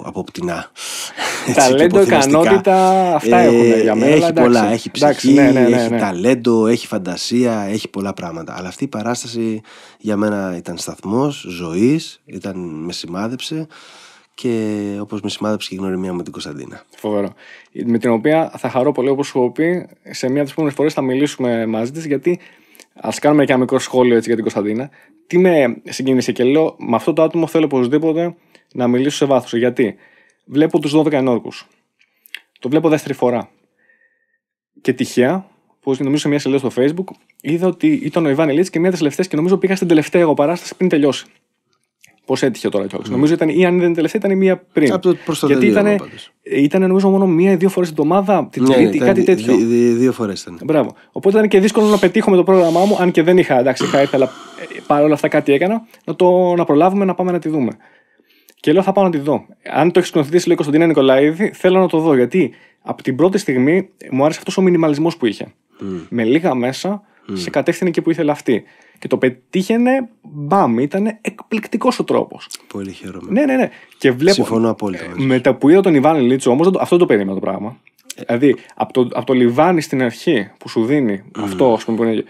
από πτηνά. ταλέντο, ικανότητα, αυτά ε, έχουν για μένα. Έχει πολλά. Έχει ψυχή, εντάξει, ναι, ναι, ναι, έχει ναι. ταλέντο, έχει φαντασία, έχει πολλά πράγματα. Αλλά αυτή η παράσταση για μένα ήταν σταθμός ζωής, με σημάδεψε και όπως με σημάδεψε και η γνωριμία με την Κωνσταντίνα. Φοβερό. Με την οποία θα χαρώ πολύ, όπως σου πει, σε μία από τις επόμενες φορές θα μιλήσουμε μαζί της, γιατί Ας και ένα μικρό σχόλιο έτσι για την Κωνσταντίνα. Τι με συγκίνησε και λέω, με αυτό το άτομο θέλω οπωσδήποτε να μιλήσω σε βάθος. Γιατί βλέπω τους 12 ενόρκου. Το βλέπω δεύτερη φορά. Και τυχαία, που νομίζω σε μια σελίδα στο Facebook, είδα ότι ήταν ο Ιβάν Ελίτ και μια τη τελευταία και νομίζω πήγα στην τελευταία εγώ παράσταση πριν τελειώσει. Πώς έτυχε τώρα κιόλα. Ναι. Mm. Νομίζω ήταν, ή αν δεν τελευταία, ήταν η μία πριν. Από το, το Γιατί ήταν, ήταν, νομίζω, μόνο ή μία-δύο φορές την εβδομάδα, την ναι, Τρίτη, κάτι τέτοιο. Δι, δύο φορές ήταν. Μπράβο. Οπότε ήταν και δύσκολο να πετύχω με το πρόγραμμά μου, αν και δεν είχα, εντάξει, είχα αλλά ε, παρόλα αυτά κάτι έκανα, να, το, να προλάβουμε να πάμε να τη δούμε. Και λέω θα πάω να τη δω. Αν το έχει λίγο λέει Κωνσταντίνα Νικολαίδη, θέλω να το δω. Γιατί από την πρώτη στιγμή μου άρεσε αυτός ο μινιμαλισμός που είχε. Mm. Με λίγα μέσα, mm. σε κατεύθυνε και που ήθελε αυτή και το πετύχαινε. Μπαμ, ήταν εκπληκτικός ο τρόπος. Πολύ χαίρομαι. Ναι, ναι, ναι. Και βλέπω, Συμφωνώ απόλυτα. Ε, μετά που είδα τον Ιβάν Λίτσο όμως, αυτό το περίμενα το πράγμα. Ε. δηλαδή, από το, από το Λιβάνι στην αρχή που σου δίνει αυτό, ας πούμε, που είναι.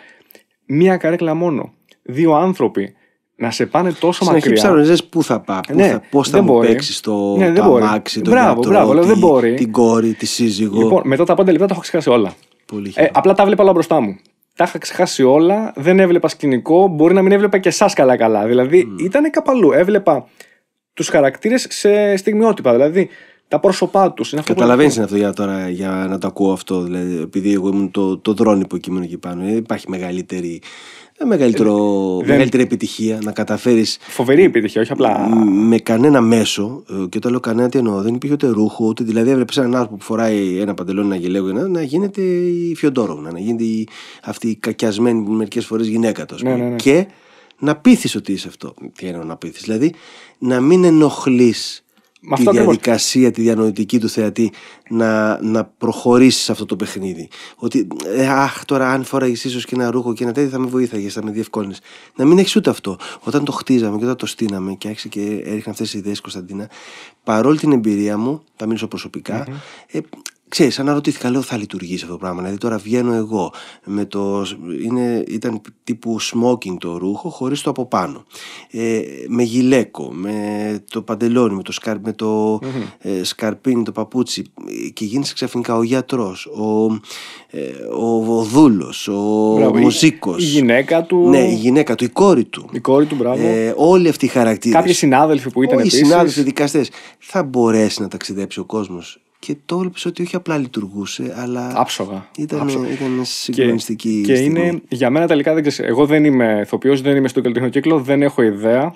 Μία καρέκλα μόνο. Δύο άνθρωποι να σε πάνε τόσο μακριά. Στην αρχή πού θα πάω, πού ναι, θα, θα μου παίξεις το, ναι, το αμάξι, το μπράβο, γιατρό, μπράβο, δεν μπορεί. την κόρη, τη σύζυγο. Λοιπόν, μετά τα πάντα λεπτά τα έχω ξεχάσει όλα. Πολύ ε, απλά τα βλέπα όλα μπροστά μου τα είχα ξεχάσει όλα, δεν έβλεπα σκηνικό, μπορεί να μην έβλεπα και εσάς καλά-καλά. Δηλαδή mm. ήταν καπαλού. Έβλεπα τους χαρακτήρες σε στιγμιότυπα. Δηλαδή τα πρόσωπά τους. Καταλαβαίνει αυτό για, τώρα, για να το ακούω αυτό. Δηλαδή, επειδή εγώ ήμουν το, το δρόμο κείμενο εκεί πάνω. Δεν υπάρχει μεγαλύτερη, ε, μεγαλύτερο, ε, δεν... μεγαλύτερη επιτυχία να καταφέρεις. Φοβερή επιτυχία, όχι απλά. Με κανένα μέσο, ε, και όταν λέω κανένα, τι εννοώ, δεν υπήρχε ούτε ρούχο, ούτε δηλαδή έβλεπες έναν άνθρωπο που φοράει ένα παντελόνι, να γελέγω, να γίνεται η Φιοντόροβνα, να γίνεται η, αυτή η κακιασμένη μερικές φορές γυναίκα του. Ναι, ναι, ναι. Και να πείθεις ότι είσαι αυτό. Τι εννοώ να πείθεις. Δηλαδή να μην ενοχλείς τη διαδικασία, τη διανοητική του θεατή να, να προχωρήσεις σε αυτό το παιχνίδι. Ότι, ε, αχ, τώρα αν φοράει ίσως και ένα ρούχο και ένα τέτοιο θα με βοήθαγες, θα με διευκόλυνες. Να μην έχεις ούτε αυτό. Όταν το χτίζαμε και όταν το στείναμε και άρχισε και έριχνα αυτέ τι ιδέες Κωνσταντίνα, παρόλη την εμπειρία μου, θα μιλήσω ε, ξέρεις, αναρωτήθηκα, λέω θα λειτουργήσει αυτό το πράγμα. Δηλαδή τώρα βγαίνω εγώ, με το, είναι, ήταν τύπου smoking το ρούχο, χωρίς το από πάνω. Ε, με γυλαίκο, με το παντελόνι, με το, σκαρ, με το mm-hmm. σκαρπίνι, το παπούτσι και γίνεσαι ξαφνικά ο γιατρός, ο, ε, ο, ο δούλος, ο μπράβο, μουσίκος. Η, η, γυναίκα του. Ναι, η γυναίκα του, η κόρη του. Η κόρη του, μπράβο. Ε, όλοι αυτοί οι χαρακτήρες. Κάποιοι συνάδελφοι που ήταν ο, επίσης. Οι συνάδελφοι, δικαστές. Θα μπορέσει να ταξιδέψει ο κόσμος και το έβλεπες ότι όχι απλά λειτουργούσε, αλλά. Άψογα. Ήταν, Άψογα. ήταν συγκλονιστική. Και, και είναι, για μένα τελικά δεν ξέρω. Εγώ δεν είμαι ηθοποιός, δεν είμαι στο καλλιτεχνικό κύκλο, δεν έχω ιδέα.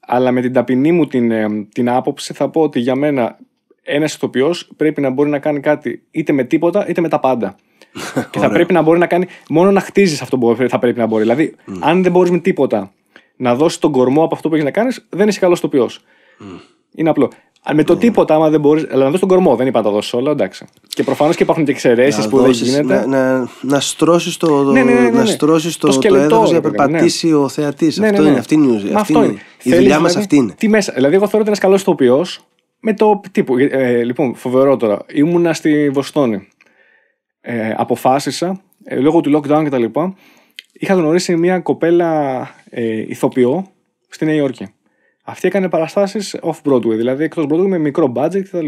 Αλλά με την ταπεινή μου την, την άποψη θα πω ότι για μένα ένας ηθοποιός πρέπει να μπορεί να κάνει κάτι είτε με τίποτα είτε με τα πάντα. και θα πρέπει να μπορεί να κάνει. Μόνο να χτίζεις αυτό που θα πρέπει να μπορεί. Δηλαδή, mm. αν δεν μπορείς με τίποτα να δώσεις τον κορμό από αυτό που έχεις να κάνεις, δεν είσαι καλός ηθοποιός. Mm. Είναι απλό. Με το τίποτα, άμα δεν μπορείς. Αλλά να δώσεις τον κορμό, δεν είπα να τα δώσει όλα, εντάξει. Και προφανώς και υπάρχουν και εξαιρέσεις που δώσεις, δεν γίνεται. Να, να, να στρώσεις το, ναι, ναι, ναι, ναι, στρώσεις το, το, σκελετό, για να περπατήσει ο θεατής. Αυτό είναι. Αυτή είναι, είναι. Η δουλειά μας δηλαδή αυτή είναι. Τι μέσα. Δηλαδή, εγώ θεωρώ ότι ένας καλός ηθοποιό με το τύπο. Ε, λοιπόν, φοβερό τώρα. Ήμουνα στη Βοστόνη. Ε, αποφάσισα, ε, λόγω του lockdown κτλ. Είχα γνωρίσει μια κοπέλα ε, ηθοποιό στη Νέα Υόρκη. Αυτή έκανε παραστάσεις off-Broadway, δηλαδή εκτός Broadway με μικρό budget κτλ.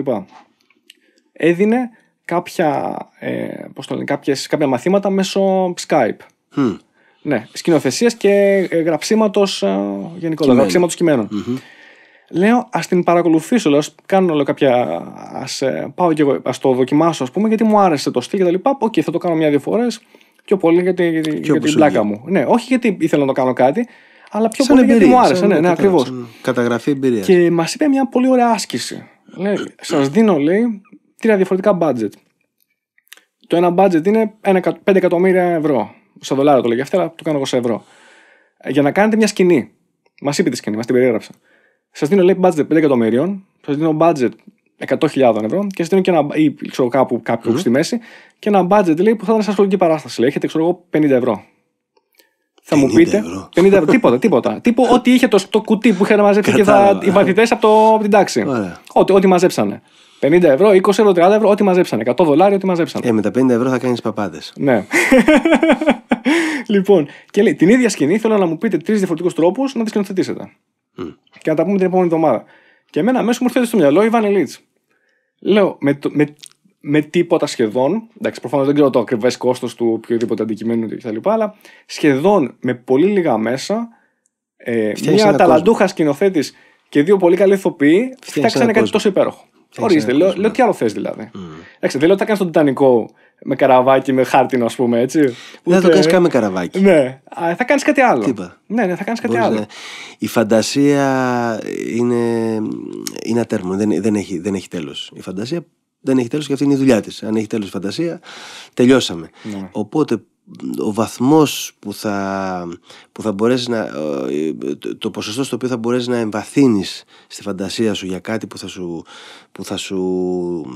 Έδινε κάποια, ε, πώς το λένε, κάποιες, κάποια μαθήματα μέσω Skype. Hm. Ναι, σκηνοθεσίας και ε, γραψίματος ε, γενικότερα, γραψίματος κειμένων. Mm-hmm. Λέω, ας την παρακολουθήσω, λέω, ας κάνω λέω, κάποια. Ας ε, πάω και εγώ, ας το δοκιμάσω, ας πούμε, γιατί μου άρεσε το στυλ και τα λοιπά. Οκ, okay, θα το κάνω μια-δύο φορές. Πιο πολύ γιατί, για την πλάκα μου. Ναι, όχι γιατί ήθελα να το κάνω κάτι, αλλά πιο πολύ εμπειρία, γιατί μου άρεσε. Ναι, ναι, ακριβώ. Καταγραφή εμπειρίας. Και μας είπε μια πολύ ωραία άσκηση. Λέει, σας δίνω, λέει, τρία διαφορετικά budget. Το ένα budget είναι 5 εκατομμύρια ευρώ. Στα δολάρια το λέγει αλλά το κάνω εγώ σε ευρώ. Για να κάνετε μια σκηνή. Μας είπε τη σκηνή, μας την περιέγραψε. Σας δίνω, λέει, budget 5 εκατομμύριων. Σας δίνω budget 100.000 ευρώ και σας δίνω και ένα. ή ξέρω κάπου, κάπου mm-hmm. στη μέση. Και ένα budget, λέει, που θα ήταν σε σχολική παράσταση. Λέει, έχετε, ξέρω εγώ, 50 ευρώ. Θα μου πείτε. 50 ευρώ. τίποτα, τίποτα. Τίποτα, ό,τι είχε το, το κουτί που είχαν μαζέψει και θα οι μαθητές από, την τάξη. Ό,τι, ό,τι μαζέψανε. 50 ευρώ, 20 ευρώ, 30 ευρώ, ό,τι μαζέψανε. 100 δολάρια, ό,τι μαζέψανε. Ε, με τα 50 ευρώ θα κάνεις παπάδες. Ναι. λοιπόν, και λέει, την ίδια σκηνή θέλω να μου πείτε τρεις διαφορετικούς τρόπους να τη σκηνοθετήσετε. Και να τα πούμε την επόμενη εβδομάδα. Και εμένα αμέσως μου έρχεται στο μυαλό η Βανελίτ. Λέω, με, με με τίποτα σχεδόν. Εντάξει, προφανώς δεν ξέρω το ακριβές κόστος του οποιοδήποτε αντικειμένου κτλ. Αλλά σχεδόν με πολύ λίγα μέσα, ε, μια ταλαντούχα σκηνοθέτης και δύο πολύ καλοί ηθοποιοί φτιάξαν κάτι τόσο υπέροχο. Ορίστε, λέω, λέω τι άλλο θες δηλαδή. Mm. Εντάξει, δεν λέω ότι θα κάνει τον Τιτανικό με καραβάκι, με χάρτινο, ας πούμε έτσι. Δεν Ούτε... θα το κάνεις καν με καραβάκι. Ναι, α, θα κάνεις κάτι άλλο. Τι Ναι, ναι, θα κάνεις κάτι άλλο. Να... Η φαντασία είναι, είναι ατέρμονη, δεν, δεν έχει, δεν έχει τέλος. Η φαντασία δεν έχει τέλος και αυτή είναι η δουλειά της. Αν έχει τέλος φαντασία, τελειώσαμε. Ναι. Οπότε ο βαθμός που θα, που θα μπορέσεις να το ποσοστό στο οποίο θα μπορέσεις να εμβαθύνεις στη φαντασία σου για κάτι που θα σου, που θα σου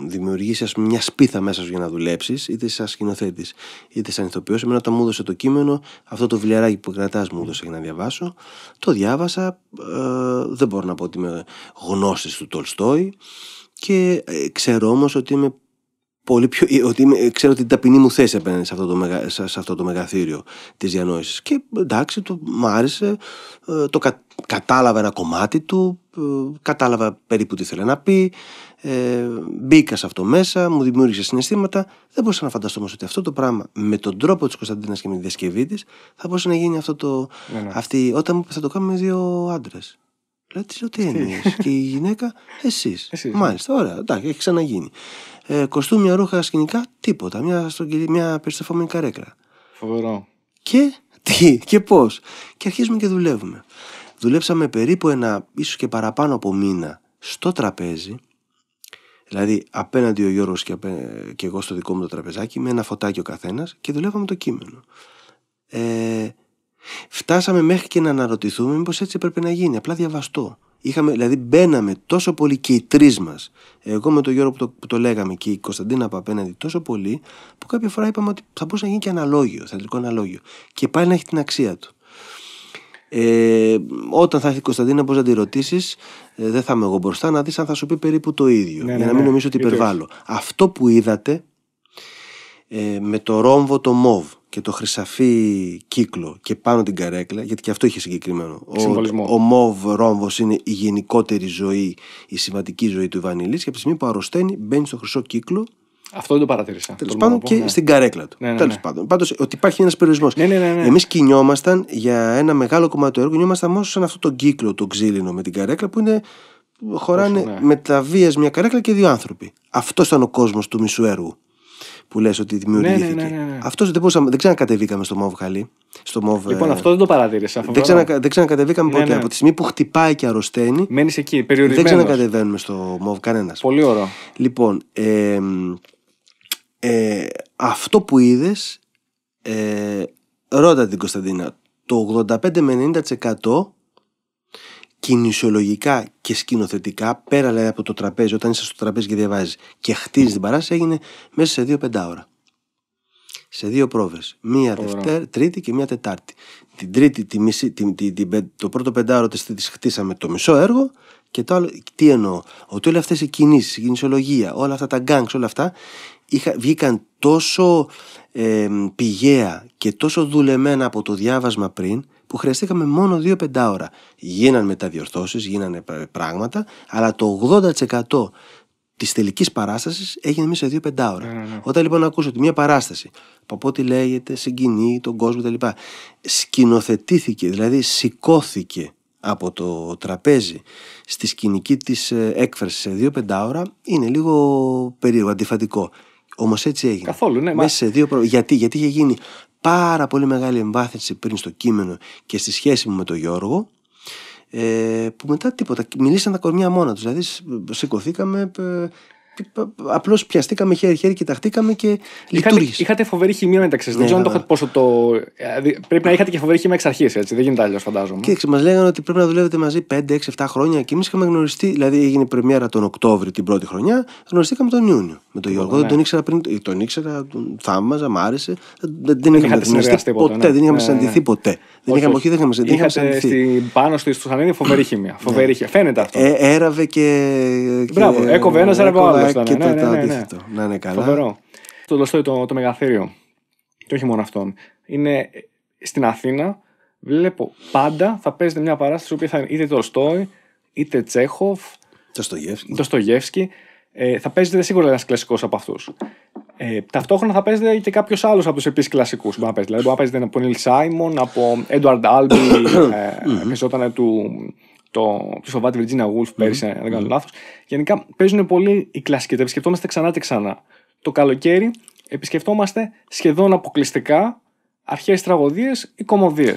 δημιουργήσει πούμε, μια σπίθα μέσα σου για να δουλέψεις είτε σαν σκηνοθέτης, είτε σαν ηθοποιός εμένα όταν μου έδωσε το κείμενο αυτό το βιλιαράκι που κρατάς μου έδωσε για να διαβάσω το διάβασα ε, δεν μπορώ να πω ότι είμαι γνώστης του Τολστόη και ε, ξέρω όμως ότι είμαι πολύ πιο, ε, ότι είμαι, ε, ξέρω την ταπεινή μου θέση απέναντι σε αυτό το, μεγα, σε αυτό το μεγαθύριο της διανόησης και εντάξει το, άρεσε το κα, κατάλαβα ένα κομμάτι του κατάλαβα περίπου τι θέλει να πει ε, μπήκα σε αυτό μέσα, μου δημιούργησε συναισθήματα. Δεν μπορούσα να φανταστώ όμως ότι αυτό το πράγμα με τον τρόπο της Κωνσταντίνας και με τη διασκευή της θα μπορούσε να γίνει αυτό το. Ναι, ναι. όταν θα το κάνουμε δύο άντρες. Δηλαδή τι και η γυναίκα, εσείς ναι. Μάλιστα, ωραία, εντάξει, έχει ξαναγίνει. Ε, κοστούμια, ρούχα, σκηνικά, τίποτα. Μια, μια περιστρεφόμενη καρέκλα. Φοβερό. Και τι, και πώς. Και αρχίζουμε και δουλεύουμε. Δουλέψαμε περίπου ένα, ίσως και παραπάνω από μήνα, στο τραπέζι. Δηλαδή, απέναντι ο Γιώργος και, εγώ στο δικό μου το τραπεζάκι, με ένα φωτάκι ο καθένας και δουλεύαμε το κείμενο. Ε, Φτάσαμε μέχρι και να αναρωτηθούμε μήπως έτσι έπρεπε να γίνει, απλά διαβαστώ. Είχαμε, δηλαδή μπαίναμε τόσο πολύ και οι τρεις μας, εγώ με τον Γιώργο που το, που λέγαμε και η Κωνσταντίνα από απέναντι τόσο πολύ, που κάποια φορά είπαμε ότι θα μπορούσε να γίνει και αναλόγιο, θεατρικό αναλόγιο. Και πάλι να έχει την αξία του. Ε, όταν θα έρθει η Κωνσταντίνα, πώ να τη ρωτήσεις, ε, δεν θα είμαι εγώ μπροστά, να δεις αν θα σου πει περίπου το ίδιο. Ναι, για ναι, να μην ναι. νομίζω ότι υπερβάλλω. Αυτό που είδατε ε, με το ρόμβο το μοβ και το χρυσαφί κύκλο και πάνω την καρέκλα, γιατί και αυτό είχε συγκεκριμένο. Ο, ο μοβ ρόμβος είναι η γενικότερη ζωή, η σημαντική ζωή του Ιβανιλή και από τη στιγμή που αρρωσταίνει μπαίνει στο χρυσό κύκλο. Αυτό δεν το παρατήρησα. Τέλος πάντων και ναι. στην καρέκλα του. Ναι, ναι Τέλος ναι. πάντων. Πάντως ότι υπάρχει ένας περιορισμός. Ναι, ναι, ναι, Εμείς κινιόμασταν για ένα μεγάλο κομμάτι του έργου, κινιόμασταν μόνο σαν αυτό το κύκλο, το ξύλινο με την καρέκλα που είναι χωράνε ναι. με τα βία μια καρέκλα και δύο άνθρωποι. Αυτός ήταν ο κόσμος του μισού έργου που λες ότι δημιουργήθηκε. Ναι, ναι, ναι, ναι αυτός δεν μπορούσαμε. Δεν ξανακατεβήκαμε στο μοβ χαλί. Στο μοβ, ε, λοιπόν, αυτό δεν το παρατήρησα. Δεν, ξανα, δεν ξανακατεβήκαμε ποτέ. Από τη στιγμή που χτυπάει και αρρωσταίνει. Μένεις εκεί, περιορισμένο. Δεν ξανακατεβαίνουμε στο μοβ κανένας. Πολύ ωραίο. Λοιπόν, ε, ε, αυτό που είδες. Ε, ρώτα την Κωνσταντίνα. Το 85 με 90% κινησιολογικά και σκηνοθετικά, πέρα λέει δηλαδή από το τραπέζι, όταν είσαι στο τραπέζι και διαβάζεις και χτίζεις την παράσταση, έγινε μέσα σε δύο πεντάωρα. Σε δύο πρόβες. Μία Τρίτη και μία Τετάρτη. Την Τρίτη, τη μισή, τη, τη, τη, το πρώτο πεντάωρο της Τρίτη χτίσαμε το μισό έργο και το άλλο. Τι εννοώ, ότι όλες αυτές οι κινήσεις, η κινησιολογία, όλα αυτά τα γκάγκ, όλα αυτά είχα, βγήκαν τόσο ε, πηγαία και τόσο δουλεμένα από το διάβασμα πριν που χρειαστήκαμε μόνο 2 πεντάωρα. γίνανε μεταδιορθώσεις, γίνανε πράγματα, αλλά το 80% της τελικής παράστασης έγινε μέσα σε δύο πεντάωρα. Ναι, ναι, ναι, Όταν λοιπόν ακούσω ότι μια παράσταση που από ό,τι λέγεται συγκινεί τον κόσμο κτλ. σκηνοθετήθηκε, δηλαδή σηκώθηκε από το τραπέζι στη σκηνική της ε, έκφρασης σε δύο πεντάωρα είναι λίγο περίεργο, αντιφατικό. Όμως έτσι έγινε. Καθόλου, ναι. σε δύο Γιατί, γιατί είχε γίνει πάρα πολύ μεγάλη εμβάθυνση πριν στο κείμενο και στη σχέση μου με τον Γιώργο ε, που μετά τίποτα, μιλήσαν τα κορμιά μόνα τους, δηλαδή σηκωθήκαμε, Απλώς πιαστήκαμε χέρι-χέρι, κοιταχτήκαμε και λειτουργήσαμε Είχατε φοβερή χημία μεταξύ σας. δεν ναι, ξέρω το ναι. είχατε πόσο το. Ε, πρέπει να είχατε και φοβερή χημία εξ αρχής, έτσι. Δεν γίνεται αλλιώς, φαντάζομαι. Κοίταξε, μας λέγανε ότι πρέπει να δουλεύετε μαζί 5, 6, 7 χρόνια και εμείς είχαμε γνωριστεί. Δηλαδή έγινε η πρεμιέρα τον Οκτώβριο την πρώτη χρονιά, γνωριστήκαμε τον Ιούνιο με τον Γιώργο. Δεν τον ήξερα πριν. Τον ήξερα, τον θαύμαζα, μ' άρεσε. Δεν, δεν είχαμε συναντηθεί ναι. ποτέ. Δεν είχαμε συναντηθεί ποτέ. Δεν είχαμε συναντηθεί. Πάνω στο Σανίδη φοβερή χημία. Φαίνεται αυτό. Ε, έραβε και. Μπράβο, έκοβε ένας, έραβε και ναι, το ναι, ναι, ναι, αντίθετο. Να είναι καλά. Φοβερό. Το Τολστόι, το, το μεγαθύριο. Και όχι μόνο αυτόν. Είναι στην Αθήνα. Βλέπω πάντα θα παίζεται μια παράσταση που θα είναι είτε Τολστόι, είτε Τσέχοφ. Το Στογεύσκι. Ε, θα παίζεται σίγουρα ένας κλασικός από αυτούς. Ε, ταυτόχρονα θα παίζεται και κάποιος άλλος από τους επίσης κλασικούς. Μπορεί να Δηλαδή, μπορεί να παίζεται από Νίλ Σάιμον, από Έντουαρντ Άλμπι, ε, ε του το ποιο Virginia Woolf πέρυσι, mm-hmm. αν δεν κανω λάθος. Γενικά παίζουν πολύ οι κλασικοί. Τα ξανά και ξανά. Το καλοκαίρι επισκεφτόμαστε σχεδόν αποκλειστικά αρχές τραγωδίες ή κομμωδίες.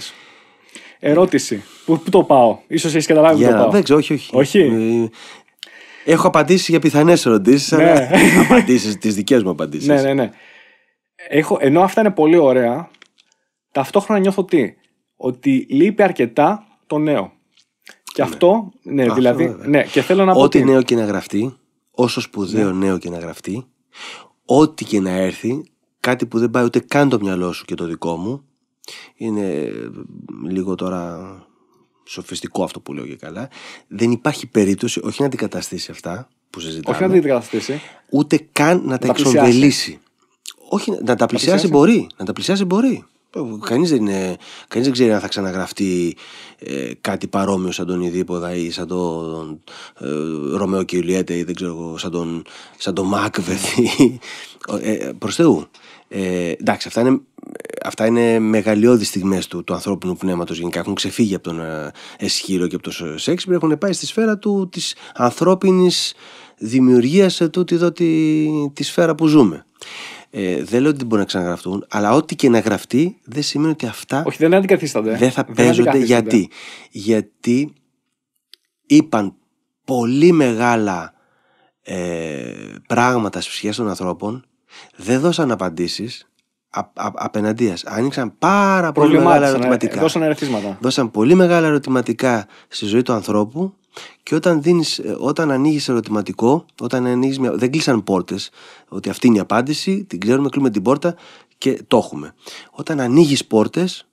Ερώτηση. Πού, το πάω, ίσως έχεις καταλάβει yeah, το πάω. Δεν ξέρω, όχι, όχι. όχι. Ε, έχω απαντήσει για πιθανές ερωτήσεις, αλλά ναι. απαντήσεις, τις δικές μου απαντήσεις. Ναι, ναι, ναι. Έχω, ενώ αυτά είναι πολύ ωραία, ταυτόχρονα νιώθω τι. Ότι λείπει αρκετά το νέο. Και αυτό, ναι, δηλαδή. Ναι, και θέλω να πω. Ό,τι νέο και να γραφτεί, όσο σπουδαίο ναι. νέο και να γραφτεί, ό,τι και να έρθει, κάτι που δεν πάει ούτε καν το μυαλό σου και το δικό μου. Είναι λίγο τώρα σοφιστικό αυτό που λέω και καλά. Δεν υπάρχει περίπτωση όχι να αντικαταστήσει αυτά που συζητάμε. Όχι να αντικαταστήσει. Ούτε καν να τα, τα Όχι, να τα μπορεί. Να τα πλησιάσει μπορεί. Κανείς δεν, κανείς δεν ξέρει αν θα ξαναγραφτεί ε, κάτι παρόμοιο σαν τον Ιδίποδα ή σαν τον ε, Ρωμαίο και ή δεν ξέρω σαν τον, σαν τον Μάκβεθ ε, Θεού. Ε, εντάξει, αυτά είναι, αυτά είναι μεγαλειώδεις στιγμές του, του ανθρώπινου πνεύματος γενικά. Έχουν ξεφύγει από τον ε, Εσχύρο και από τον Σέξπιρ, έχουν πάει στη σφαίρα του της ανθρώπινης δημιουργίας σε τούτη εδώ τη σφαίρα που ζούμε. Ε, δεν λέω ότι δεν μπορούν να ξαναγραφτούν, αλλά ό,τι και να γραφτεί δεν σημαίνει ότι αυτά Όχι, δεν, αντικαθίστανται. δεν θα παίζονται. Γιατί? Γιατί είπαν πολύ μεγάλα ε, πράγματα στις ψυχές των ανθρώπων, δεν δώσαν απαντήσεις α, απέναντίας. Άνοιξαν πάρα πολύ μεγάλα ερωτηματικά. Ε, δώσαν Δώσαν πολύ μεγάλα ερωτηματικά στη ζωή του ανθρώπου και όταν, δίνεις, ε, όταν ανοίγεις ερωτηματικό, όταν ανοίγεις δεν κλείσαν πόρτες Ότι αυτή είναι η απάντηση, την ξέρουμε, κλείνουμε την πόρτα και το έχουμε. Όταν ανοίγεις πόρτες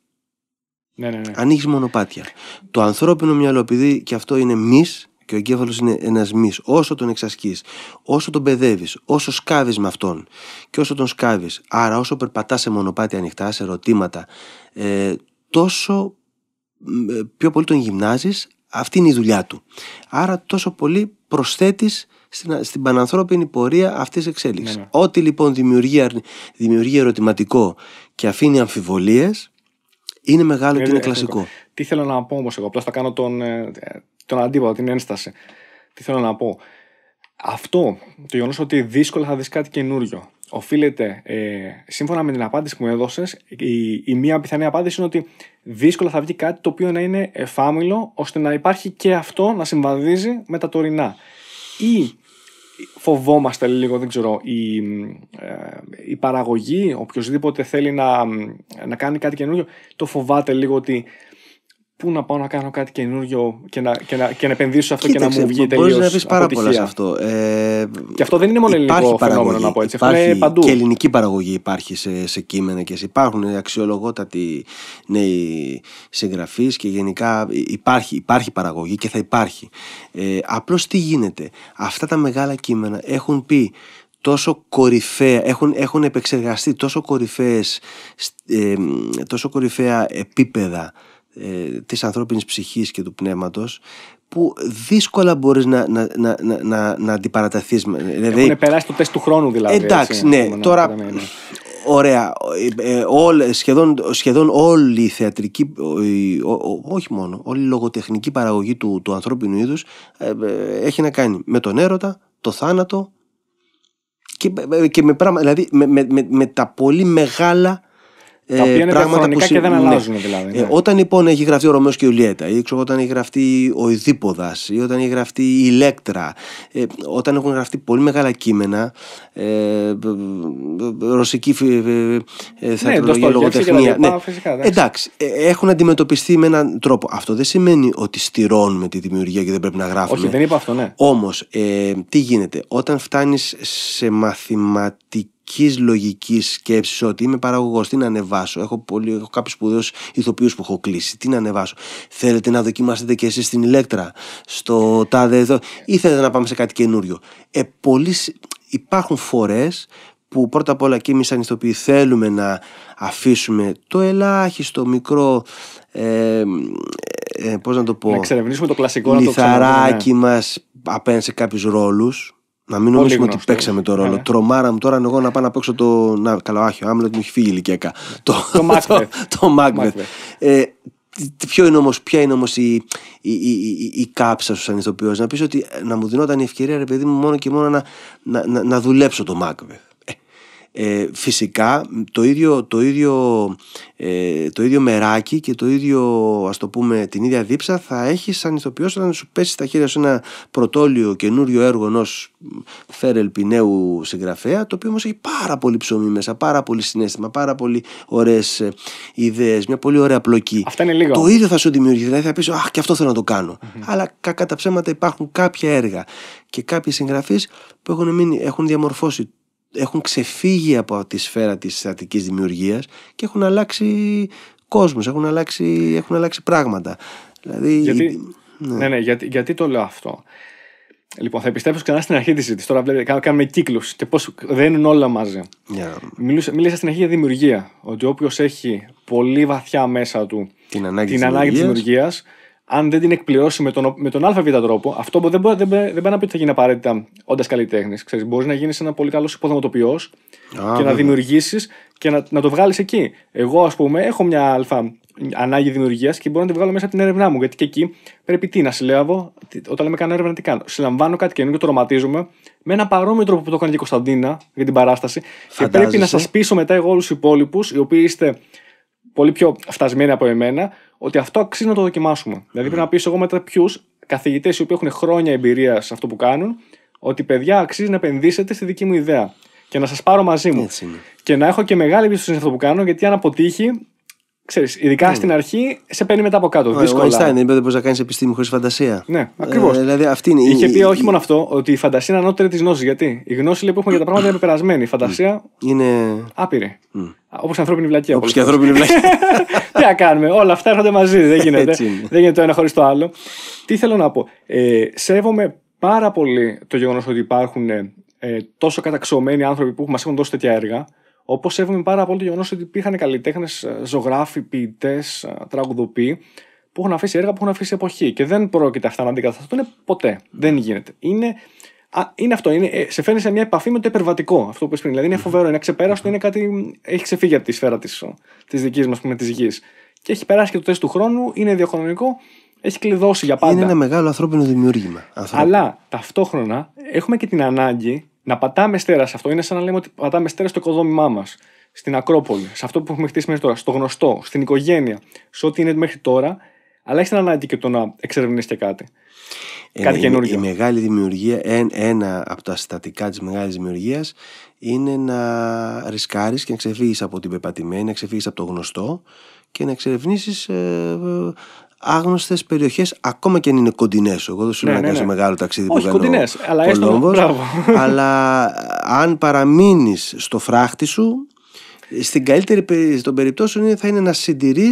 ναι, ναι, ναι. ανοίγεις μονοπάτια. Το ανθρώπινο μυαλό, επειδή και αυτό είναι μυς και ο εγκέφαλος είναι ένας μη, όσο τον εξασκείς, όσο τον παιδεύεις, όσο σκάβεις με αυτόν και όσο τον σκάβεις, άρα όσο περπατάς σε μονοπάτια ανοιχτά, σε ερωτήματα, ε, τόσο ε, πιο πολύ τον γυμνάζεις αυτή είναι η δουλειά του. Άρα τόσο πολύ προσθέτεις στην, στην πανανθρώπινη πορεία αυτή τη εξέλιξη. Ναι, ναι. Ό,τι λοιπόν δημιουργεί, δημιουργεί ερωτηματικό και αφήνει αμφιβολίες, είναι μεγάλο και είναι ε, ε, ε, κλασικό. Τι θέλω να πω όμως, εγώ απλά θα κάνω τον, τον την ένσταση. Τι θέλω να πω. Αυτό, το γεγονός ότι δύσκολα θα δεις κάτι καινούριο οφείλεται, ε, σύμφωνα με την απάντηση που μου έδωσες, η, η μία πιθανή απάντηση είναι ότι δύσκολα θα βγει κάτι το οποίο να είναι εφάμιλο, ώστε να υπάρχει και αυτό να συμβαδίζει με τα τωρινά. Ή φοβόμαστε λίγο, δεν ξέρω, η, ε, η παραγωγή, οποιοδήποτε θέλει να, να κάνει κάτι καινούριο, το φοβάται λίγο ότι πού να πάω να κάνω κάτι καινούριο και να, και να, και να επενδύσω αυτό και να μου βγει τελείω. Μπορεί να βρεις πάρα πολλά σε αυτό. Ε, και αυτό δεν είναι μόνο ελληνικό παραγωγή, φαινόμενο, να πω έτσι. Υπάρχει, Και ελληνική παραγωγή υπάρχει σε, σε κείμενα και υπάρχουν αξιολογότατοι νέοι συγγραφείς και γενικά υπάρχει, υπάρχει παραγωγή και θα υπάρχει. Ε, Απλώς τι γίνεται. Αυτά τα μεγάλα κείμενα έχουν πει τόσο κορυφαία, έχουν, έχουν επεξεργαστεί τόσο, κορυφαίες, ε, τόσο κορυφαία επίπεδα ε, της ανθρώπινης ψυχής και του πνεύματος που δύσκολα μπορείς να, να, να, να, να αντιπαραταθείς. Δηλαδή... περάσει το τεστ του χρόνου δηλαδή. Ε, εντάξει, έτσι, ναι. τώρα, Ωραία. Ε, ε, σχεδόν, σχεδόν όλη η θεατρική, όχι μόνο, όλη η λογοτεχνική παραγωγή του, του ανθρώπινου είδους έχει να κάνει με τον έρωτα, το θάνατο και, και με, πράγμα, δηλαδή, με, με, με τα πολύ μεγάλα τα οποία είναι ε, πράγματα και δεν ναι. αλλάζουν δηλαδή. Ε, ναι. όταν λοιπόν έχει γραφτεί ο Ρωμαίο και η Ιουλιέτα, ή ξέρω, όταν έχει γραφτεί ο Ιδίποδας, ή όταν έχει γραφτεί η οταν εχει γραφτει ο ιδιποδα η οταν εχει γραφτει η λεκτρα ε, όταν έχουν γραφτεί πολύ μεγάλα κείμενα, ε, ρωσική ε, ναι, θεατρολογία, ναι, λογοτεχνία. Ναι. εντάξει, έχουν αντιμετωπιστεί με έναν τρόπο. Αυτό δεν σημαίνει ότι στηρώνουμε τη δημιουργία και δεν πρέπει να γράφουμε. Όχι, δεν είπα αυτό, ναι. Όμως, ε, τι γίνεται, όταν φτάνεις σε μαθηματική λογικής λογικής σκέψης ότι είμαι παραγωγός τι να ανεβάσω, έχω, πολύ, έχω κάποιους σπουδαίους ηθοποιούς που έχω κλείσει, τι να ανεβάσω, θέλετε να δοκιμάσετε και εσείς στην ηλέκτρα, στο τάδε εδώ, ή θέλετε να πάμε σε κάτι καινούριο. Ε, υπάρχουν φορές που πρώτα απ' όλα και εμείς σαν ηθοποιοί θέλουμε να αφήσουμε το ελάχιστο μικρό ε, πώς να το πω να εξερευνήσουμε το κλασικό λιθαράκι ναι. απέναντι σε κάποιους ρόλους. Να μην νομίζουμε ότι παίξαμε το ρόλο. Ναι. Τρομάρα μου τώρα εγώ να πάω να παίξω το. Να, καλά, όχι, ο Άμλετ μου έχει φύγει ηλικιακά. Ναι. Το, το, ποια είναι όμως η, η, η, η, κάψα σου σαν ηθοποιό, να πεις ότι ε, να μου δινόταν η ευκαιρία, ρε παιδί μου, μόνο και μόνο να, να, να δουλέψω το Μάκβεθ. Ε, φυσικά το ίδιο, το, ίδιο, ε, το ίδιο μεράκι και το ίδιο ας το πούμε την ίδια δίψα θα έχεις σαν ηθοποιός όταν σου πέσει στα χέρια σου ένα πρωτόλιο καινούριο έργο ενός φερελπινέου νέου συγγραφέα το οποίο όμως έχει πάρα πολύ ψωμί μέσα, πάρα πολύ συνέστημα, πάρα πολύ ωραίες ε, ιδέες, μια πολύ ωραία πλοκή. Αυτά είναι λίγο. Το ίδιο θα σου δημιουργηθεί, δηλαδή θα πεις αχ και αυτό θέλω να το κανω Αλλά κατά ψέματα υπάρχουν κάποια έργα και κάποιοι συγγραφείς που έχουν, μείνει, έχουν διαμορφώσει έχουν ξεφύγει από τη σφαίρα της αττικής δημιουργίας και έχουν αλλάξει κόσμους, έχουν αλλάξει, έχουν αλλάξει πράγματα. Δηλαδή, γιατί, ναι. ναι. ναι, γιατί, γιατί το λέω αυτό. Λοιπόν, θα επιστρέψω ξανά στην αρχή της συζήτησης. Τώρα βλέπετε, κάνουμε κύκλους και πώς δένουν όλα μαζί. Yeah. μίλησα στην αρχή για δημιουργία. Ότι όποιος έχει πολύ βαθιά μέσα του την ανάγκη της δημιουργία, αν δεν την εκπληρώσει με τον, με τον ΑΒ τρόπο, αυτό δεν μπορεί, δεν, δεν πάει να πει ότι θα γίνει απαραίτητα όντας καλλιτέχνης. Μπορείς να γίνεις ένα πολύ καλός υποδοματοποιό και να δημιουργήσεις και να, να το βγάλεις εκεί. Εγώ, ας πούμε, έχω μια Α ανάγκη δημιουργίας και μπορώ να τη βγάλω μέσα από την έρευνά μου. Γιατί και εκεί πρέπει τι να συλλέβω όταν λέμε κάνω έρευνα, τι κάνω. Συλλαμβάνω κάτι καινούργιο, το ρωματίζουμε με ένα παρόμοιο τρόπο που το έκανε και η Κωνσταντίνα για την παράσταση. Και πρέπει να σας πείσω μετά εγώ όλους τους υπόλοιπους, οι οποίοι είστε πολύ πιο φτασμένοι από εμένα, ότι αυτό αξίζει να το δοκιμάσουμε. Δηλαδή, πρέπει να πεις εγώ μετά ποιους καθηγητές οι οποίοι έχουν χρόνια εμπειρία σε αυτό που κάνουν, ότι παιδιά αξίζει να επενδύσετε στη δική μου ιδέα και να σας πάρω μαζί μου. Και να έχω και μεγάλη εμπιστοσύνη σε αυτό που κάνω, γιατί αν αποτύχει, Ξέρεις, ειδικά mm. στην αρχή σε παίρνει μετά από κάτω. Ο, δύσκολα. Ο είπε δεν μπορεί να κάνεις επιστήμη χωρίς φαντασία. Ναι, ακριβώς. Ε, δηλαδή αυτή είναι Είχε η, πει όχι η... μόνο αυτό, ότι η φαντασία είναι ανώτερη της γνώσης. Γιατί η γνώση λέει, που έχουμε για τα πράγματα είναι πεπερασμένη. Η φαντασία mm. είναι. άπειρη. Mm. Όπως η ανθρώπινη βλακία. Όπω και η ανθρώπινη βλακία. Τι να κάνουμε, όλα αυτά έρχονται μαζί. Δεν γίνεται, δεν γίνεται το ένα χωρίς το άλλο. Τι θέλω να πω. Ε, σέβομαι πάρα πολύ το γεγονός ότι υπάρχουν ε, τόσο καταξιωμένοι άνθρωποι που μας έχουν δώσει τέτοια έργα. Όπως σέβομαι πάρα πολύ το γεγονός ότι υπήρχαν καλλιτέχνες, ε, ζωγράφοι, ποιητές, ε, τραγουδοποιοί που έχουν αφήσει έργα που έχουν αφήσει εποχή. Και δεν πρόκειται αυτά να αντικατασταθούν ποτέ. Ναι. Δεν γίνεται. Είναι, είναι αυτό. Είναι, ε, σε φέρνει σε μια επαφή με το υπερβατικό αυτό που είπε Δηλαδή είναι ναι. φοβερό, είναι ξεπέραστο, ναι. είναι κάτι. Έχει ξεφύγει από τη σφαίρα της δικής μας, της γης. Και έχει περάσει και το τεστ του χρόνου, είναι διαχρονικό, έχει κλειδώσει για πάντα. Είναι ένα μεγάλο ανθρώπινο δημιούργημα. Ανθρώπινο. Αλλά ταυτόχρονα έχουμε και την ανάγκη να πατάμε στέρας σε αυτό. Είναι σαν να λέμε ότι πατάμε στέρας στο οικοδόμημά μας, στην Ακρόπολη, σε αυτό που έχουμε χτίσει μέχρι τώρα, στο γνωστό, στην οικογένεια, σε ό,τι είναι μέχρι τώρα, αλλά έχει την ανάγκη και το να εξερευνήσεις και κάτι. Ε, κάτι καινούργιο. Η, μεγάλη δημιουργία, ένα από τα συστατικά της μεγάλης δημιουργίας είναι να ρισκάρεις και να ξεφύγεις από την πεπατημένη, να ξεφύγεις από το γνωστό και να εξερευνήσεις ε, άγνωστες περιοχές, ακόμα και αν είναι κοντινές. Εγώ δεν σου λέω ναι, να ναι, ναι. μεγάλο ταξίδι Όχι, που κάνει. κοντινές, αλλά έστω. αλλά ε, αν παραμείνεις στο φράχτη σου, στην καλύτερη των περιπτώσεων θα είναι να συντηρείς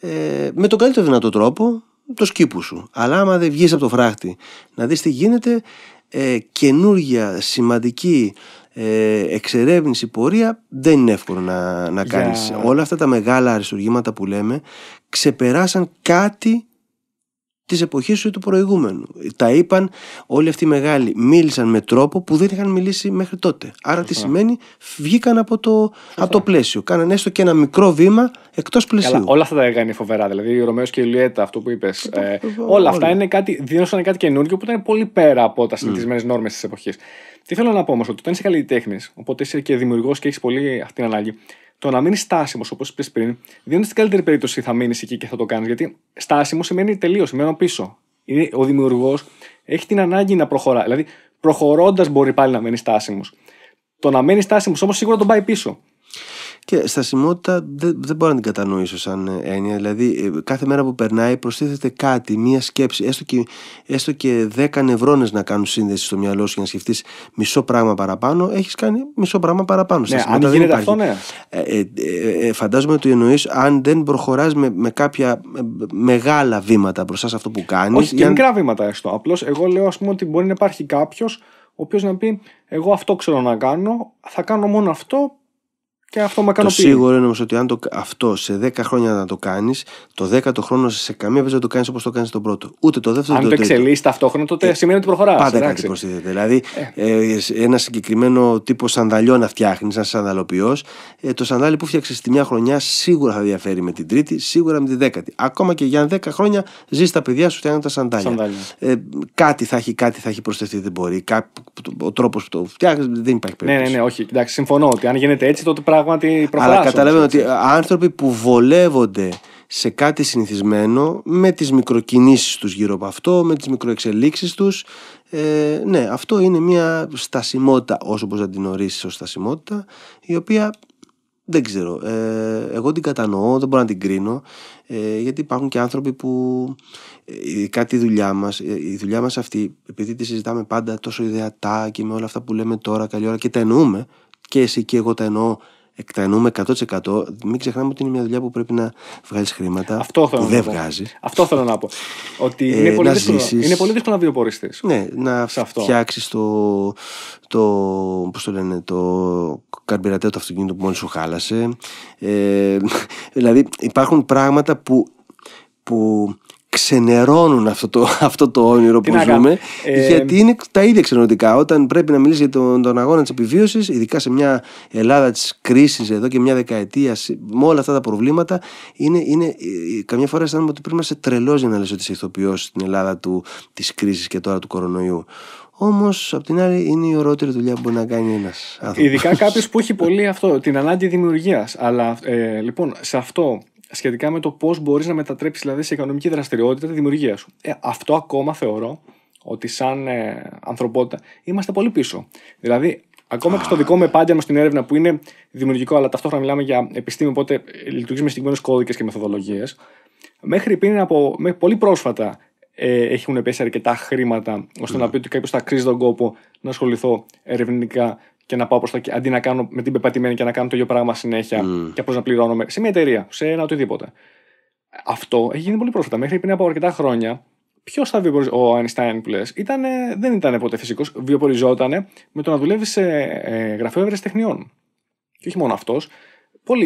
ε, με τον καλύτερο δυνατό τρόπο το σκύπου σου. Αλλά άμα δεν βγεις από το φράχτη, να δεις τι γίνεται, ε, καινούργια σημαντική ε, εξερεύνηση, πορεία δεν είναι εύκολο να, να κάνεις όλα αυτά τα μεγάλα αριστουργήματα που λέμε ξεπεράσαν κάτι της εποχής του προηγούμενου. Τα είπαν όλοι αυτοί οι μεγάλοι, μίλησαν με τρόπο που δεν είχαν μιλήσει μέχρι τότε. Άρα τι σημαίνει, βγήκαν από το, από το πλαίσιο. Κάναν έστω και ένα μικρό βήμα εκτός πλαισίου. όλα αυτά τα έκανε φοβερά. Δηλαδή, ο Ρωμαίος και η Λιέτα, αυτό που είπες. Ε, όλα αυτά είναι κάτι, δίνωσαν κάτι καινούργιο που ήταν πολύ πέρα από τα συνηθισμένες mm. νόρμες της εποχής. Τι θέλω να πω όμως, ότι όταν είσαι καλλιτέχνης, οπότε είσαι και δημιουργός και έχεις πολύ αυτή την ανάγκη, το να μείνεις στάσιμος, όπως είπες πριν, δεν είναι στην καλύτερη περίπτωση θα μείνεις εκεί και θα το κάνεις. Γιατί στάσιμος σημαίνει τελείως, σημαίνει πίσω. ο δημιουργός έχει την ανάγκη να προχωρά. Δηλαδή, προχωρώντας μπορεί πάλι να μείνεις στάσιμος. Το να μείνεις στάσιμος όμως σίγουρα τον πάει πίσω. Και στασιμότητα δεν, δεν μπορώ να την κατανοήσω σαν ε, έννοια. Δηλαδή, ε, κάθε μέρα που περνάει προστίθεται κάτι, μία σκέψη, έστω και, έστω και 10 νευρώνες να κάνουν σύνδεση στο μυαλό σου για να σκεφτείς μισό πράγμα παραπάνω, έχεις κάνει μισό πράγμα παραπάνω. Ναι, αν δεν αυτό, ναι. Ε, ε, ε, ε φαντάζομαι ότι εννοείς αν δεν προχωράς με, με κάποια μεγάλα βήματα μπροστά σε αυτό που κάνεις. Όχι, και αν... μικρά βήματα έστω. Απλώς εγώ λέω, ας πούμε, ότι μπορεί να υπάρχει κάποιος ο οποίος να πει: Εγώ αυτό ξέρω να κάνω, θα κάνω μόνο αυτό και αυτό με Το σίγουρο είναι όμως ότι αν το, αυτό σε 10 χρόνια να το κάνεις, το 10ο χρόνο σε καμία περίπτωση δεν το κάνεις όπως το κάνεις τον πρώτο. Ούτε το δεύτερο. Αν το, το εξελίσσεις ταυτόχρονα, τότε ε, σημαίνει ότι προχωράς. Πάντα κάτι προστίθεται. Δηλαδή, ε. ε ένα συγκεκριμένο τύπο σανδαλιών να φτιάχνεις, ένας σανδαλοποιός, ε, το σανδάλι που φτιάξει τη μια χρονιά σίγουρα θα διαφέρει με την τρίτη, σίγουρα με τη δέκατη. Ακόμα και για 10 χρόνια ζεις τα παιδιά σου φτιάχνουν τα σανδάλια. σανδάλια. Ε, κάτι θα έχει, κάτι θα έχει προσθεθεί, δεν μπορεί. Κά, ο τρόπος που το φτιάχνεις δεν υπάρχει περίπτωση. Ναι, ναι, ναι, όχι. Εντάξει, συμφωνώ ότι αν γίνεται έτσι, τότε πράγμα πράγματι Αλλά καταλαβαίνω ότι άνθρωποι που βολεύονται σε κάτι συνηθισμένο με τις μικροκινήσεις τους γύρω από αυτό, με τις μικροεξελίξεις τους. Ε, ναι, αυτό είναι μια στασιμότητα, όσο πως να την ορίσεις ως στασιμότητα, η οποία δεν ξέρω, ε, εγώ την κατανοώ, δεν μπορώ να την κρίνω, ε, γιατί υπάρχουν και άνθρωποι που ε, ειδικά τη δουλειά μας, ε, η δουλειά μας αυτή, επειδή τη συζητάμε πάντα τόσο ιδεατά και με όλα αυτά που λέμε τώρα καλή ώρα και τα εννοούμε, και εσύ και εγώ τα εννοώ εκτενούμε 100%. Μην ξεχνάμε ότι είναι μια δουλειά που πρέπει να βγάλεις χρήματα. Αυτό θέλω που να δεν βγάζεις. Αυτό θέλω να πω. Ότι ε, είναι, πολύ δύσκολο, είναι πολύ να βιοποριστεί. Ναι, να φτιάξεις το. το Πώς το λένε, το καρμπιρατέο του αυτοκίνητου που μόλις σου χάλασε. Ε, δηλαδή υπάρχουν πράγματα που, που ξενερώνουν αυτό το, αυτό το όνειρο που ζούμε. Ε... Γιατί είναι τα ίδια ξενερωτικά. Όταν πρέπει να μιλήσει για τον, τον αγώνα της επιβίωσης, ειδικά σε μια Ελλάδα της κρίσης εδώ και μια δεκαετία, με όλα αυτά τα προβλήματα, είναι, είναι, ε, ε, καμιά φορά αισθάνομαι ότι πρέπει να είσαι τρελό για να λες ότι είσαι ηθοποιό στην Ελλάδα της κρίσης και τώρα του κορονοϊού. Όμως, απ' την άλλη, είναι η ωραιότερη δουλειά που μπορεί να κάνει ένας άνθρωπος. Ειδικά κάποιος που έχει πολύ αυτό, την ανάγκη δημιουργίας. Αλλά ε, λοιπόν, σε αυτό σχετικά με το πώς μπορείς να μετατρέψεις δηλαδή, σε οικονομική δραστηριότητα τη δημιουργία σου. Ε, αυτό ακόμα θεωρώ ότι σαν ε, ανθρωπότητα είμαστε πολύ πίσω. Δηλαδή, ακόμα και στο δικό μου επάγγελμα στην έρευνα που είναι δημιουργικό, αλλά ταυτόχρονα μιλάμε για επιστήμη, οπότε λειτουργεί με συγκεκριμένους κώδικες και μεθοδολογίες. Μέχρι πριν από μέχρι πολύ πρόσφατα ε, έχουν πέσει αρκετά χρήματα ώστε να ναι. πει ότι κάποιος θα κρίσει τον κόπο να ασχοληθώ ερευνητικά και να πάω προς τα αντί να κάνω με την πεπατημένη και να κάνω το ίδιο πράγμα συνέχεια mm. και απλώς να πληρώνομαι σε μια εταιρεία, σε ένα οτιδήποτε. Αυτό έχει γίνει πολύ πρόσφατα. Μέχρι πριν από αρκετά χρόνια, ποιος θα Ο Einstein που λες, δεν ήταν ποτέ φυσικός. Βιοποριζόταν με το να δουλεύει σε ε, γραφείο ευρεσιτεχνιών. Και όχι μόνο αυτός.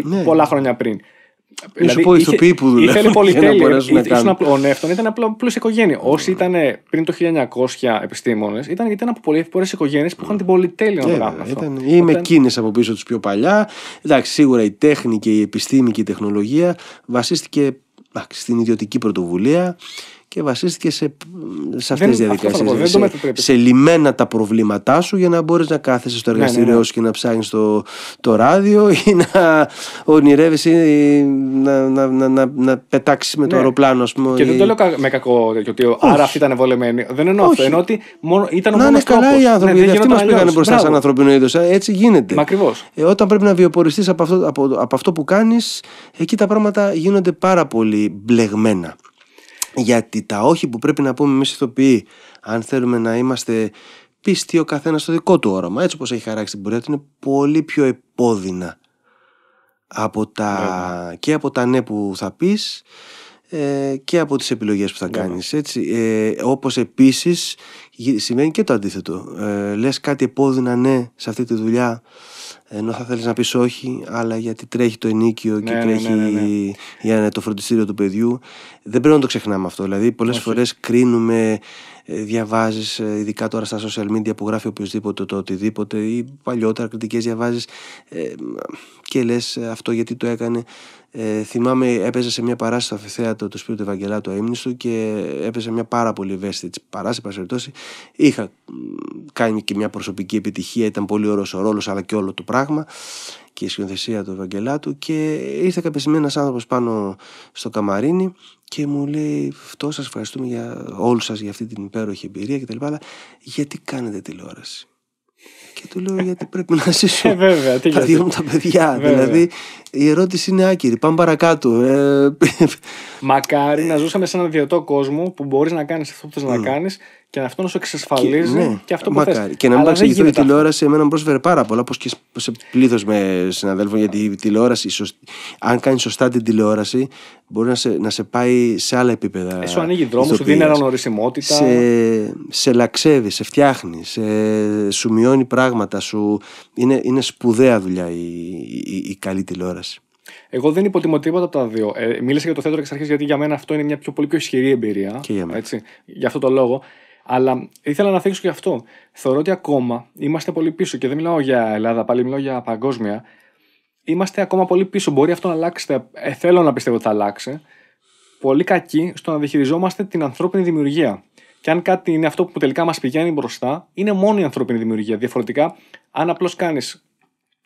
Ναι. Πολλά χρόνια πριν. Δηλαδή, σου πω είχε, να που Ήθελε Ο Νεύτων ήταν απλό πλούσια οικογένεια. Ναι, Όσοι ναι. ήταν πριν το 1900 επιστήμονες, ήταν γιατί ήταν από πολλέ οικογένειες που είχαν την πολυτέλεια να ναι, κάνουν αυτό. ή με από πίσω τους πιο παλιά. Εντάξει, σίγουρα η τέχνη και η επιστήμη και η τεχνολογία βασίστηκε στην ιδιωτική πρωτοβουλία και βασίστηκε σε, σε αυτές τι διαδικασίε. Σε, λιμένα τα προβλήματά σου για να μπορείς να κάθεσαι στο ναι, ναι, εργαστήριό ναι, σου και να ψάχνεις το, το ράδιο ή να ονειρεύεσαι να, να, να, να, να πετάξεις με το ναι. αεροπλάνο, ας πούμε. Και δεν το λέω με κακό τέτοιο. Ότι Όχι. άρα αυτοί ήταν βολεμένοι. Δεν εννοώ αυτό. Εννοώ ότι μόνο, ήταν ο μόνος. καλά τρόπος. οι άνθρωποι. γιατί αυτοί μα πήγανε μπροστά σαν ανθρωπίνο είδος. Ε, έτσι γίνεται. Ε, όταν πρέπει να βιοποριστείς από αυτό που κάνεις, εκεί τα πράγματα γίνονται πάρα πολύ μπλεγμένα γιατί τα όχι που πρέπει να πούμε εμείς ηθοποιοί αν θέλουμε να είμαστε πίστοι ο καθένας στο δικό του όρομα, έτσι όπως έχει χαράξει την πορεία του είναι πολύ πιο επώδυνα από τα... και από τα ναι που θα πεις ε, και από τις επιλογές που θα κάνεις έτσι. Ε, όπως επίσης συμβαίνει και το αντίθετο ε, λες κάτι επώδυνα ναι σε αυτή τη δουλειά ενώ θα θέλεις να πεις όχι, αλλά γιατί τρέχει το ενίκιο και ναι, ναι τρέχει ναι, ναι, για το φροντιστήριο του παιδιού. Δεν πρέπει να το ξεχνάμε αυτό. Δηλαδή, πολλές φορές κρίνουμε, ε, διαβάζεις, ε, ειδικά τώρα στα social media που γράφει οποιοδήποτε το οτιδήποτε, ή παλιότερα κριτικές διαβάζεις ε, και λες αυτό γιατί το έκανε. Ε, θυμάμαι έπαιζε σε μια παράσταση στο αφιθέατο του σπίτι του Ευαγγελά του Αίμνηστου και έπαιζε μια πάρα πολύ ευαίσθητη παράσταση, παρασταση στο αφιθεατο του σπιτι του Ευαγγελάτου του αιμνηστου και επαιζε μια παρα πολυ ευαισθητη παρασταση ειχα κανει και μια προσωπική επιτυχία, ήταν πολύ ωραίος ο ρόλος αλλά και όλο το πράγμα και η σκηνοθεσία του Ευαγγελάτου και ήρθε κάποια στιγμή ένας άνθρωπος πάνω στο καμαρίνι και μου λέει αυτό σας ευχαριστούμε για όλους σας για αυτή την υπέροχη εμπειρία κτλ. γιατί κάνετε τηλεόραση. Και του λέω γιατί πρέπει να ζήσω. Ε, βέβαια, τι τα δύο μου τα παιδιά. Δηλαδή η ερώτηση είναι άκυρη. Πάμε παρακάτω. Ε, Μακάρι να ζούσαμε σε έναν ιδιωτό κόσμο που μπορείς να κάνεις αυτό που θες να κάνεις και αυτό να σου εξασφαλίζει και, ναι, και αυτό που μακάρι. θες. Και να μην παρεξηγηθώ η τηλεόραση εμένα μου πρόσφερε πάρα πολλά, όπως και σε πλήθος με συναδέλφων. Γιατί η τηλεόραση, αν κάνεις σωστά την τηλεόραση, μπορεί να σε, να σε πάει σε άλλα επίπεδα. Ε, σου ανοίγει δρόμο, σου δίνει αναγνωρισιμότητα. Σε, σε λαξεύεις, σε φτιάχνεις, σε, σου μειώνει πράγματα. Σου, είναι, είναι σπουδαία δουλειά η, η, η, η καλή τηλεόραση. Εγώ δεν υποτιμώ τίποτα από τα δύο. Ε, μίλησα για το θέατρο εξ αρχής γιατί για μένα αυτό είναι μια πιο, πολύ πιο ισχυρή εμπειρία. Και για μένα. Έτσι, για αυτό το λόγο. Αλλά ήθελα να θέξω και αυτό. Θεωρώ ότι ακόμα είμαστε πολύ πίσω και δεν μιλάω για Ελλάδα, πάλι μιλάω για παγκόσμια. Είμαστε ακόμα πολύ πίσω. Μπορεί αυτό να αλλάξει. Ε, θέλω να πιστεύω ότι θα αλλάξει. Πολύ κακή στο να διαχειριζόμαστε την ανθρώπινη δημιουργία. Και αν κάτι είναι αυτό που τελικά μας πηγαίνει μπροστά, είναι μόνο η ανθρώπινη δημιουργία. Διαφορετικά, αν απλώς κάνεις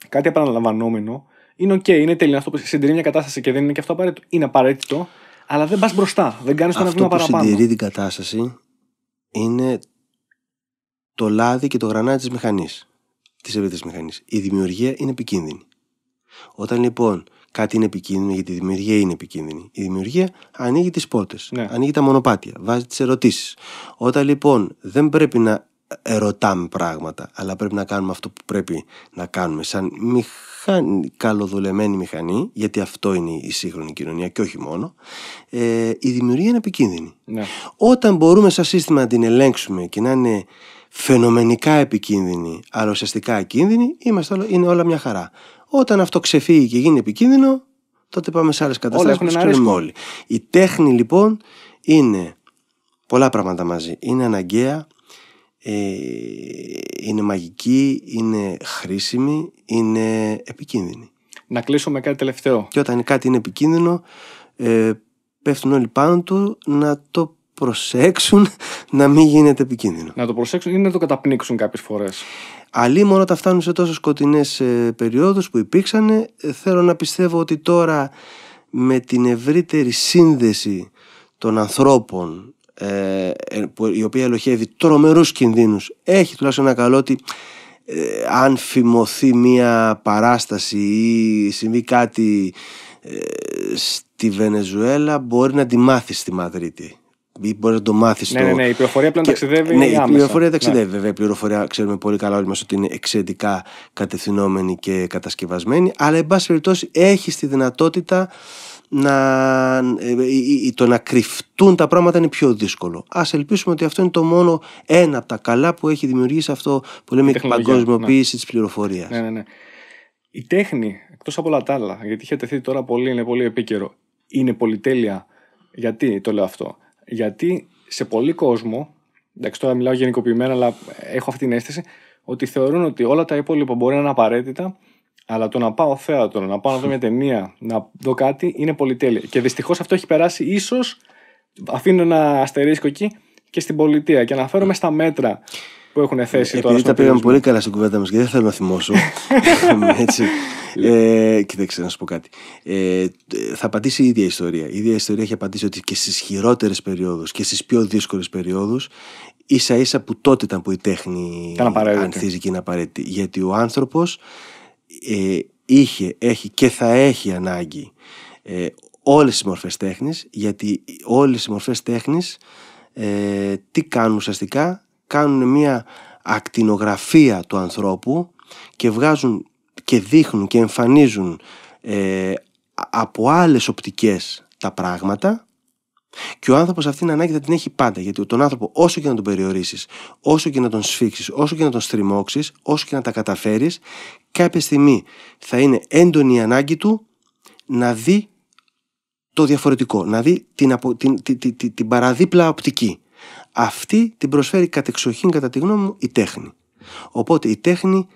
κάτι επαναλαμβανόμενο, είναι OK, είναι τέλειο αυτό που συντηρεί μια κατάσταση και δεν είναι και αυτό απαραίτητο. Είναι απαραίτητο, αλλά δεν πας μπροστά. Δεν κάνεις ένα βήμα παραπάνω. Αν συντηρεί την κατάσταση είναι το λάδι και το γρανάτι της μηχανής. Της ευρύτερης μηχανής. Η δημιουργία είναι επικίνδυνη. Όταν λοιπόν κάτι είναι επικίνδυνο, γιατί η δημιουργία είναι επικίνδυνη. Η δημιουργία ανοίγει τις πότες ναι. ανοίγει τα μονοπάτια, βάζει τις ερωτήσεις. Όταν λοιπόν δεν πρέπει να ερωτάμε πράγματα, αλλά πρέπει να κάνουμε αυτό που πρέπει να κάνουμε, σαν μηχανή καλοδουλεμένη μηχανή, γιατί αυτό είναι η σύγχρονη κοινωνία και όχι μόνο, ε, η δημιουργία είναι επικίνδυνη. Ναι. Όταν μπορούμε σαν σύστημα να την ελέγξουμε και να είναι φαινομενικά επικίνδυνη, αλλά ουσιαστικά ακίνδυνη, είμαστε όλα, είναι όλα μια χαρά. Όταν αυτό ξεφύγει και γίνει επικίνδυνο, τότε πάμε σε άλλες καταστάσει που όλοι. Η τέχνη λοιπόν είναι πολλά πράγματα μαζί. Είναι αναγκαία, ε, είναι μαγική, είναι χρήσιμη, είναι επικίνδυνη. Να κλείσω με κάτι τελευταίο. Και όταν κάτι είναι επικίνδυνο, ε, πέφτουν όλοι πάνω του να το προσέξουν να μην γίνεται επικίνδυνο. Να το προσέξουν ή να το καταπνίξουν κάποιες φορές. Αλλή μόνο όταν φτάνουν σε τόσο σκοτεινές ε, περιόδους που υπήρξαν, ε, θέλω να πιστεύω ότι τώρα με την ευρύτερη σύνδεση των ανθρώπων ε, ε, η οποία ελοχεύει τρομερούς κινδύνους έχει τουλάχιστον ένα καλό ότι ε, αν φημωθεί μια παράσταση ή συμβεί κάτι ε, στη Βενεζουέλα μπορεί να τη μάθεις στη Μαδρίτη ή μπορεί να το μάθεις ναι, στο. Ναι, ναι, η πληροφορία πλέον ταξιδεύει. Ναι, άμεσα. η πληροφορία ναι. ταξιδεύει. Βέβαια, η πληροφορία ξέρουμε πολύ καλά όλοι μας ότι είναι εξαιρετικά κατευθυνόμενη και κατασκευασμένη. Αλλά, εν πάση περιπτώσει, έχει τη δυνατότητα να, ε, ε, ε, το να κρυφτούν τα πράγματα είναι πιο δύσκολο. Ας ελπίσουμε ότι αυτό είναι το μόνο ένα από τα καλά που έχει δημιουργήσει αυτό που λέμε η παγκοσμιοποίηση ναι. της πληροφορίας. Ναι, ναι, ναι. Η τέχνη, εκτός από όλα τα άλλα, γιατί είχε τεθεί τώρα πολύ, είναι πολύ επίκαιρο, είναι πολυτέλεια. Γιατί το λέω αυτό. Γιατί σε πολλοί κόσμο, εντάξει τώρα μιλάω γενικοποιημένα, αλλά έχω αυτή την αίσθηση, ότι θεωρούν ότι όλα τα υπόλοιπα μπορεί να είναι απαραίτητα αλλά το να πάω θέατρο, να πάω να δω μια ταινία, να δω κάτι, είναι πολυτέλεια. Και δυστυχώς αυτό έχει περάσει ίσως. Αφήνω ένα αστερίσκο εκεί και στην πολιτεία. Και αναφέρομαι στα μέτρα που έχουν θέσει Επειδή τώρα. Επειδή τα πήγαμε πολύ καλά στην κουβέντα μας και δεν θέλω να θυμώσω. Έτσι. Ε, κοίταξε να σου πω κάτι. Ε, θα απαντήσει η ίδια ιστορία. Η ίδια ιστορία έχει απαντήσει ότι και στις χειρότερες περιόδους και στις πιο δύσκολες περιόδους, ίσα ίσα που τότε ήταν που η τέχνη ανθίζει και είναι απαραίτητη. Γιατί ο άνθρωπος ε, είχε, έχει και θα έχει ανάγκη ε, όλες τις μορφές τέχνης γιατί όλες οι μορφές τέχνης ε, τι κάνουν ουσιαστικά κάνουν μια ακτινογραφία του ανθρώπου και βγάζουν και δείχνουν και εμφανίζουν ε, από άλλες οπτικές τα πράγματα και ο άνθρωπος αυτήν την ανάγκη θα την έχει πάντα. Γιατί τον άνθρωπο, όσο και να τον περιορίσεις, όσο και να τον σφίξεις, όσο και να τον στριμώξεις, όσο και να τα καταφέρεις, κάποια στιγμή θα είναι έντονη η ανάγκη του να δει το διαφορετικό, να δει την, την, την, παραδίπλα οπτική. Αυτή την προσφέρει κατεξοχήν κατά τη γνώμη μου η τέχνη. Οπότε η τέχνη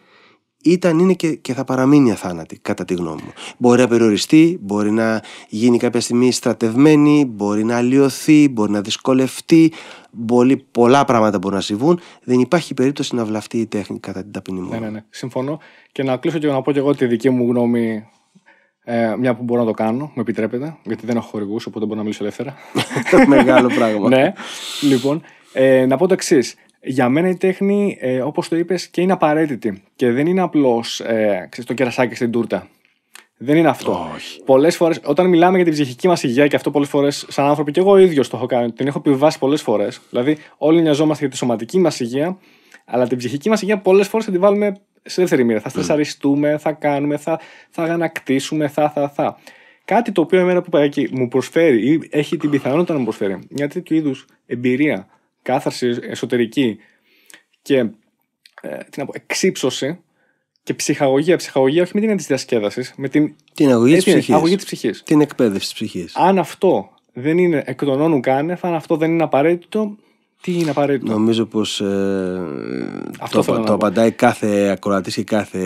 ήταν, είναι και, και θα παραμείνει αθάνατη, κατά τη γνώμη μου. Μπορεί να περιοριστεί, μπορεί να γίνει κάποια στιγμή στρατευμένη, μπορεί να αλλοιωθεί, μπορεί να δυσκολευτεί. Μπορεί, πολλά πράγματα μπορούν να συμβούν. Δεν υπάρχει περίπτωση να βλαφτεί η τέχνη, κατά την ταπεινή μου. Ναι, ναι, ναι. Συμφωνώ. Και να κλείσω και να πω και εγώ τη δική μου γνώμη ε, μια που μπορώ να το κάνω, με επιτρέπετε, γιατί δεν έχω χορηγούς, οπότε μπορώ να μιλήσω ελεύθερα. Μεγάλο πράγμα. ναι. Λοιπόν, ε, να πω το εξής για μένα η τέχνη, ε, όπως το είπες, και είναι απαραίτητη. Και δεν είναι απλώς ε, το κερασάκι στην τούρτα. Δεν είναι αυτό. Όχι. Πολλές φορές, όταν μιλάμε για την ψυχική μας υγεία, και αυτό πολλές φορές σαν άνθρωποι, και εγώ ίδιος το έχω κάνει, την έχω επιβάσει πολλές φορές, Δηλαδή, όλοι νοιαζόμαστε για τη σωματική μας υγεία, αλλά την ψυχική μας υγεία πολλές φορές θα την βάλουμε σε δεύτερη μοίρα. Θα στρεσαριστούμε, θα κάνουμε, θα, θα ανακτήσουμε, θα, θα, θα. Κάτι το οποίο εμένα που μου προσφέρει ή έχει την πιθανότητα να μου προσφέρει μια τέτοιου είδους εμπειρία κάθαρση εσωτερική και ε, εξύψωση και ψυχαγωγία. Ψυχαγωγία όχι με την έννοια της διασκέδασης, με την, την αγωγή της ψυχή. Την εκπαίδευση της ψυχής. Αν αυτό δεν είναι εκ των όνων κάνε, αν αυτό δεν είναι απαραίτητο, τι είναι απαραίτητο. Νομίζω ε, πως ε, το, το απαντάει κάθε ακροατής και κάθε.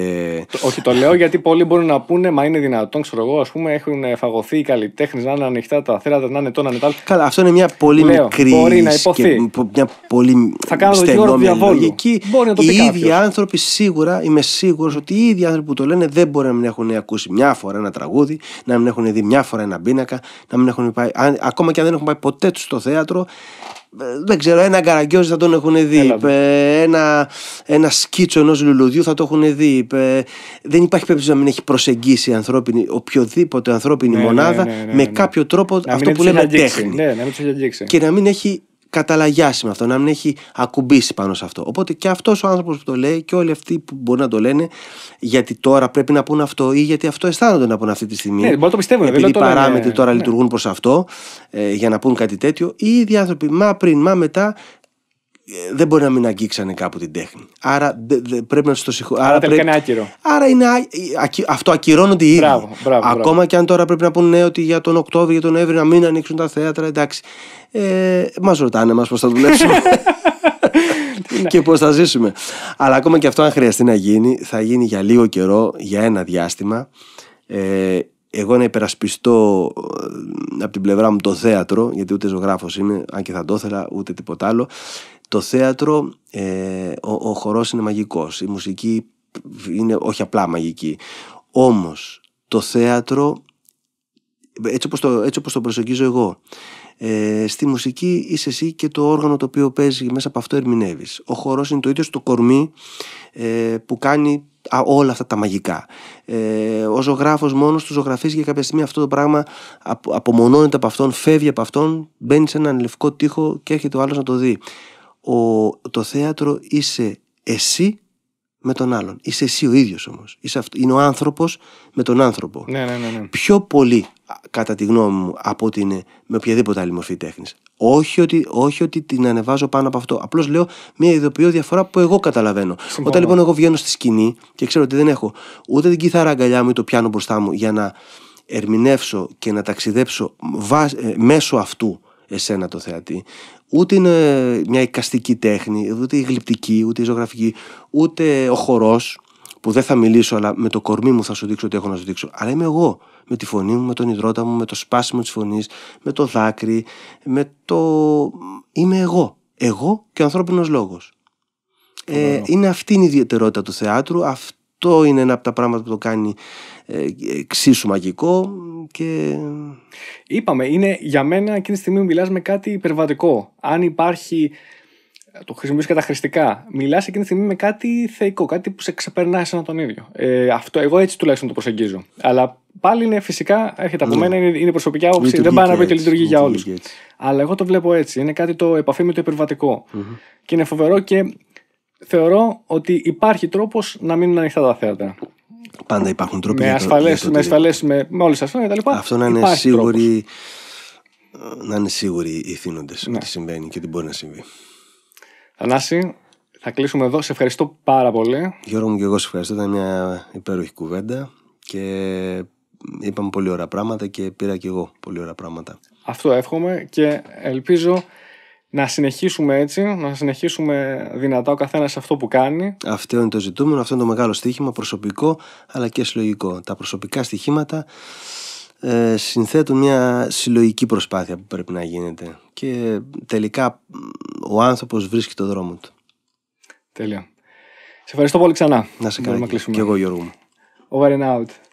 Όχι, το λέω γιατί πολλοί μπορούν να πούνε, μα είναι δυνατόν, ξέρω εγώ, ας πούμε, έχουν φαγωθεί οι καλλιτέχνες να είναι ανοιχτά τα θέατρα, να είναι το, να Καλά, αυτό είναι μια πολύ λέω, μικρή. Μπορεί να υποθεί. Και μια πολύ Θα κάνω στενόμενη λογική. Μπορεί οι ίδιοι άνθρωποι σίγουρα, είμαι σίγουρος ότι οι ίδιοι άνθρωποι που το λένε δεν μπορεί να μην έχουν ακούσει μια φορά ένα τραγούδι, να μην έχουν δει μια φορά ένα πίνακα, να μην έχουν πάει. ακόμα και αν δεν έχουν πάει ποτέ τους στο θέατρο, ε, δεν ξέρω, ένα καραγκιόζι θα τον έχουν δει. Ε, ένα, ένα σκίτσο ενός λουλουδιού θα το έχουν δει. Ε, δεν υπάρχει περίπτωση να μην έχει προσεγγίσει ανθρώπινη, οποιοδήποτε ανθρώπινη ναι, μονάδα ναι, ναι, με κάποιο τρόπο αυτό που λέμε τέχνη. να μην Και να μην έχει καταλαγιάσει με αυτό, να μην έχει ακουμπήσει πάνω σε αυτό. Οπότε και αυτός ο άνθρωπος που το λέει και όλοι αυτοί που μπορεί να το λένε, γιατί τώρα πρέπει να πούν αυτό ή γιατί αυτό αισθάνονται να πούν αυτή τη στιγμή. Ναι, μπορεί να το πιστεύω, Επειδή οι παράμετροι ναι, τώρα ναι. λειτουργούν προς αυτό ε, για να πούν κάτι τέτοιο, οι ίδιοι άνθρωποι, μα πριν, μα μετά, δεν μπορεί να μην αγγίξανε κάπου την τέχνη. Άρα πρέπει να τους το Άρα, Άρα, είναι άκυρο. Άρα είναι αυτό ακυρώνονται οι ίδιοι. Ακόμα μπράβο. και αν τώρα πρέπει να πούνε ναι, ότι για τον Οκτώβριο, για τον Νοέμβριο να μην ανοίξουν τα θέατρα, εντάξει. Ε, μας ρωτάνε μας πώς θα δουλέψουμε. και πώς θα ζήσουμε. Αλλά ακόμα και αυτό, αν χρειαστεί να γίνει, θα γίνει για λίγο καιρό, για ένα διάστημα. Ε, εγώ να υπερασπιστώ ε, από την πλευρά μου το θέατρο, γιατί ούτε ζωγράφος είμαι, αν και θα το ήθελα, ούτε τίποτα άλλο το θέατρο, ε, ο, ο χορός είναι μαγικός, η μουσική είναι όχι απλά μαγική. Όμως το θέατρο, έτσι όπως το, έτσι προσεγγίζω εγώ, ε, στη μουσική είσαι εσύ και το όργανο το οποίο παίζει μέσα από αυτό ερμηνεύεις. Ο χορός είναι το ίδιο στο κορμί ε, που κάνει α, όλα αυτά τα μαγικά. Ε, ο ζωγράφος μόνος του ζωγραφίζει και κάποια στιγμή αυτό το πράγμα απομονώνεται από αυτόν, φεύγει από αυτόν, μπαίνει σε έναν λευκό τοίχο και έρχεται ο άλλος να το δει ο, το θέατρο είσαι εσύ με τον άλλον. Είσαι εσύ ο ίδιος όμως. Είσαι είναι ο άνθρωπος με τον άνθρωπο. Ναι, ναι, ναι, ναι. Πιο πολύ, κατά τη γνώμη μου, από ότι είναι με οποιαδήποτε άλλη μορφή τέχνης. Όχι ότι, όχι ότι την ανεβάζω πάνω από αυτό. Απλώς λέω μια ειδοποιώ διαφορά που εγώ καταλαβαίνω. Όταν λοιπόν εγώ βγαίνω στη σκηνή και ξέρω ότι δεν έχω ούτε την κιθάρα αγκαλιά μου ή το πιάνο μπροστά μου για να ερμηνεύσω και να ταξιδέψω ε, μέσω αυτού εσένα το θεατή. Ούτε είναι μια εικαστική τέχνη, ούτε η γλυπτική, ούτε η ζωγραφική, ούτε ο χορός που δεν θα μιλήσω, αλλά με το κορμί μου θα σου δείξω ότι έχω να σου δείξω. Αλλά είμαι εγώ. Με τη φωνή μου, με τον υδρότα μου, με το σπάσιμο της φωνής, με το δάκρυ, με το. Είμαι εγώ. Εγώ και ο ανθρώπινος λόγος. Ε, είναι αυτή η ιδιαιτερότητα του θεάτρου. Αυτό είναι ένα από τα πράγματα που το κάνει εξίσου ε, μαγικό και... Είπαμε, είναι για μένα εκείνη τη στιγμή μιλάς με κάτι υπερβατικό. Αν υπάρχει, ε, το χρησιμοποιείς καταχρηστικά, μιλάς εκείνη τη στιγμή με κάτι θεϊκό, κάτι που σε ξεπερνά σαν τον ίδιο. Ε, αυτό, εγώ έτσι τουλάχιστον το προσεγγίζω. Αλλά πάλι είναι φυσικά, έρχεται από ναι. μένα, είναι, είναι προσωπική άποψη, δεν πάει να πει ότι λειτουργεί για όλους. Αλλά εγώ το βλέπω έτσι, είναι κάτι το επαφή με το υπερβατικο mm Και είναι φοβερό και θεωρώ ότι υπάρχει τρόπος να μείνουν ανοιχτά τα θέατρα. Πάντα υπάρχουν τρόποι να για, το, Με ασφαλές, με, με όλε τι ασφαλέ Αυτό να είναι, σίγουροι, να είναι σίγουροι οι θύνοντες, ναι. ότι συμβαίνει και τι μπορεί να συμβεί. Ανάση, θα κλείσουμε εδώ. Σε ευχαριστώ πάρα πολύ. Γιώργο μου και εγώ σε ευχαριστώ. Ήταν μια υπέροχη κουβέντα και είπαμε πολύ ωραία πράγματα και πήρα και εγώ πολύ ωραία πράγματα. Αυτό εύχομαι και ελπίζω να συνεχίσουμε έτσι, να συνεχίσουμε δυνατά ο καθένας σε αυτό που κάνει. Αυτό είναι το ζητούμενο, αυτό είναι το μεγάλο στοίχημα, προσωπικό αλλά και συλλογικό. Τα προσωπικά στοιχήματα ε, συνθέτουν μια συλλογική προσπάθεια που πρέπει να γίνεται και τελικά ο άνθρωπος βρίσκει το δρόμο του. Τέλεια. Σε ευχαριστώ πολύ ξανά. Να σε κάνω και, εγώ Γιώργο Over and out.